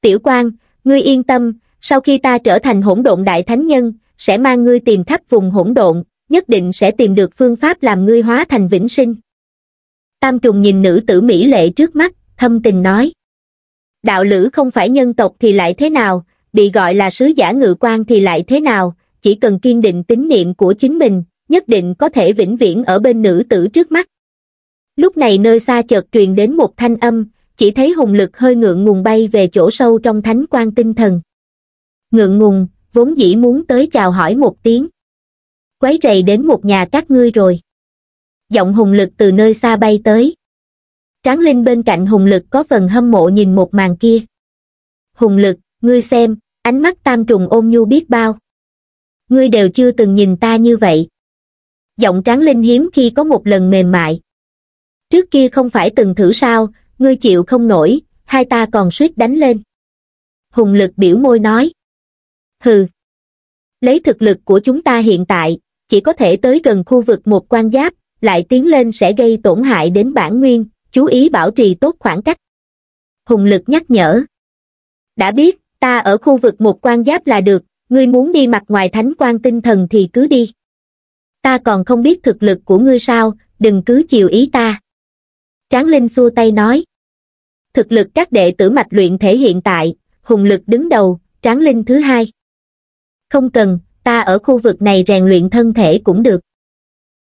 [SPEAKER 1] Tiểu quan, ngươi yên tâm, sau khi ta trở thành hỗn độn đại thánh nhân, sẽ mang ngươi tìm khắp vùng hỗn độn, nhất định sẽ tìm được phương pháp làm ngươi hóa thành vĩnh sinh. Tam trùng nhìn nữ tử mỹ lệ trước mắt, thâm tình nói đạo lữ không phải nhân tộc thì lại thế nào, bị gọi là sứ giả ngự quan thì lại thế nào, chỉ cần kiên định tín niệm của chính mình, nhất định có thể vĩnh viễn ở bên nữ tử trước mắt. Lúc này nơi xa chợt truyền đến một thanh âm, chỉ thấy hùng lực hơi ngượng ngùng bay về chỗ sâu trong thánh quan tinh thần. Ngượng ngùng, vốn dĩ muốn tới chào hỏi một tiếng. Quấy rầy đến một nhà các ngươi rồi. Giọng hùng lực từ nơi xa bay tới, Tráng Linh bên cạnh Hùng Lực có phần hâm mộ nhìn một màn kia. Hùng Lực, ngươi xem, ánh mắt tam trùng ôn nhu biết bao. Ngươi đều chưa từng nhìn ta như vậy. Giọng Tráng Linh hiếm khi có một lần mềm mại. Trước kia không phải từng thử sao, ngươi chịu không nổi, hai ta còn suýt đánh lên. Hùng Lực biểu môi nói. Hừ. Lấy thực lực của chúng ta hiện tại, chỉ có thể tới gần khu vực một quan giáp, lại tiến lên sẽ gây tổn hại đến bản nguyên, chú ý bảo trì tốt khoảng cách. Hùng lực nhắc nhở. Đã biết, ta ở khu vực một quan giáp là được, ngươi muốn đi mặt ngoài thánh quan tinh thần thì cứ đi. Ta còn không biết thực lực của ngươi sao, đừng cứ chiều ý ta. Tráng Linh xua tay nói. Thực lực các đệ tử mạch luyện thể hiện tại, hùng lực đứng đầu, tráng Linh thứ hai. Không cần, ta ở khu vực này rèn luyện thân thể cũng được.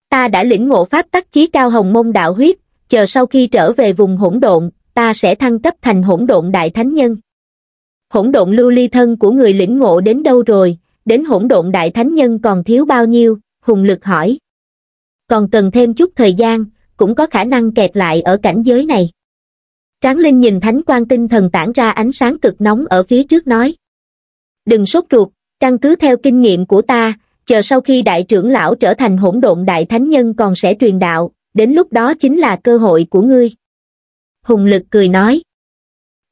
[SPEAKER 1] Ta đã lĩnh ngộ pháp tắc chí cao hồng môn đạo huyết, chờ sau khi trở về vùng hỗn độn, ta sẽ thăng cấp thành hỗn độn đại thánh nhân. Hỗn độn lưu ly thân của người lĩnh ngộ đến đâu rồi, đến hỗn độn đại thánh nhân còn thiếu bao nhiêu, Hùng Lực hỏi. Còn cần thêm chút thời gian, cũng có khả năng kẹt lại ở cảnh giới này. Tráng Linh nhìn thánh quan tinh thần tản ra ánh sáng cực nóng ở phía trước nói. Đừng sốt ruột, căn cứ theo kinh nghiệm của ta, chờ sau khi đại trưởng lão trở thành hỗn độn đại thánh nhân còn sẽ truyền đạo, đến lúc đó chính là cơ hội của ngươi hùng lực cười nói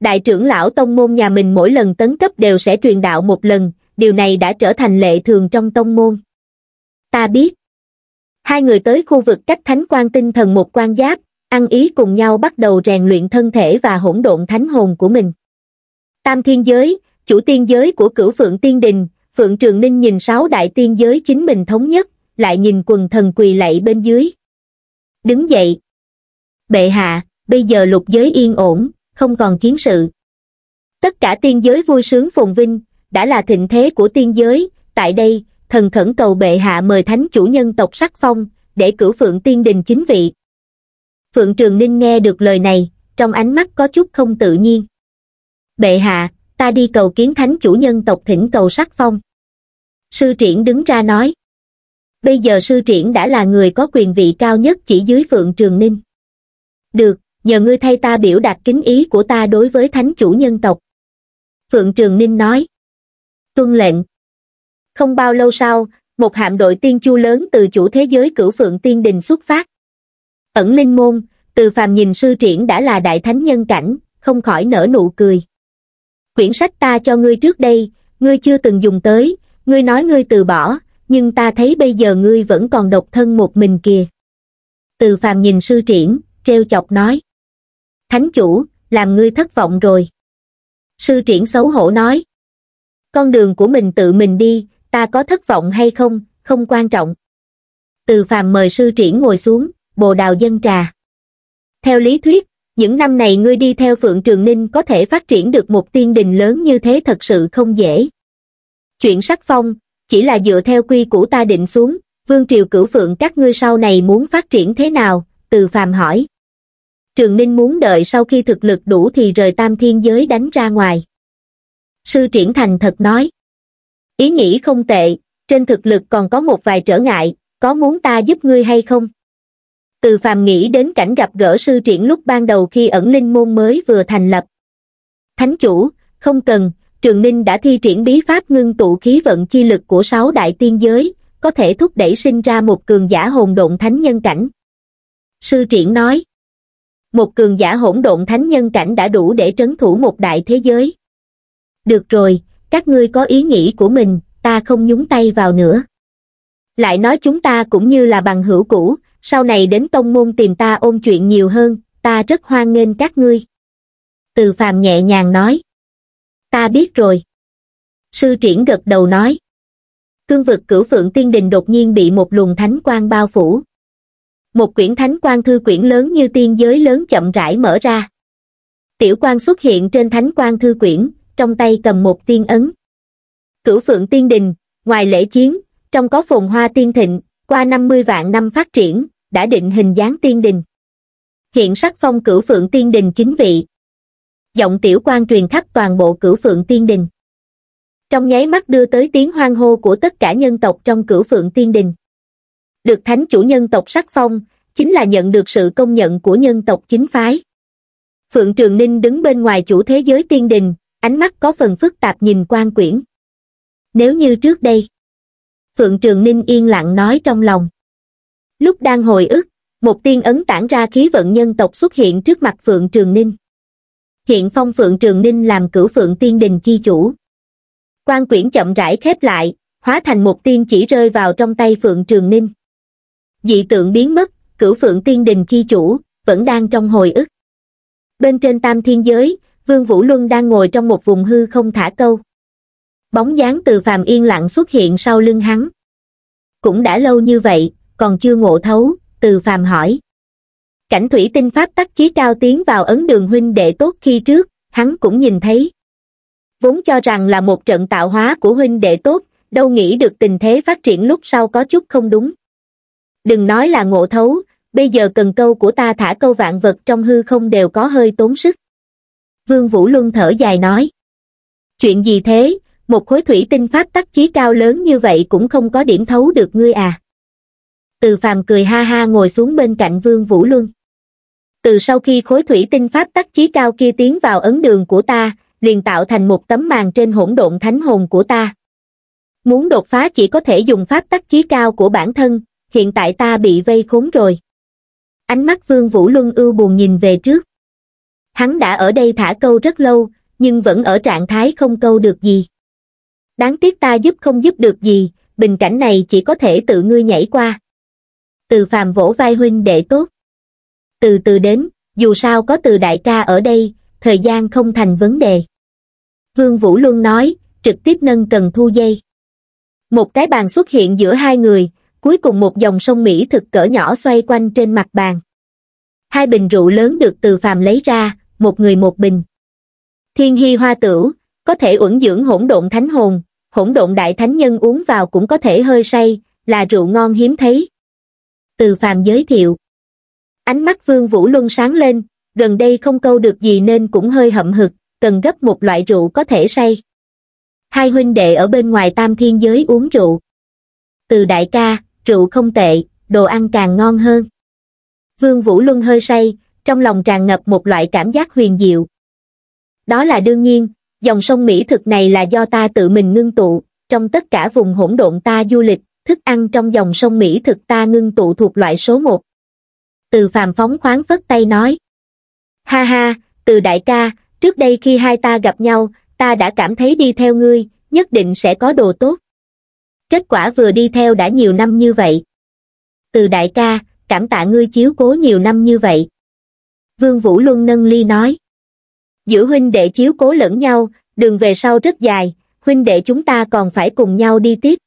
[SPEAKER 1] đại trưởng lão tông môn nhà mình mỗi lần tấn cấp đều sẽ truyền đạo một lần điều này đã trở thành lệ thường trong tông môn ta biết hai người tới khu vực cách thánh quan tinh thần một quan giáp ăn ý cùng nhau bắt đầu rèn luyện thân thể và hỗn độn thánh hồn của mình tam thiên giới chủ tiên giới của cửu phượng tiên đình phượng trường ninh nhìn sáu đại tiên giới chính mình thống nhất lại nhìn quần thần quỳ lạy bên dưới đứng dậy. Bệ hạ, bây giờ lục giới yên ổn, không còn chiến sự. Tất cả tiên giới vui sướng phồn vinh, đã là thịnh thế của tiên giới, tại đây, thần khẩn cầu bệ hạ mời thánh chủ nhân tộc sắc phong, để cử phượng tiên đình chính vị. Phượng Trường Ninh nghe được lời này, trong ánh mắt có chút không tự nhiên. Bệ hạ, ta đi cầu kiến thánh chủ nhân tộc thỉnh cầu sắc phong. Sư triển đứng ra nói bây giờ sư triển đã là người có quyền vị cao nhất chỉ dưới Phượng Trường Ninh. Được, nhờ ngươi thay ta biểu đạt kính ý của ta đối với thánh chủ nhân tộc. Phượng Trường Ninh nói. Tuân lệnh. Không bao lâu sau, một hạm đội tiên chu lớn từ chủ thế giới cửu Phượng Tiên Đình xuất phát. Ẩn Linh Môn, từ phàm nhìn sư triển đã là đại thánh nhân cảnh, không khỏi nở nụ cười. Quyển sách ta cho ngươi trước đây, ngươi chưa từng dùng tới, ngươi nói ngươi từ bỏ, nhưng ta thấy bây giờ ngươi vẫn còn độc thân một mình kìa từ phàm nhìn sư triển treo chọc nói thánh chủ làm ngươi thất vọng rồi sư triển xấu hổ nói con đường của mình tự mình đi ta có thất vọng hay không không quan trọng từ phàm mời sư triển ngồi xuống bồ đào dân trà theo lý thuyết những năm này ngươi đi theo Phượng Trường Ninh có thể phát triển được một tiên đình lớn như thế thật sự không dễ. Chuyện sắc phong, chỉ là dựa theo quy củ ta định xuống, vương triều cửu phượng các ngươi sau này muốn phát triển thế nào, từ phàm hỏi. Trường Ninh muốn đợi sau khi thực lực đủ thì rời tam thiên giới đánh ra ngoài. Sư triển thành thật nói. Ý nghĩ không tệ, trên thực lực còn có một vài trở ngại, có muốn ta giúp ngươi hay không? Từ phàm nghĩ đến cảnh gặp gỡ sư triển lúc ban đầu khi ẩn linh môn mới vừa thành lập. Thánh chủ, không cần, Trường Ninh đã thi triển bí pháp ngưng tụ khí vận chi lực của sáu đại tiên giới, có thể thúc đẩy sinh ra một cường giả hồn độn thánh nhân cảnh. Sư triển nói, một cường giả hỗn độn thánh nhân cảnh đã đủ để trấn thủ một đại thế giới. Được rồi, các ngươi có ý nghĩ của mình, ta không nhúng tay vào nữa. Lại nói chúng ta cũng như là bằng hữu cũ, sau này đến tông môn tìm ta ôn chuyện nhiều hơn, ta rất hoan nghênh các ngươi. Từ phàm nhẹ nhàng nói ta biết rồi. Sư triển gật đầu nói. Cương vực cửu phượng tiên đình đột nhiên bị một luồng thánh quang bao phủ. Một quyển thánh quang thư quyển lớn như tiên giới lớn chậm rãi mở ra. Tiểu quan xuất hiện trên thánh quang thư quyển, trong tay cầm một tiên ấn. Cửu phượng tiên đình, ngoài lễ chiến, trong có phồn hoa tiên thịnh, qua 50 vạn năm phát triển, đã định hình dáng tiên đình. Hiện sắc phong cửu phượng tiên đình chính vị, giọng tiểu quan truyền khắp toàn bộ cửu phượng tiên đình trong nháy mắt đưa tới tiếng hoang hô của tất cả nhân tộc trong cửu phượng tiên đình được thánh chủ nhân tộc sắc phong chính là nhận được sự công nhận của nhân tộc chính phái phượng trường ninh đứng bên ngoài chủ thế giới tiên đình ánh mắt có phần phức tạp nhìn quan quyển nếu như trước đây phượng trường ninh yên lặng nói trong lòng lúc đang hồi ức một tiên ấn tản ra khí vận nhân tộc xuất hiện trước mặt phượng trường ninh hiện phong Phượng Trường Ninh làm cửu Phượng Tiên Đình chi chủ. quan quyển chậm rãi khép lại, hóa thành một tiên chỉ rơi vào trong tay Phượng Trường Ninh. Dị tượng biến mất, cửu Phượng Tiên Đình chi chủ, vẫn đang trong hồi ức. Bên trên tam thiên giới, Vương Vũ Luân đang ngồi trong một vùng hư không thả câu. Bóng dáng từ phàm yên lặng xuất hiện sau lưng hắn. Cũng đã lâu như vậy, còn chưa ngộ thấu, từ phàm hỏi cảnh thủy tinh pháp tắc chí cao tiến vào ấn đường huynh đệ tốt khi trước hắn cũng nhìn thấy vốn cho rằng là một trận tạo hóa của huynh đệ tốt đâu nghĩ được tình thế phát triển lúc sau có chút không đúng đừng nói là ngộ thấu bây giờ cần câu của ta thả câu vạn vật trong hư không đều có hơi tốn sức vương vũ luân thở dài nói chuyện gì thế một khối thủy tinh pháp tắc chí cao lớn như vậy cũng không có điểm thấu được ngươi à từ phàm cười ha ha ngồi xuống bên cạnh vương vũ luân từ sau khi khối thủy tinh pháp tắc chí cao kia tiến vào ấn đường của ta liền tạo thành một tấm màn trên hỗn độn thánh hồn của ta muốn đột phá chỉ có thể dùng pháp tắc chí cao của bản thân hiện tại ta bị vây khốn rồi ánh mắt vương vũ luân ưu buồn nhìn về trước hắn đã ở đây thả câu rất lâu nhưng vẫn ở trạng thái không câu được gì đáng tiếc ta giúp không giúp được gì bình cảnh này chỉ có thể tự ngươi nhảy qua từ phàm vỗ vai huynh đệ tốt từ từ đến, dù sao có từ đại ca ở đây, thời gian không thành vấn đề. Vương Vũ Luân nói, trực tiếp nâng cần thu dây. Một cái bàn xuất hiện giữa hai người, cuối cùng một dòng sông Mỹ thực cỡ nhỏ xoay quanh trên mặt bàn. Hai bình rượu lớn được từ phàm lấy ra, một người một bình. Thiên hy hoa tửu, có thể uẩn dưỡng hỗn độn thánh hồn, hỗn độn đại thánh nhân uống vào cũng có thể hơi say, là rượu ngon hiếm thấy. Từ phàm giới thiệu. Ánh mắt Vương Vũ Luân sáng lên, gần đây không câu được gì nên cũng hơi hậm hực, cần gấp một loại rượu có thể say. Hai huynh đệ ở bên ngoài tam thiên giới uống rượu. Từ đại ca, rượu không tệ, đồ ăn càng ngon hơn. Vương Vũ Luân hơi say, trong lòng tràn ngập một loại cảm giác huyền diệu. Đó là đương nhiên, dòng sông Mỹ thực này là do ta tự mình ngưng tụ, trong tất cả vùng hỗn độn ta du lịch, thức ăn trong dòng sông Mỹ thực ta ngưng tụ thuộc loại số 1 từ phàm phóng khoáng phất tay nói. Ha ha, từ đại ca, trước đây khi hai ta gặp nhau, ta đã cảm thấy đi theo ngươi, nhất định sẽ có đồ tốt. Kết quả vừa đi theo đã nhiều năm như vậy. Từ đại ca, cảm tạ ngươi chiếu cố nhiều năm như vậy. Vương Vũ Luân nâng ly nói. giữ huynh đệ chiếu cố lẫn nhau, đường về sau rất dài, huynh đệ chúng ta còn phải cùng nhau đi tiếp.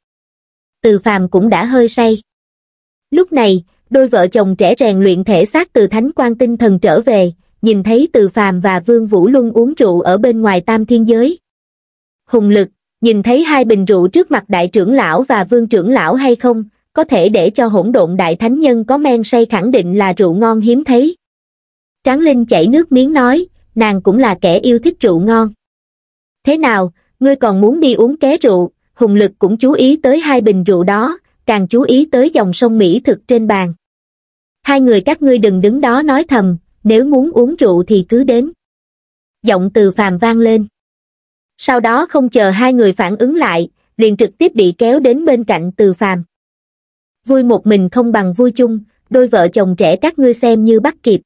[SPEAKER 1] Từ phàm cũng đã hơi say. Lúc này, đôi vợ chồng trẻ rèn luyện thể xác từ thánh quan tinh thần trở về, nhìn thấy từ phàm và vương vũ luân uống rượu ở bên ngoài tam thiên giới. Hùng lực, nhìn thấy hai bình rượu trước mặt đại trưởng lão và vương trưởng lão hay không, có thể để cho hỗn độn đại thánh nhân có men say khẳng định là rượu ngon hiếm thấy. Tráng Linh chảy nước miếng nói, nàng cũng là kẻ yêu thích rượu ngon. Thế nào, ngươi còn muốn đi uống ké rượu, Hùng Lực cũng chú ý tới hai bình rượu đó, càng chú ý tới dòng sông Mỹ thực trên bàn hai người các ngươi đừng đứng đó nói thầm, nếu muốn uống rượu thì cứ đến. Giọng từ phàm vang lên. Sau đó không chờ hai người phản ứng lại, liền trực tiếp bị kéo đến bên cạnh từ phàm. Vui một mình không bằng vui chung, đôi vợ chồng trẻ các ngươi xem như bắt kịp.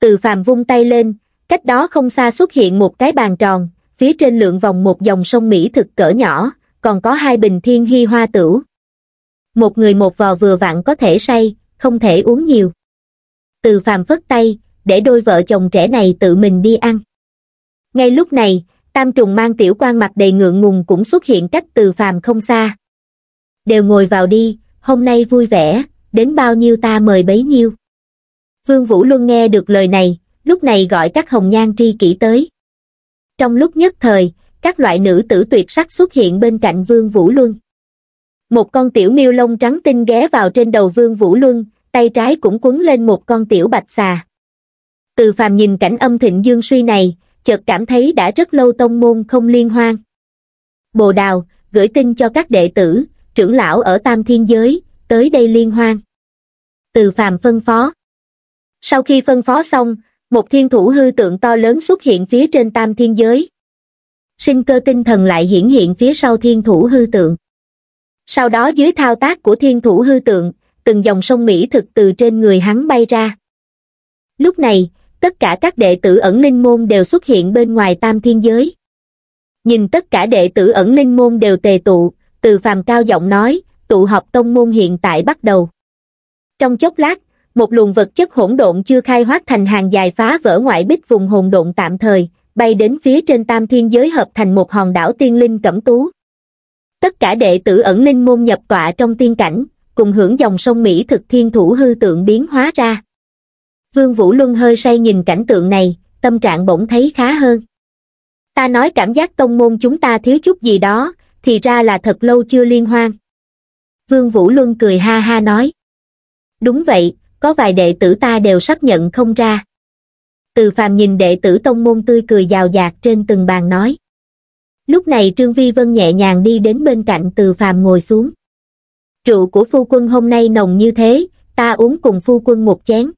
[SPEAKER 1] Từ phàm vung tay lên, cách đó không xa xuất hiện một cái bàn tròn, phía trên lượng vòng một dòng sông Mỹ thực cỡ nhỏ, còn có hai bình thiên hy hoa tửu. Một người một vò vừa vặn có thể say, không thể uống nhiều. Từ phàm phất tay, để đôi vợ chồng trẻ này tự mình đi ăn. Ngay lúc này, tam trùng mang tiểu quan mặt đầy ngượng ngùng cũng xuất hiện cách từ phàm không xa. Đều ngồi vào đi, hôm nay vui vẻ, đến bao nhiêu ta mời bấy nhiêu. Vương Vũ Luân nghe được lời này, lúc này gọi các hồng nhan tri kỷ tới. Trong lúc nhất thời, các loại nữ tử tuyệt sắc xuất hiện bên cạnh Vương Vũ Luân. Một con tiểu miêu lông trắng tinh ghé vào trên đầu Vương Vũ Luân, tay trái cũng quấn lên một con tiểu bạch xà. Từ phàm nhìn cảnh âm thịnh dương suy này, chợt cảm thấy đã rất lâu tông môn không liên hoan. Bồ đào, gửi tin cho các đệ tử, trưởng lão ở Tam Thiên Giới, tới đây liên hoan. Từ phàm phân phó. Sau khi phân phó xong, một thiên thủ hư tượng to lớn xuất hiện phía trên Tam Thiên Giới. Sinh cơ tinh thần lại hiển hiện phía sau thiên thủ hư tượng. Sau đó dưới thao tác của thiên thủ hư tượng, từng dòng sông Mỹ thực từ trên người hắn bay ra. Lúc này, tất cả các đệ tử ẩn linh môn đều xuất hiện bên ngoài tam thiên giới. Nhìn tất cả đệ tử ẩn linh môn đều tề tụ, từ phàm cao giọng nói, tụ họp tông môn hiện tại bắt đầu. Trong chốc lát, một luồng vật chất hỗn độn chưa khai hóa thành hàng dài phá vỡ ngoại bích vùng hồn độn tạm thời, bay đến phía trên tam thiên giới hợp thành một hòn đảo tiên linh cẩm tú. Tất cả đệ tử ẩn linh môn nhập tọa trong tiên cảnh, cùng hưởng dòng sông Mỹ thực thiên thủ hư tượng biến hóa ra. Vương Vũ Luân hơi say nhìn cảnh tượng này, tâm trạng bỗng thấy khá hơn. Ta nói cảm giác tông môn chúng ta thiếu chút gì đó, thì ra là thật lâu chưa liên hoan. Vương Vũ Luân cười ha ha nói. Đúng vậy, có vài đệ tử ta đều sắp nhận không ra. Từ phàm nhìn đệ tử tông môn tươi cười giàu rạt trên từng bàn nói. Lúc này Trương Vi Vân nhẹ nhàng đi đến bên cạnh từ phàm ngồi xuống rượu của phu quân hôm nay nồng như thế, ta uống cùng phu quân một chén.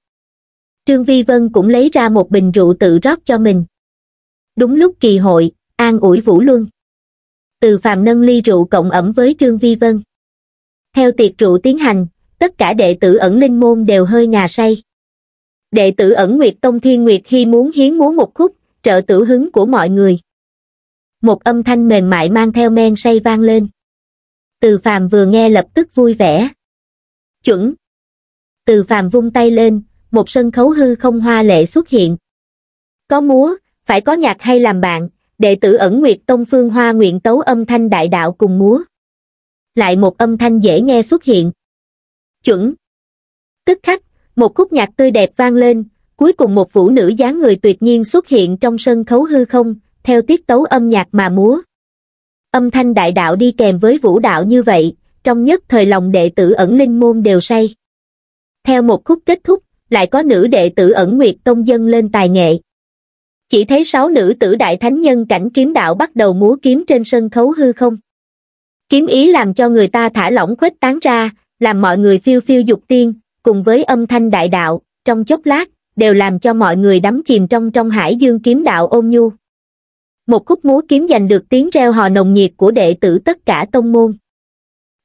[SPEAKER 1] Trương Vi Vân cũng lấy ra một bình rượu tự rót cho mình. Đúng lúc kỳ hội, an ủi Vũ Luân. Từ phàm nâng ly rượu cộng ẩm với Trương Vi Vân. Theo tiệc rượu tiến hành, tất cả đệ tử ẩn linh môn đều hơi ngà say. Đệ tử ẩn Nguyệt Tông Thiên Nguyệt khi muốn hiến múa một khúc, trợ tử hứng của mọi người. Một âm thanh mềm mại mang theo men say vang lên từ phàm vừa nghe lập tức vui vẻ. Chuẩn! Từ phàm vung tay lên, một sân khấu hư không hoa lệ xuất hiện. Có múa, phải có nhạc hay làm bạn, đệ tử ẩn nguyệt tông phương hoa nguyện tấu âm thanh đại đạo cùng múa. Lại một âm thanh dễ nghe xuất hiện. Chuẩn! Tức khắc, một khúc nhạc tươi đẹp vang lên, cuối cùng một vũ nữ dáng người tuyệt nhiên xuất hiện trong sân khấu hư không, theo tiết tấu âm nhạc mà múa âm thanh đại đạo đi kèm với vũ đạo như vậy, trong nhất thời lòng đệ tử ẩn linh môn đều say. Theo một khúc kết thúc, lại có nữ đệ tử ẩn nguyệt tông dân lên tài nghệ. Chỉ thấy sáu nữ tử đại thánh nhân cảnh kiếm đạo bắt đầu múa kiếm trên sân khấu hư không. Kiếm ý làm cho người ta thả lỏng khuếch tán ra, làm mọi người phiêu phiêu dục tiên, cùng với âm thanh đại đạo, trong chốc lát, đều làm cho mọi người đắm chìm trong trong hải dương kiếm đạo ôn nhu một khúc múa kiếm giành được tiếng reo hò nồng nhiệt của đệ tử tất cả tông môn.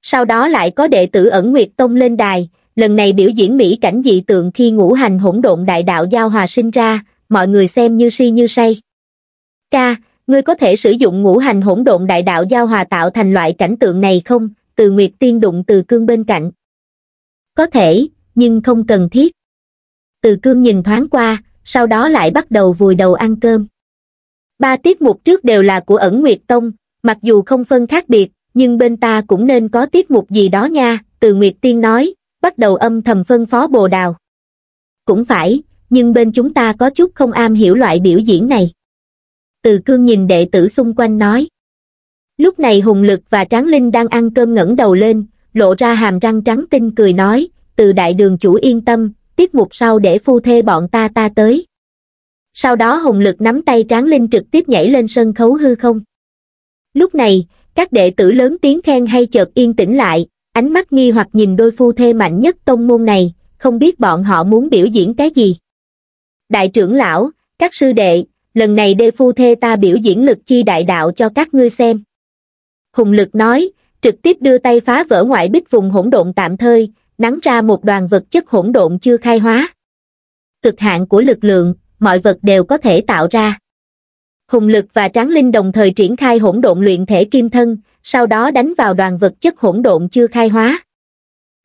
[SPEAKER 1] Sau đó lại có đệ tử ẩn nguyệt tông lên đài, lần này biểu diễn mỹ cảnh dị tượng khi ngũ hành hỗn độn đại đạo giao hòa sinh ra, mọi người xem như si như say. Ca, ngươi có thể sử dụng ngũ hành hỗn độn đại đạo giao hòa tạo thành loại cảnh tượng này không? Từ Nguyệt Tiên đụng từ cương bên cạnh. Có thể, nhưng không cần thiết. Từ cương nhìn thoáng qua, sau đó lại bắt đầu vùi đầu ăn cơm. Ba tiết mục trước đều là của ẩn Nguyệt Tông, mặc dù không phân khác biệt, nhưng bên ta cũng nên có tiết mục gì đó nha, từ Nguyệt Tiên nói, bắt đầu âm thầm phân phó bồ đào. Cũng phải, nhưng bên chúng ta có chút không am hiểu loại biểu diễn này. Từ cương nhìn đệ tử xung quanh nói. Lúc này Hùng Lực và Tráng Linh đang ăn cơm ngẩng đầu lên, lộ ra hàm răng trắng tinh cười nói, từ đại đường chủ yên tâm, tiết mục sau để phu thê bọn ta ta tới sau đó hùng lực nắm tay tráng linh trực tiếp nhảy lên sân khấu hư không. Lúc này, các đệ tử lớn tiếng khen hay chợt yên tĩnh lại, ánh mắt nghi hoặc nhìn đôi phu thê mạnh nhất tông môn này, không biết bọn họ muốn biểu diễn cái gì. Đại trưởng lão, các sư đệ, lần này đê phu thê ta biểu diễn lực chi đại đạo cho các ngươi xem. Hùng lực nói, trực tiếp đưa tay phá vỡ ngoại bích vùng hỗn độn tạm thời, nắng ra một đoàn vật chất hỗn độn chưa khai hóa. Cực hạn của lực lượng, mọi vật đều có thể tạo ra hùng lực và tráng linh đồng thời triển khai hỗn độn luyện thể kim thân sau đó đánh vào đoàn vật chất hỗn độn chưa khai hóa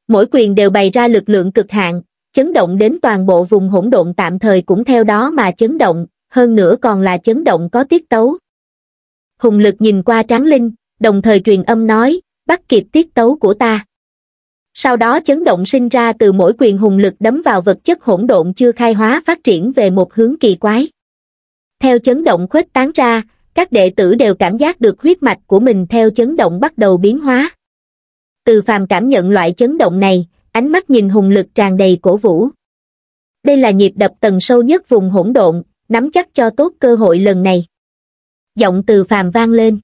[SPEAKER 1] mỗi quyền đều bày ra lực lượng cực hạn chấn động đến toàn bộ vùng hỗn độn tạm thời cũng theo đó mà chấn động hơn nữa còn là chấn động có tiết tấu hùng lực nhìn qua tráng linh đồng thời truyền âm nói bắt kịp tiết tấu của ta sau đó chấn động sinh ra từ mỗi quyền hùng lực đấm vào vật chất hỗn độn chưa khai hóa phát triển về một hướng kỳ quái. Theo chấn động khuếch tán ra, các đệ tử đều cảm giác được huyết mạch của mình theo chấn động bắt đầu biến hóa. Từ phàm cảm nhận loại chấn động này, ánh mắt nhìn hùng lực tràn đầy cổ vũ. Đây là nhịp đập tầng sâu nhất vùng hỗn độn, nắm chắc cho tốt cơ hội lần này. Giọng từ phàm vang lên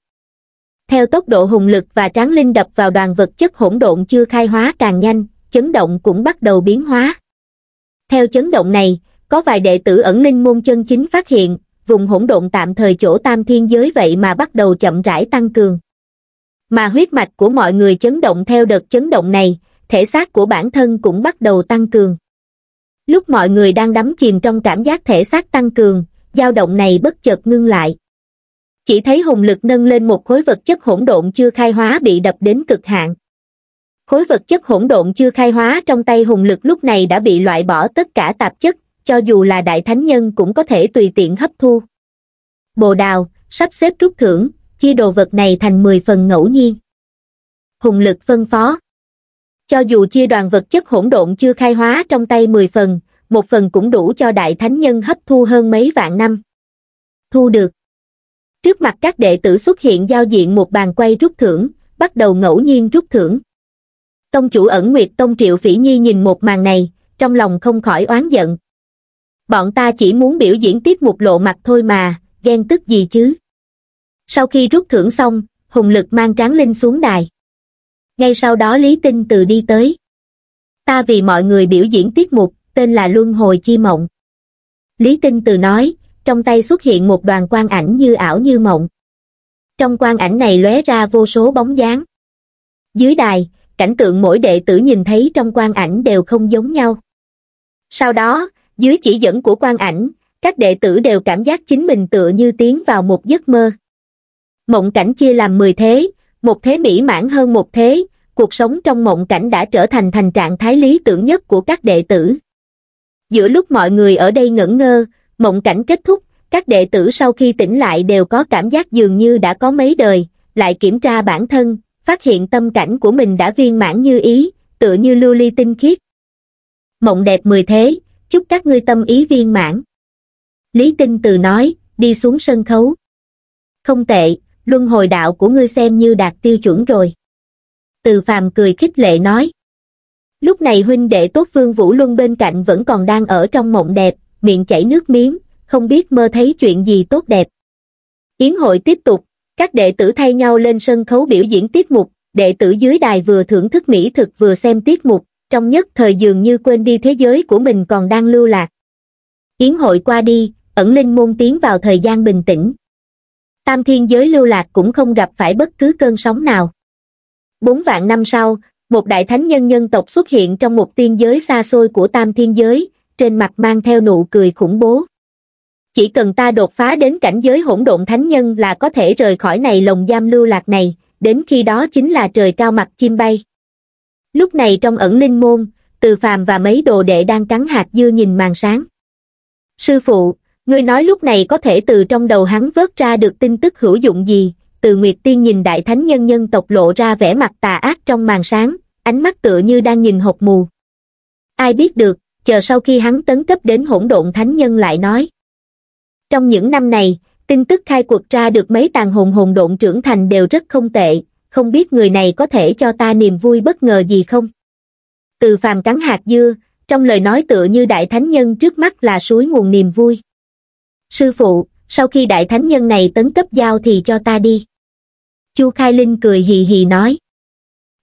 [SPEAKER 1] theo tốc độ hùng lực và tráng linh đập vào đoàn vật chất hỗn độn chưa khai hóa càng nhanh chấn động cũng bắt đầu biến hóa theo chấn động này có vài đệ tử ẩn linh môn chân chính phát hiện vùng hỗn độn tạm thời chỗ tam thiên giới vậy mà bắt đầu chậm rãi tăng cường mà huyết mạch của mọi người chấn động theo đợt chấn động này thể xác của bản thân cũng bắt đầu tăng cường lúc mọi người đang đắm chìm trong cảm giác thể xác tăng cường dao động này bất chợt ngưng lại chỉ thấy hùng lực nâng lên một khối vật chất hỗn độn chưa khai hóa bị đập đến cực hạn khối vật chất hỗn độn chưa khai hóa trong tay hùng lực lúc này đã bị loại bỏ tất cả tạp chất cho dù là đại thánh nhân cũng có thể tùy tiện hấp thu bồ đào sắp xếp rút thưởng chia đồ vật này thành mười phần ngẫu nhiên hùng lực phân phó cho dù chia đoàn vật chất hỗn độn chưa khai hóa trong tay mười phần một phần cũng đủ cho đại thánh nhân hấp thu hơn mấy vạn năm thu được Trước mặt các đệ tử xuất hiện giao diện một bàn quay rút thưởng, bắt đầu ngẫu nhiên rút thưởng. Tông chủ ẩn Nguyệt Tông Triệu Phỉ Nhi nhìn một màn này, trong lòng không khỏi oán giận. Bọn ta chỉ muốn biểu diễn tiếp một lộ mặt thôi mà, ghen tức gì chứ. Sau khi rút thưởng xong, Hùng Lực mang Tráng Linh xuống đài. Ngay sau đó Lý Tinh Từ đi tới. Ta vì mọi người biểu diễn tiết mục, tên là Luân Hồi Chi Mộng. Lý Tinh Từ nói, trong tay xuất hiện một đoàn quang ảnh như ảo như mộng. Trong quang ảnh này lóe ra vô số bóng dáng. Dưới đài, cảnh tượng mỗi đệ tử nhìn thấy trong quang ảnh đều không giống nhau. Sau đó, dưới chỉ dẫn của quang ảnh, các đệ tử đều cảm giác chính mình tựa như tiến vào một giấc mơ. Mộng cảnh chia làm 10 thế, một thế mỹ mãn hơn một thế, cuộc sống trong mộng cảnh đã trở thành thành trạng thái lý tưởng nhất của các đệ tử. Giữa lúc mọi người ở đây ngẩn ngơ, mộng cảnh kết thúc các đệ tử sau khi tỉnh lại đều có cảm giác dường như đã có mấy đời lại kiểm tra bản thân phát hiện tâm cảnh của mình đã viên mãn như ý tựa như lưu ly tinh khiết mộng đẹp mười thế chúc các ngươi tâm ý viên mãn lý tinh từ nói đi xuống sân khấu không tệ luân hồi đạo của ngươi xem như đạt tiêu chuẩn rồi từ phàm cười khích lệ nói lúc này huynh đệ tốt phương vũ luân bên cạnh vẫn còn đang ở trong mộng đẹp miệng chảy nước miếng, không biết mơ thấy chuyện gì tốt đẹp. Yến hội tiếp tục, các đệ tử thay nhau lên sân khấu biểu diễn tiết mục, đệ tử dưới đài vừa thưởng thức mỹ thực vừa xem tiết mục, trong nhất thời dường như quên đi thế giới của mình còn đang lưu lạc. Yến hội qua đi, ẩn linh môn tiến vào thời gian bình tĩnh. Tam thiên giới lưu lạc cũng không gặp phải bất cứ cơn sóng nào. Bốn vạn năm sau, một đại thánh nhân nhân tộc xuất hiện trong một tiên giới xa xôi của tam thiên giới, trên mặt mang theo nụ cười khủng bố. Chỉ cần ta đột phá đến cảnh giới hỗn độn thánh nhân là có thể rời khỏi này lồng giam lưu lạc này, đến khi đó chính là trời cao mặt chim bay. Lúc này trong ẩn linh môn, từ phàm và mấy đồ đệ đang cắn hạt dưa nhìn màn sáng. Sư phụ, ngươi nói lúc này có thể từ trong đầu hắn vớt ra được tin tức hữu dụng gì, từ Nguyệt Tiên nhìn đại thánh nhân nhân tộc lộ ra vẻ mặt tà ác trong màn sáng, ánh mắt tựa như đang nhìn hột mù. Ai biết được, chờ sau khi hắn tấn cấp đến hỗn độn thánh nhân lại nói trong những năm này tin tức khai cuộc ra được mấy tàn hồn hồn độn trưởng thành đều rất không tệ không biết người này có thể cho ta niềm vui bất ngờ gì không từ phàm cắn hạt dưa trong lời nói tựa như đại thánh nhân trước mắt là suối nguồn niềm vui sư phụ sau khi đại thánh nhân này tấn cấp giao thì cho ta đi chu khai linh cười hì hì nói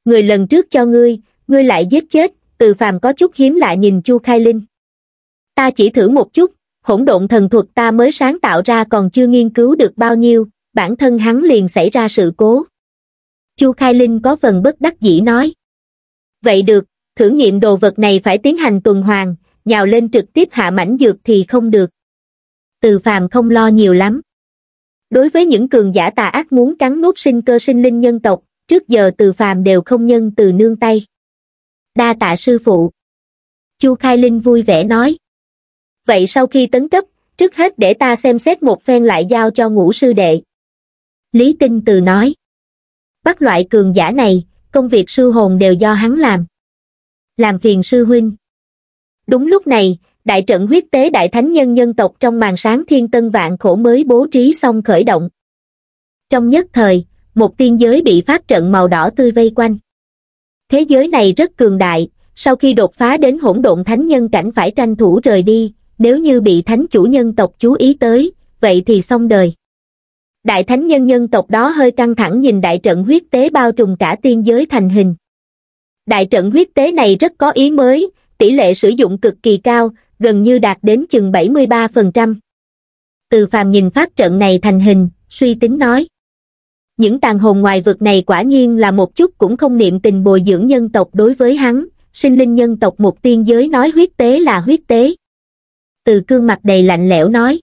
[SPEAKER 1] người lần trước cho ngươi ngươi lại giết chết từ phàm có chút hiếm lại nhìn chu khai linh ta chỉ thử một chút hỗn độn thần thuật ta mới sáng tạo ra còn chưa nghiên cứu được bao nhiêu bản thân hắn liền xảy ra sự cố chu khai linh có phần bất đắc dĩ nói vậy được thử nghiệm đồ vật này phải tiến hành tuần hoàn nhào lên trực tiếp hạ mảnh dược thì không được từ phàm không lo nhiều lắm đối với những cường giả tà ác muốn cắn nuốt sinh cơ sinh linh nhân tộc trước giờ từ phàm đều không nhân từ nương tay đa tạ sư phụ. Chu Khai Linh vui vẻ nói. Vậy sau khi tấn cấp, trước hết để ta xem xét một phen lại giao cho ngũ sư đệ. Lý Tinh Từ nói. Bắt loại cường giả này, công việc sư hồn đều do hắn làm. Làm phiền sư huynh. Đúng lúc này, đại trận huyết tế đại thánh nhân nhân tộc trong màn sáng thiên tân vạn khổ mới bố trí xong khởi động. Trong nhất thời, một tiên giới bị phát trận màu đỏ tươi vây quanh. Thế giới này rất cường đại, sau khi đột phá đến hỗn độn thánh nhân cảnh phải tranh thủ rời đi, nếu như bị thánh chủ nhân tộc chú ý tới, vậy thì xong đời. Đại thánh nhân nhân tộc đó hơi căng thẳng nhìn đại trận huyết tế bao trùm cả tiên giới thành hình. Đại trận huyết tế này rất có ý mới, tỷ lệ sử dụng cực kỳ cao, gần như đạt đến chừng 73%. Từ phàm nhìn phát trận này thành hình, suy tính nói những tàn hồn ngoài vực này quả nhiên là một chút cũng không niệm tình bồi dưỡng nhân tộc đối với hắn, sinh linh nhân tộc một tiên giới nói huyết tế là huyết tế. Từ cương mặt đầy lạnh lẽo nói,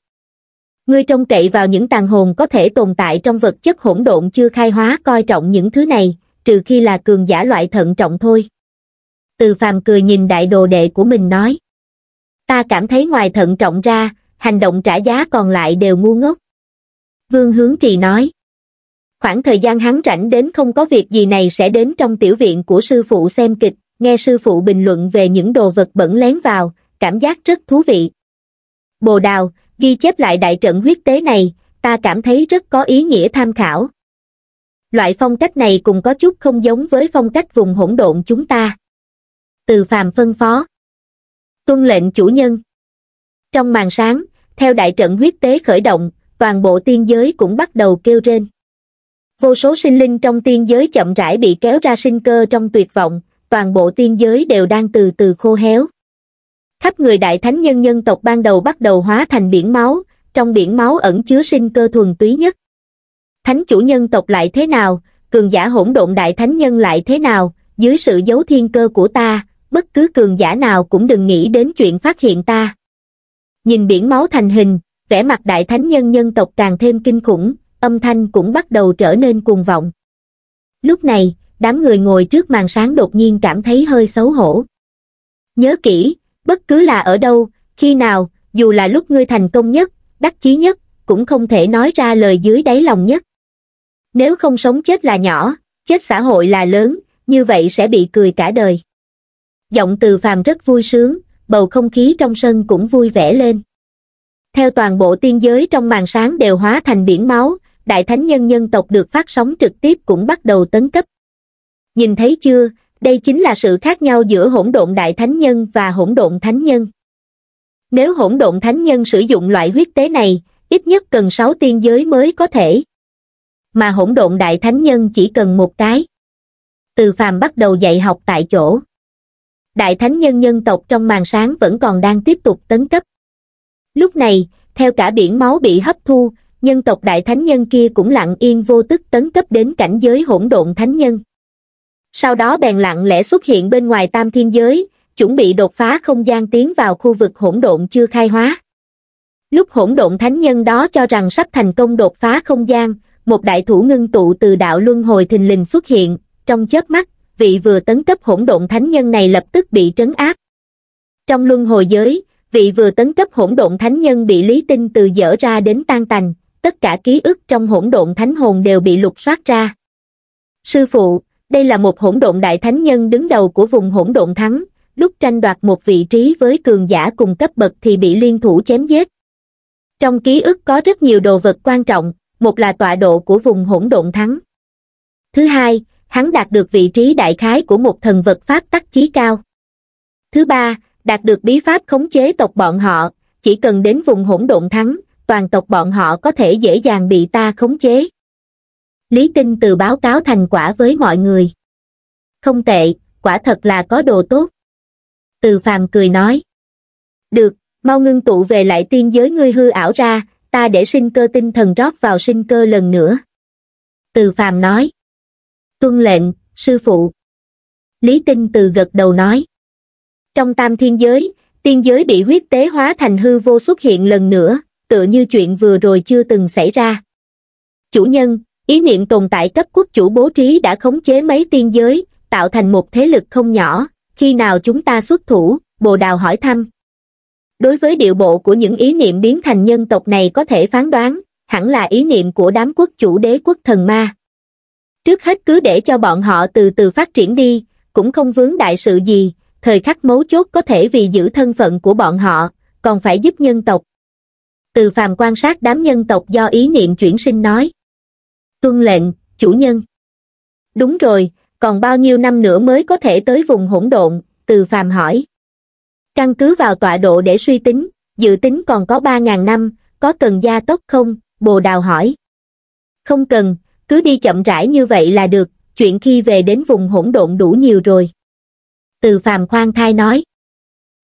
[SPEAKER 1] ngươi trông cậy vào những tàn hồn có thể tồn tại trong vật chất hỗn độn chưa khai hóa coi trọng những thứ này, trừ khi là cường giả loại thận trọng thôi. Từ phàm cười nhìn đại đồ đệ của mình nói, ta cảm thấy ngoài thận trọng ra, hành động trả giá còn lại đều ngu ngốc. Vương Hướng Trì nói, khoảng thời gian hắn rảnh đến không có việc gì này sẽ đến trong tiểu viện của sư phụ xem kịch nghe sư phụ bình luận về những đồ vật bẩn lén vào cảm giác rất thú vị bồ đào ghi chép lại đại trận huyết tế này ta cảm thấy rất có ý nghĩa tham khảo loại phong cách này cũng có chút không giống với phong cách vùng hỗn độn chúng ta từ phàm phân phó tuân lệnh chủ nhân trong màn sáng theo đại trận huyết tế khởi động toàn bộ tiên giới cũng bắt đầu kêu rên vô số sinh linh trong tiên giới chậm rãi bị kéo ra sinh cơ trong tuyệt vọng, toàn bộ tiên giới đều đang từ từ khô héo. Khắp người đại thánh nhân nhân tộc ban đầu bắt đầu hóa thành biển máu, trong biển máu ẩn chứa sinh cơ thuần túy nhất. Thánh chủ nhân tộc lại thế nào, cường giả hỗn độn đại thánh nhân lại thế nào, dưới sự giấu thiên cơ của ta, bất cứ cường giả nào cũng đừng nghĩ đến chuyện phát hiện ta. Nhìn biển máu thành hình, vẻ mặt đại thánh nhân nhân tộc càng thêm kinh khủng, âm thanh cũng bắt đầu trở nên cuồng vọng. Lúc này, đám người ngồi trước màn sáng đột nhiên cảm thấy hơi xấu hổ. Nhớ kỹ, bất cứ là ở đâu, khi nào, dù là lúc ngươi thành công nhất, đắc chí nhất, cũng không thể nói ra lời dưới đáy lòng nhất. Nếu không sống chết là nhỏ, chết xã hội là lớn, như vậy sẽ bị cười cả đời. Giọng từ phàm rất vui sướng, bầu không khí trong sân cũng vui vẻ lên. Theo toàn bộ tiên giới trong màn sáng đều hóa thành biển máu, đại thánh nhân nhân tộc được phát sóng trực tiếp cũng bắt đầu tấn cấp. Nhìn thấy chưa, đây chính là sự khác nhau giữa hỗn độn đại thánh nhân và hỗn độn thánh nhân. Nếu hỗn độn thánh nhân sử dụng loại huyết tế này, ít nhất cần 6 tiên giới mới có thể. Mà hỗn độn đại thánh nhân chỉ cần một cái. Từ phàm bắt đầu dạy học tại chỗ. Đại thánh nhân nhân tộc trong màn sáng vẫn còn đang tiếp tục tấn cấp. Lúc này, theo cả biển máu bị hấp thu, nhân tộc đại thánh nhân kia cũng lặng yên vô tức tấn cấp đến cảnh giới hỗn độn thánh nhân sau đó bèn lặng lẽ xuất hiện bên ngoài tam thiên giới chuẩn bị đột phá không gian tiến vào khu vực hỗn độn chưa khai hóa lúc hỗn độn thánh nhân đó cho rằng sắp thành công đột phá không gian một đại thủ ngưng tụ từ đạo luân hồi thình lình xuất hiện trong chớp mắt vị vừa tấn cấp hỗn độn thánh nhân này lập tức bị trấn áp trong luân hồi giới vị vừa tấn cấp hỗn độn thánh nhân bị lý tinh từ dở ra đến tan tành tất cả ký ức trong hỗn độn thánh hồn đều bị lục soát ra. Sư phụ, đây là một hỗn độn đại thánh nhân đứng đầu của vùng hỗn độn thắng, lúc tranh đoạt một vị trí với cường giả cùng cấp bậc thì bị liên thủ chém giết. Trong ký ức có rất nhiều đồ vật quan trọng, một là tọa độ của vùng hỗn độn thắng. Thứ hai, hắn đạt được vị trí đại khái của một thần vật pháp tắc chí cao. Thứ ba, đạt được bí pháp khống chế tộc bọn họ, chỉ cần đến vùng hỗn độn thắng, toàn tộc bọn họ có thể dễ dàng bị ta khống chế. Lý Tinh từ báo cáo thành quả với mọi người. Không tệ, quả thật là có đồ tốt. Từ phàm cười nói. Được, mau ngưng tụ về lại tiên giới ngươi hư ảo ra, ta để sinh cơ tinh thần rót vào sinh cơ lần nữa. Từ phàm nói. Tuân lệnh, sư phụ. Lý Tinh từ gật đầu nói. Trong tam thiên giới, tiên giới bị huyết tế hóa thành hư vô xuất hiện lần nữa, tựa như chuyện vừa rồi chưa từng xảy ra. Chủ nhân, ý niệm tồn tại cấp quốc chủ bố trí đã khống chế mấy tiên giới, tạo thành một thế lực không nhỏ, khi nào chúng ta xuất thủ, bồ đào hỏi thăm. Đối với điệu bộ của những ý niệm biến thành nhân tộc này có thể phán đoán, hẳn là ý niệm của đám quốc chủ đế quốc thần ma. Trước hết cứ để cho bọn họ từ từ phát triển đi, cũng không vướng đại sự gì, thời khắc mấu chốt có thể vì giữ thân phận của bọn họ, còn phải giúp nhân tộc, từ phàm quan sát đám nhân tộc do ý niệm chuyển sinh nói. Tuân lệnh, chủ nhân. Đúng rồi, còn bao nhiêu năm nữa mới có thể tới vùng hỗn độn, từ phàm hỏi. Căn cứ vào tọa độ để suy tính, dự tính còn có 3.000 năm, có cần gia tốc không, bồ đào hỏi. Không cần, cứ đi chậm rãi như vậy là được, chuyện khi về đến vùng hỗn độn đủ nhiều rồi. Từ phàm khoan thai nói.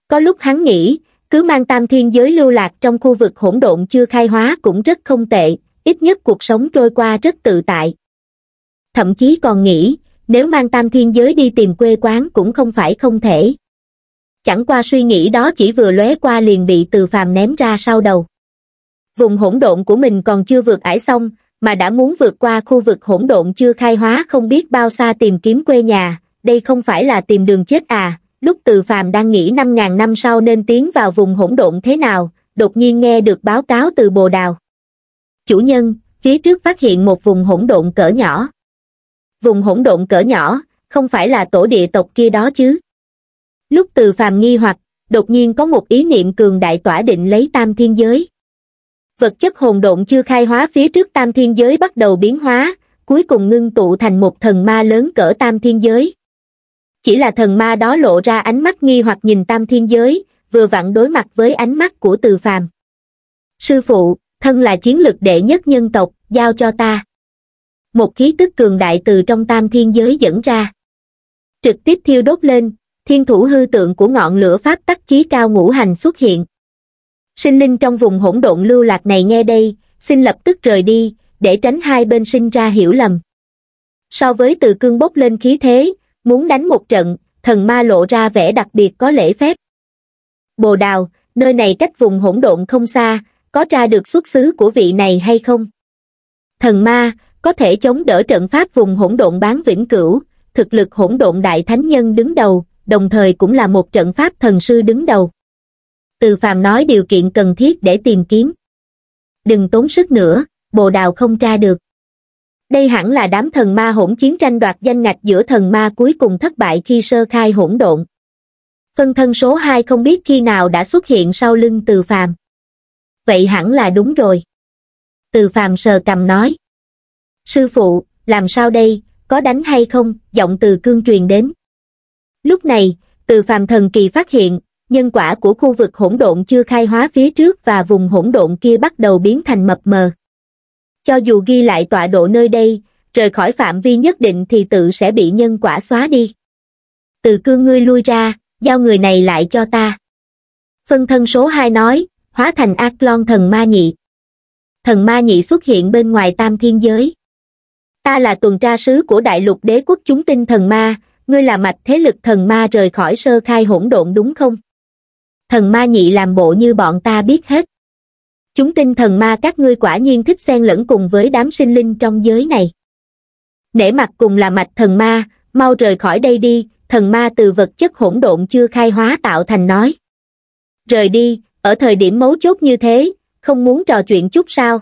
[SPEAKER 1] Có lúc hắn nghĩ, cứ mang tam thiên giới lưu lạc trong khu vực hỗn độn chưa khai hóa cũng rất không tệ ít nhất cuộc sống trôi qua rất tự tại thậm chí còn nghĩ nếu mang tam thiên giới đi tìm quê quán cũng không phải không thể chẳng qua suy nghĩ đó chỉ vừa lóe qua liền bị từ phàm ném ra sau đầu vùng hỗn độn của mình còn chưa vượt ải xong mà đã muốn vượt qua khu vực hỗn độn chưa khai hóa không biết bao xa tìm kiếm quê nhà đây không phải là tìm đường chết à Lúc Từ Phàm đang nghĩ 5.000 năm sau nên tiến vào vùng hỗn độn thế nào, đột nhiên nghe được báo cáo từ Bồ Đào. Chủ nhân, phía trước phát hiện một vùng hỗn độn cỡ nhỏ. Vùng hỗn độn cỡ nhỏ, không phải là tổ địa tộc kia đó chứ. Lúc Từ Phàm nghi hoặc, đột nhiên có một ý niệm cường đại tỏa định lấy tam thiên giới. Vật chất hồn độn chưa khai hóa phía trước tam thiên giới bắt đầu biến hóa, cuối cùng ngưng tụ thành một thần ma lớn cỡ tam thiên giới chỉ là thần ma đó lộ ra ánh mắt nghi hoặc nhìn tam thiên giới vừa vặn đối mặt với ánh mắt của từ phàm sư phụ thân là chiến lực đệ nhất nhân tộc giao cho ta một khí tức cường đại từ trong tam thiên giới dẫn ra trực tiếp thiêu đốt lên thiên thủ hư tượng của ngọn lửa pháp tắc chí cao ngũ hành xuất hiện sinh linh trong vùng hỗn độn lưu lạc này nghe đây xin lập tức rời đi để tránh hai bên sinh ra hiểu lầm so với từ cương bốc lên khí thế muốn đánh một trận thần ma lộ ra vẻ đặc biệt có lễ phép bồ đào nơi này cách vùng hỗn độn không xa có ra được xuất xứ của vị này hay không thần ma có thể chống đỡ trận pháp vùng hỗn độn bán vĩnh cửu thực lực hỗn độn đại thánh nhân đứng đầu đồng thời cũng là một trận pháp thần sư đứng đầu từ phàm nói điều kiện cần thiết để tìm kiếm đừng tốn sức nữa bồ đào không tra được đây hẳn là đám thần ma hỗn chiến tranh đoạt danh ngạch giữa thần ma cuối cùng thất bại khi sơ khai hỗn độn phân thân số hai không biết khi nào đã xuất hiện sau lưng từ phàm vậy hẳn là đúng rồi từ phàm sờ cầm nói sư phụ làm sao đây có đánh hay không giọng từ cương truyền đến lúc này từ phàm thần kỳ phát hiện nhân quả của khu vực hỗn độn chưa khai hóa phía trước và vùng hỗn độn kia bắt đầu biến thành mập mờ cho dù ghi lại tọa độ nơi đây, rời khỏi phạm vi nhất định thì tự sẽ bị nhân quả xóa đi. Từ cương ngươi lui ra, giao người này lại cho ta. Phân thân số 2 nói, hóa thành ác long thần ma nhị. Thần ma nhị xuất hiện bên ngoài tam thiên giới. Ta là tuần tra sứ của đại lục đế quốc chúng tinh thần ma, ngươi là mạch thế lực thần ma rời khỏi sơ khai hỗn độn đúng không? Thần ma nhị làm bộ như bọn ta biết hết chúng tinh thần ma các ngươi quả nhiên thích xen lẫn cùng với đám sinh linh trong giới này nể mặt cùng là mạch thần ma mau rời khỏi đây đi thần ma từ vật chất hỗn độn chưa khai hóa tạo thành nói rời đi ở thời điểm mấu chốt như thế không muốn trò chuyện chút sao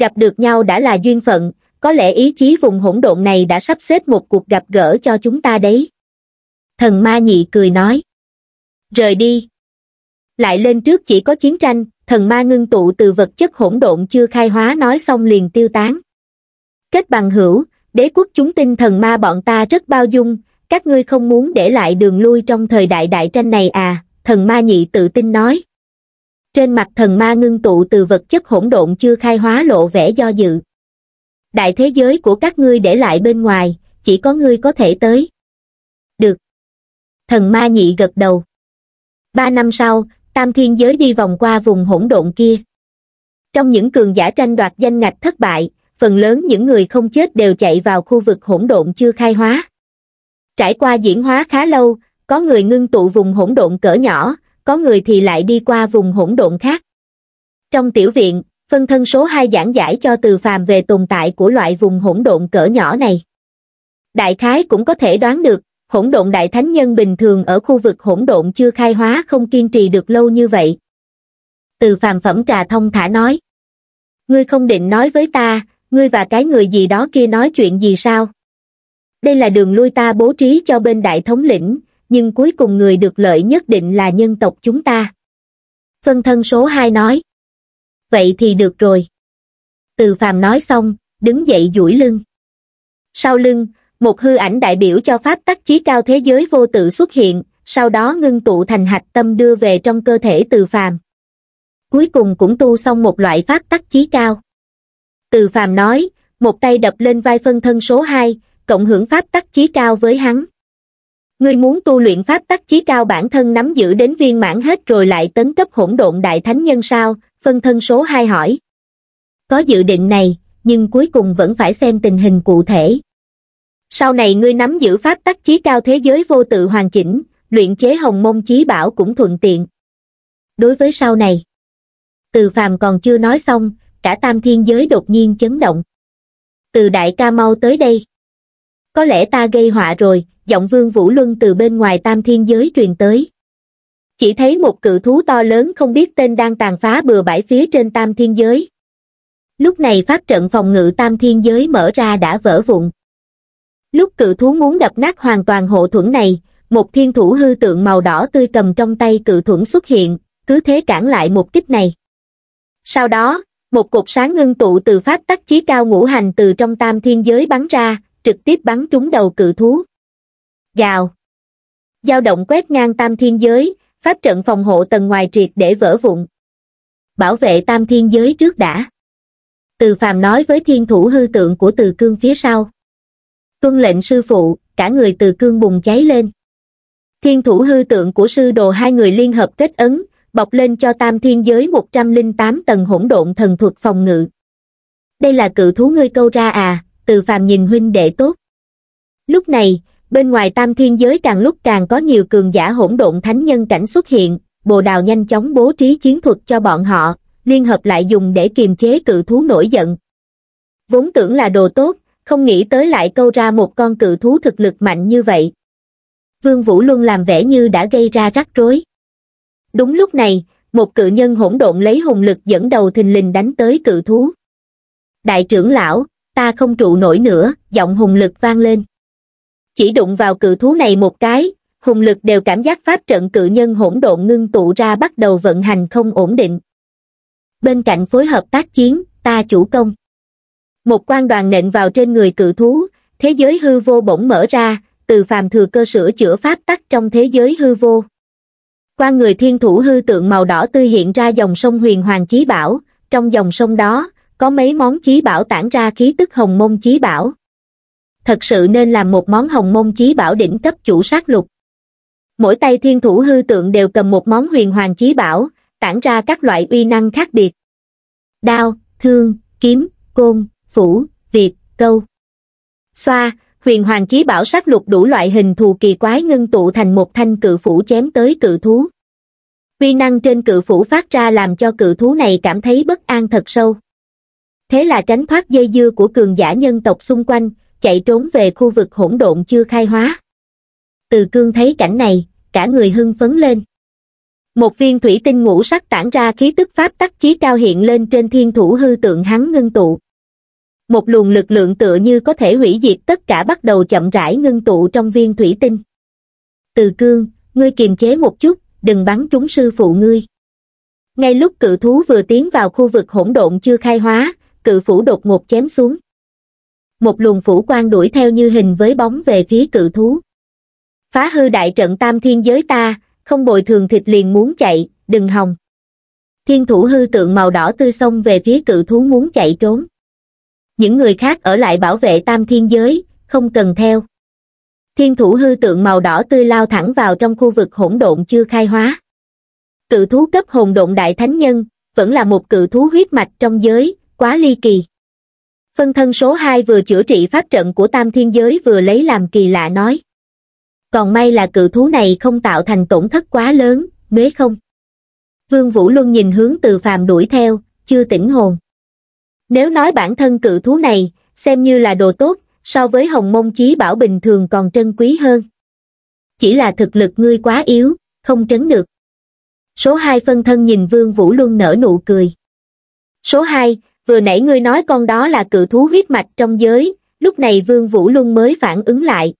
[SPEAKER 1] gặp được nhau đã là duyên phận có lẽ ý chí vùng hỗn độn này đã sắp xếp một cuộc gặp gỡ cho chúng ta đấy thần ma nhị cười nói rời đi lại lên trước chỉ có chiến tranh thần ma ngưng tụ từ vật chất hỗn độn chưa khai hóa nói xong liền tiêu tán. Kết bằng hữu, đế quốc chúng tinh thần ma bọn ta rất bao dung, các ngươi không muốn để lại đường lui trong thời đại đại tranh này à, thần ma nhị tự tin nói. Trên mặt thần ma ngưng tụ từ vật chất hỗn độn chưa khai hóa lộ vẻ do dự. Đại thế giới của các ngươi để lại bên ngoài, chỉ có ngươi có thể tới. Được. Thần ma nhị gật đầu. Ba năm sau, tam thiên giới đi vòng qua vùng hỗn độn kia trong những cường giả tranh đoạt danh ngạch thất bại phần lớn những người không chết đều chạy vào khu vực hỗn độn chưa khai hóa trải qua diễn hóa khá lâu có người ngưng tụ vùng hỗn độn cỡ nhỏ có người thì lại đi qua vùng hỗn độn khác trong tiểu viện phân thân số hai giảng giải cho từ phàm về tồn tại của loại vùng hỗn độn cỡ nhỏ này đại khái cũng có thể đoán được hỗn độn đại thánh nhân bình thường ở khu vực hỗn độn chưa khai hóa không kiên trì được lâu như vậy. Từ phàm phẩm trà thông thả nói. Ngươi không định nói với ta, ngươi và cái người gì đó kia nói chuyện gì sao? Đây là đường lui ta bố trí cho bên đại thống lĩnh, nhưng cuối cùng người được lợi nhất định là nhân tộc chúng ta. Phân thân số 2 nói. Vậy thì được rồi. Từ phàm nói xong, đứng dậy duỗi lưng. Sau lưng, một hư ảnh đại biểu cho pháp tắc chí cao thế giới vô tự xuất hiện sau đó ngưng tụ thành hạch tâm đưa về trong cơ thể từ phàm cuối cùng cũng tu xong một loại pháp tắc chí cao từ phàm nói một tay đập lên vai phân thân số hai cộng hưởng pháp tắc chí cao với hắn ngươi muốn tu luyện pháp tắc chí cao bản thân nắm giữ đến viên mãn hết rồi lại tấn cấp hỗn độn đại thánh nhân sao phân thân số hai hỏi có dự định này nhưng cuối cùng vẫn phải xem tình hình cụ thể sau này ngươi nắm giữ pháp tắc chí cao thế giới vô tự hoàn chỉnh luyện chế hồng môn chí bảo cũng thuận tiện đối với sau này từ phàm còn chưa nói xong cả tam thiên giới đột nhiên chấn động từ đại ca mau tới đây có lẽ ta gây họa rồi giọng vương vũ luân từ bên ngoài tam thiên giới truyền tới chỉ thấy một cự thú to lớn không biết tên đang tàn phá bừa bãi phía trên tam thiên giới lúc này pháp trận phòng ngự tam thiên giới mở ra đã vỡ vụn Lúc cự thú muốn đập nát hoàn toàn hộ thuẫn này, một thiên thủ hư tượng màu đỏ tươi cầm trong tay cự thuẫn xuất hiện, cứ thế cản lại một kích này. Sau đó, một cột sáng ngưng tụ từ pháp tắc chí cao ngũ hành từ trong tam thiên giới bắn ra, trực tiếp bắn trúng đầu cự thú. Gào! Giao động quét ngang tam thiên giới, pháp trận phòng hộ tầng ngoài triệt để vỡ vụn. Bảo vệ tam thiên giới trước đã. Từ phàm nói với thiên thủ hư tượng của từ cương phía sau tuân lệnh sư phụ, cả người từ cương bùng cháy lên. Thiên thủ hư tượng của sư đồ hai người liên hợp kết ấn, bọc lên cho tam thiên giới 108 tầng hỗn độn thần thuật phòng ngự. Đây là cự thú ngươi câu ra à, từ phàm nhìn huynh đệ tốt. Lúc này, bên ngoài tam thiên giới càng lúc càng có nhiều cường giả hỗn độn thánh nhân cảnh xuất hiện, bồ đào nhanh chóng bố trí chiến thuật cho bọn họ, liên hợp lại dùng để kiềm chế cự thú nổi giận. Vốn tưởng là đồ tốt, không nghĩ tới lại câu ra một con cự thú thực lực mạnh như vậy. Vương Vũ Luân làm vẻ như đã gây ra rắc rối. Đúng lúc này, một cự nhân hỗn độn lấy hùng lực dẫn đầu thình lình đánh tới cự thú. Đại trưởng lão, ta không trụ nổi nữa, giọng hùng lực vang lên. Chỉ đụng vào cự thú này một cái, hùng lực đều cảm giác pháp trận cự nhân hỗn độn ngưng tụ ra bắt đầu vận hành không ổn định. Bên cạnh phối hợp tác chiến, ta chủ công một quan đoàn nện vào trên người cự thú thế giới hư vô bỗng mở ra từ phàm thừa cơ sửa chữa pháp tắc trong thế giới hư vô qua người thiên thủ hư tượng màu đỏ tươi hiện ra dòng sông huyền hoàng chí bảo trong dòng sông đó có mấy món chí bảo tản ra khí tức hồng môn chí bảo thật sự nên làm một món hồng môn chí bảo đỉnh cấp chủ sát lục mỗi tay thiên thủ hư tượng đều cầm một món huyền hoàng chí bảo tản ra các loại uy năng khác biệt đao thương kiếm côn phủ, việt, câu. Xoa, huyền hoàng chí bảo sát lục đủ loại hình thù kỳ quái ngưng tụ thành một thanh cự phủ chém tới cự thú. Quy năng trên cự phủ phát ra làm cho cự thú này cảm thấy bất an thật sâu. Thế là tránh thoát dây dưa của cường giả nhân tộc xung quanh, chạy trốn về khu vực hỗn độn chưa khai hóa. Từ cương thấy cảnh này, cả người hưng phấn lên. Một viên thủy tinh ngũ sắc tản ra khí tức pháp tắc chí cao hiện lên trên thiên thủ hư tượng hắn ngưng tụ một luồng lực lượng tựa như có thể hủy diệt tất cả bắt đầu chậm rãi ngưng tụ trong viên thủy tinh. Từ cương, ngươi kiềm chế một chút, đừng bắn trúng sư phụ ngươi. Ngay lúc cự thú vừa tiến vào khu vực hỗn độn chưa khai hóa, cự phủ đột ngột chém xuống. Một luồng phủ quan đuổi theo như hình với bóng về phía cự thú. Phá hư đại trận tam thiên giới ta, không bồi thường thịt liền muốn chạy, đừng hòng. Thiên thủ hư tượng màu đỏ tươi xông về phía cự thú muốn chạy trốn những người khác ở lại bảo vệ tam thiên giới không cần theo thiên thủ hư tượng màu đỏ tươi lao thẳng vào trong khu vực hỗn độn chưa khai hóa cự thú cấp hồn độn đại thánh nhân vẫn là một cự thú huyết mạch trong giới quá ly kỳ phân thân số hai vừa chữa trị pháp trận của tam thiên giới vừa lấy làm kỳ lạ nói còn may là cự thú này không tạo thành tổn thất quá lớn nếu không vương vũ luân nhìn hướng từ phàm đuổi theo chưa tỉnh hồn nếu nói bản thân cự thú này, xem như là đồ tốt, so với hồng mông chí bảo bình thường còn trân quý hơn. Chỉ là thực lực ngươi quá yếu, không trấn được. Số 2 phân thân nhìn Vương Vũ Luân nở nụ cười. Số 2, vừa nãy ngươi nói con đó là cự thú huyết mạch trong giới, lúc này Vương Vũ Luân mới phản ứng lại.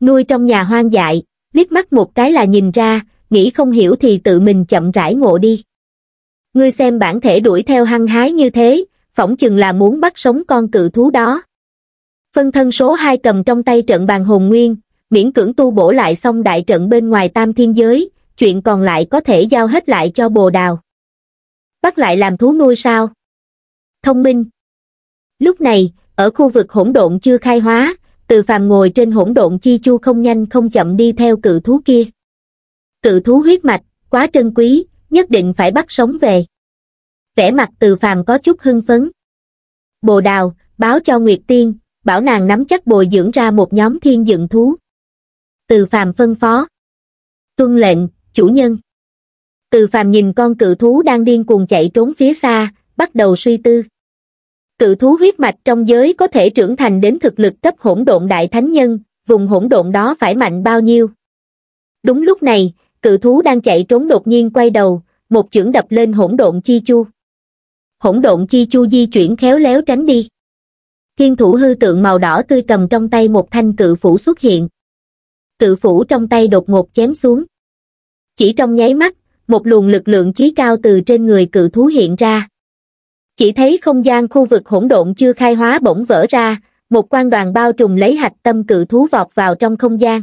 [SPEAKER 1] Nuôi trong nhà hoang dại, liếc mắt một cái là nhìn ra, nghĩ không hiểu thì tự mình chậm rãi ngộ đi. Ngươi xem bản thể đuổi theo hăng hái như thế, phỏng chừng là muốn bắt sống con cự thú đó. Phân thân số 2 cầm trong tay trận bàn hồn nguyên, miễn cưỡng tu bổ lại xong đại trận bên ngoài tam thiên giới, chuyện còn lại có thể giao hết lại cho bồ đào. Bắt lại làm thú nuôi sao? Thông minh. Lúc này, ở khu vực hỗn độn chưa khai hóa, từ phàm ngồi trên hỗn độn chi chu không nhanh không chậm đi theo cự thú kia. Cự thú huyết mạch, quá trân quý, nhất định phải bắt sống về vẻ mặt từ phàm có chút hưng phấn. Bồ đào, báo cho Nguyệt Tiên, bảo nàng nắm chắc bồi dưỡng ra một nhóm thiên dựng thú. Từ phàm phân phó. Tuân lệnh, chủ nhân. Từ phàm nhìn con cự thú đang điên cuồng chạy trốn phía xa, bắt đầu suy tư. Cự thú huyết mạch trong giới có thể trưởng thành đến thực lực cấp hỗn độn đại thánh nhân, vùng hỗn độn đó phải mạnh bao nhiêu. Đúng lúc này, cự thú đang chạy trốn đột nhiên quay đầu, một chưởng đập lên hỗn độn chi chu hỗn độn chi chu di chuyển khéo léo tránh đi. Thiên thủ hư tượng màu đỏ tươi cầm trong tay một thanh cự phủ xuất hiện. Cự phủ trong tay đột ngột chém xuống. Chỉ trong nháy mắt, một luồng lực lượng chí cao từ trên người cự thú hiện ra. Chỉ thấy không gian khu vực hỗn độn chưa khai hóa bỗng vỡ ra, một quan đoàn bao trùm lấy hạch tâm cự thú vọt vào trong không gian.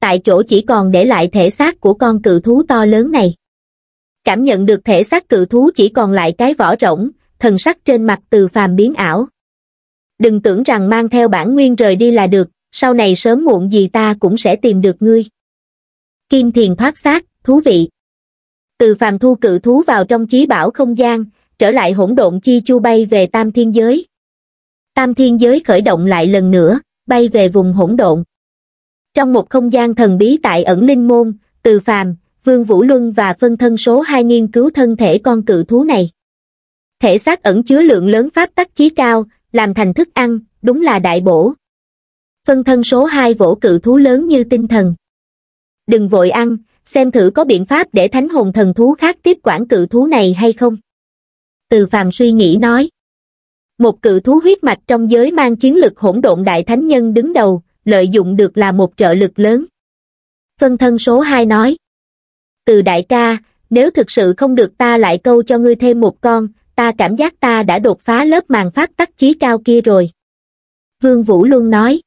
[SPEAKER 1] Tại chỗ chỉ còn để lại thể xác của con cự thú to lớn này cảm nhận được thể xác cự thú chỉ còn lại cái vỏ rỗng, thần sắc trên mặt từ phàm biến ảo. Đừng tưởng rằng mang theo bản nguyên rời đi là được, sau này sớm muộn gì ta cũng sẽ tìm được ngươi. Kim thiền thoát xác, thú vị. Từ phàm thu cự thú vào trong chí bảo không gian, trở lại hỗn độn chi chu bay về tam thiên giới. Tam thiên giới khởi động lại lần nữa, bay về vùng hỗn độn. Trong một không gian thần bí tại ẩn linh môn, từ phàm, Vương Vũ Luân và phân thân số 2 nghiên cứu thân thể con cự thú này. Thể xác ẩn chứa lượng lớn pháp tắc chí cao, làm thành thức ăn, đúng là đại bổ. Phân thân số 2 vỗ cự thú lớn như tinh thần. Đừng vội ăn, xem thử có biện pháp để thánh hồn thần thú khác tiếp quản cự thú này hay không. Từ phàm suy nghĩ nói. Một cự thú huyết mạch trong giới mang chiến lực hỗn độn đại thánh nhân đứng đầu, lợi dụng được là một trợ lực lớn. Phân thân số 2 nói từ đại ca, nếu thực sự không được ta lại câu cho ngươi thêm một con, ta cảm giác ta đã đột phá lớp màn phát tắc chí cao kia rồi. Vương Vũ luôn nói,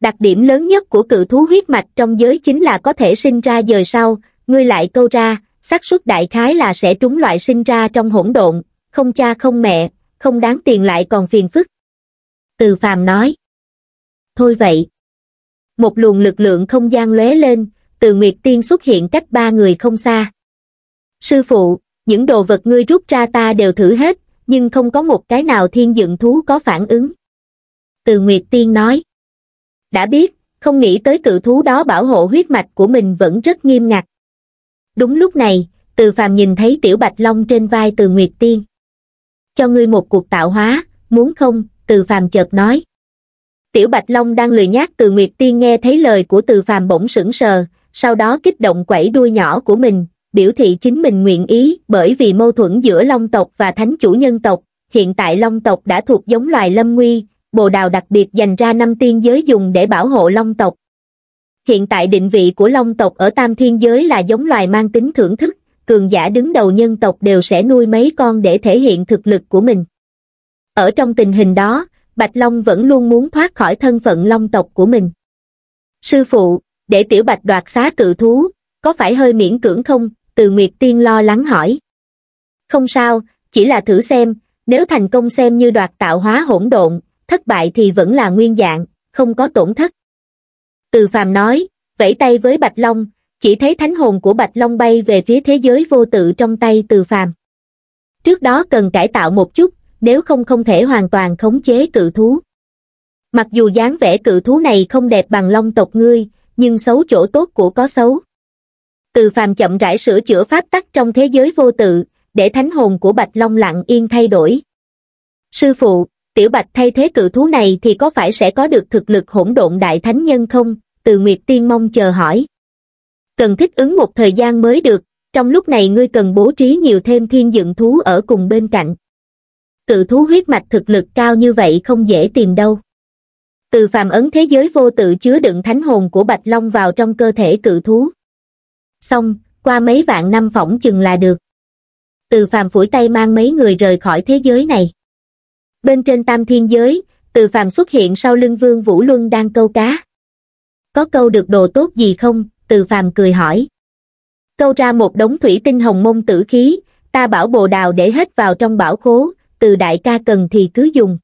[SPEAKER 1] đặc điểm lớn nhất của cự thú huyết mạch trong giới chính là có thể sinh ra dời sau, ngươi lại câu ra, xác suất đại khái là sẽ trúng loại sinh ra trong hỗn độn, không cha không mẹ, không đáng tiền lại còn phiền phức. Từ phàm nói, thôi vậy. Một luồng lực lượng không gian lóe lên, từ Nguyệt Tiên xuất hiện cách ba người không xa. Sư phụ, những đồ vật ngươi rút ra ta đều thử hết, nhưng không có một cái nào thiên dựng thú có phản ứng. Từ Nguyệt Tiên nói. Đã biết, không nghĩ tới cự thú đó bảo hộ huyết mạch của mình vẫn rất nghiêm ngặt. Đúng lúc này, từ phàm nhìn thấy tiểu bạch long trên vai từ Nguyệt Tiên. Cho ngươi một cuộc tạo hóa, muốn không, từ phàm chợt nói. Tiểu Bạch Long đang lười nhác từ Nguyệt Tiên nghe thấy lời của từ phàm bỗng sững sờ, sau đó kích động quẩy đuôi nhỏ của mình, biểu thị chính mình nguyện ý bởi vì mâu thuẫn giữa Long tộc và Thánh chủ nhân tộc, hiện tại Long tộc đã thuộc giống loài lâm nguy, bồ đào đặc biệt dành ra năm tiên giới dùng để bảo hộ Long tộc. Hiện tại định vị của Long tộc ở Tam Thiên giới là giống loài mang tính thưởng thức, cường giả đứng đầu nhân tộc đều sẽ nuôi mấy con để thể hiện thực lực của mình. Ở trong tình hình đó, Bạch Long vẫn luôn muốn thoát khỏi thân phận Long tộc của mình. Sư phụ, để tiểu bạch đoạt xá cự thú, có phải hơi miễn cưỡng không? Từ Nguyệt Tiên lo lắng hỏi. Không sao, chỉ là thử xem, nếu thành công xem như đoạt tạo hóa hỗn độn, thất bại thì vẫn là nguyên dạng, không có tổn thất. Từ Phàm nói, vẫy tay với Bạch Long, chỉ thấy thánh hồn của Bạch Long bay về phía thế giới vô tự trong tay Từ Phàm. Trước đó cần cải tạo một chút, nếu không không thể hoàn toàn khống chế cự thú. Mặc dù dáng vẻ cự thú này không đẹp bằng long tộc ngươi, nhưng xấu chỗ tốt của có xấu. Từ phàm chậm rãi sửa chữa pháp tắc trong thế giới vô tự, để thánh hồn của Bạch Long lặng yên thay đổi. Sư phụ, tiểu Bạch thay thế cự thú này thì có phải sẽ có được thực lực hỗn độn đại thánh nhân không? Từ Nguyệt Tiên mong chờ hỏi. Cần thích ứng một thời gian mới được, trong lúc này ngươi cần bố trí nhiều thêm thiên dựng thú ở cùng bên cạnh. Cự thú huyết mạch thực lực cao như vậy không dễ tìm đâu từ phàm ấn thế giới vô tự chứa đựng thánh hồn của bạch long vào trong cơ thể cự thú xong qua mấy vạn năm phỏng chừng là được từ phàm phủi tay mang mấy người rời khỏi thế giới này bên trên tam thiên giới từ phàm xuất hiện sau lưng vương vũ luân đang câu cá có câu được đồ tốt gì không từ phàm cười hỏi câu ra một đống thủy tinh hồng môn tử khí ta bảo bồ đào để hết vào trong bảo khố từ đại ca cần thì cứ dùng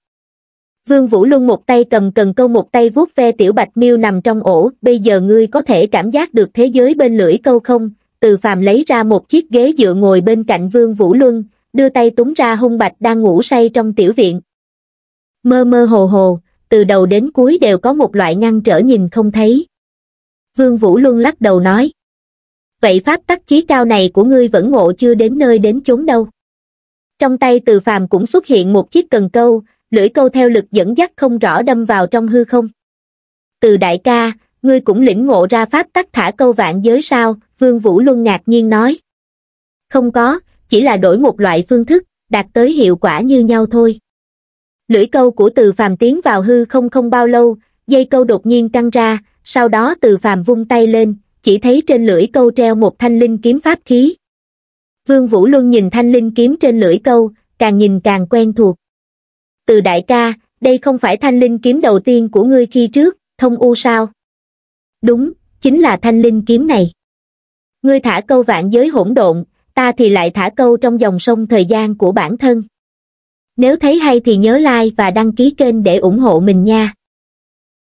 [SPEAKER 1] vương vũ luân một tay cầm cần câu một tay vuốt ve tiểu bạch miêu nằm trong ổ bây giờ ngươi có thể cảm giác được thế giới bên lưỡi câu không từ phàm lấy ra một chiếc ghế dựa ngồi bên cạnh vương vũ luân đưa tay túng ra hung bạch đang ngủ say trong tiểu viện mơ mơ hồ hồ từ đầu đến cuối đều có một loại ngăn trở nhìn không thấy vương vũ luân lắc đầu nói vậy pháp tắc chí cao này của ngươi vẫn ngộ chưa đến nơi đến chốn đâu trong tay từ phàm cũng xuất hiện một chiếc cần câu lưỡi câu theo lực dẫn dắt không rõ đâm vào trong hư không. Từ đại ca, ngươi cũng lĩnh ngộ ra pháp tắc thả câu vạn giới sao, Vương Vũ Luân ngạc nhiên nói. Không có, chỉ là đổi một loại phương thức, đạt tới hiệu quả như nhau thôi. Lưỡi câu của từ phàm tiến vào hư không không bao lâu, dây câu đột nhiên căng ra, sau đó từ phàm vung tay lên, chỉ thấy trên lưỡi câu treo một thanh linh kiếm pháp khí. Vương Vũ Luân nhìn thanh linh kiếm trên lưỡi câu, càng nhìn càng quen thuộc từ đại ca, đây không phải thanh linh kiếm đầu tiên của ngươi khi trước, thông u sao? Đúng, chính là thanh linh kiếm này. Ngươi thả câu vạn giới hỗn độn, ta thì lại thả câu trong dòng sông thời gian của bản thân. Nếu thấy hay thì nhớ like và đăng ký kênh để ủng hộ mình nha.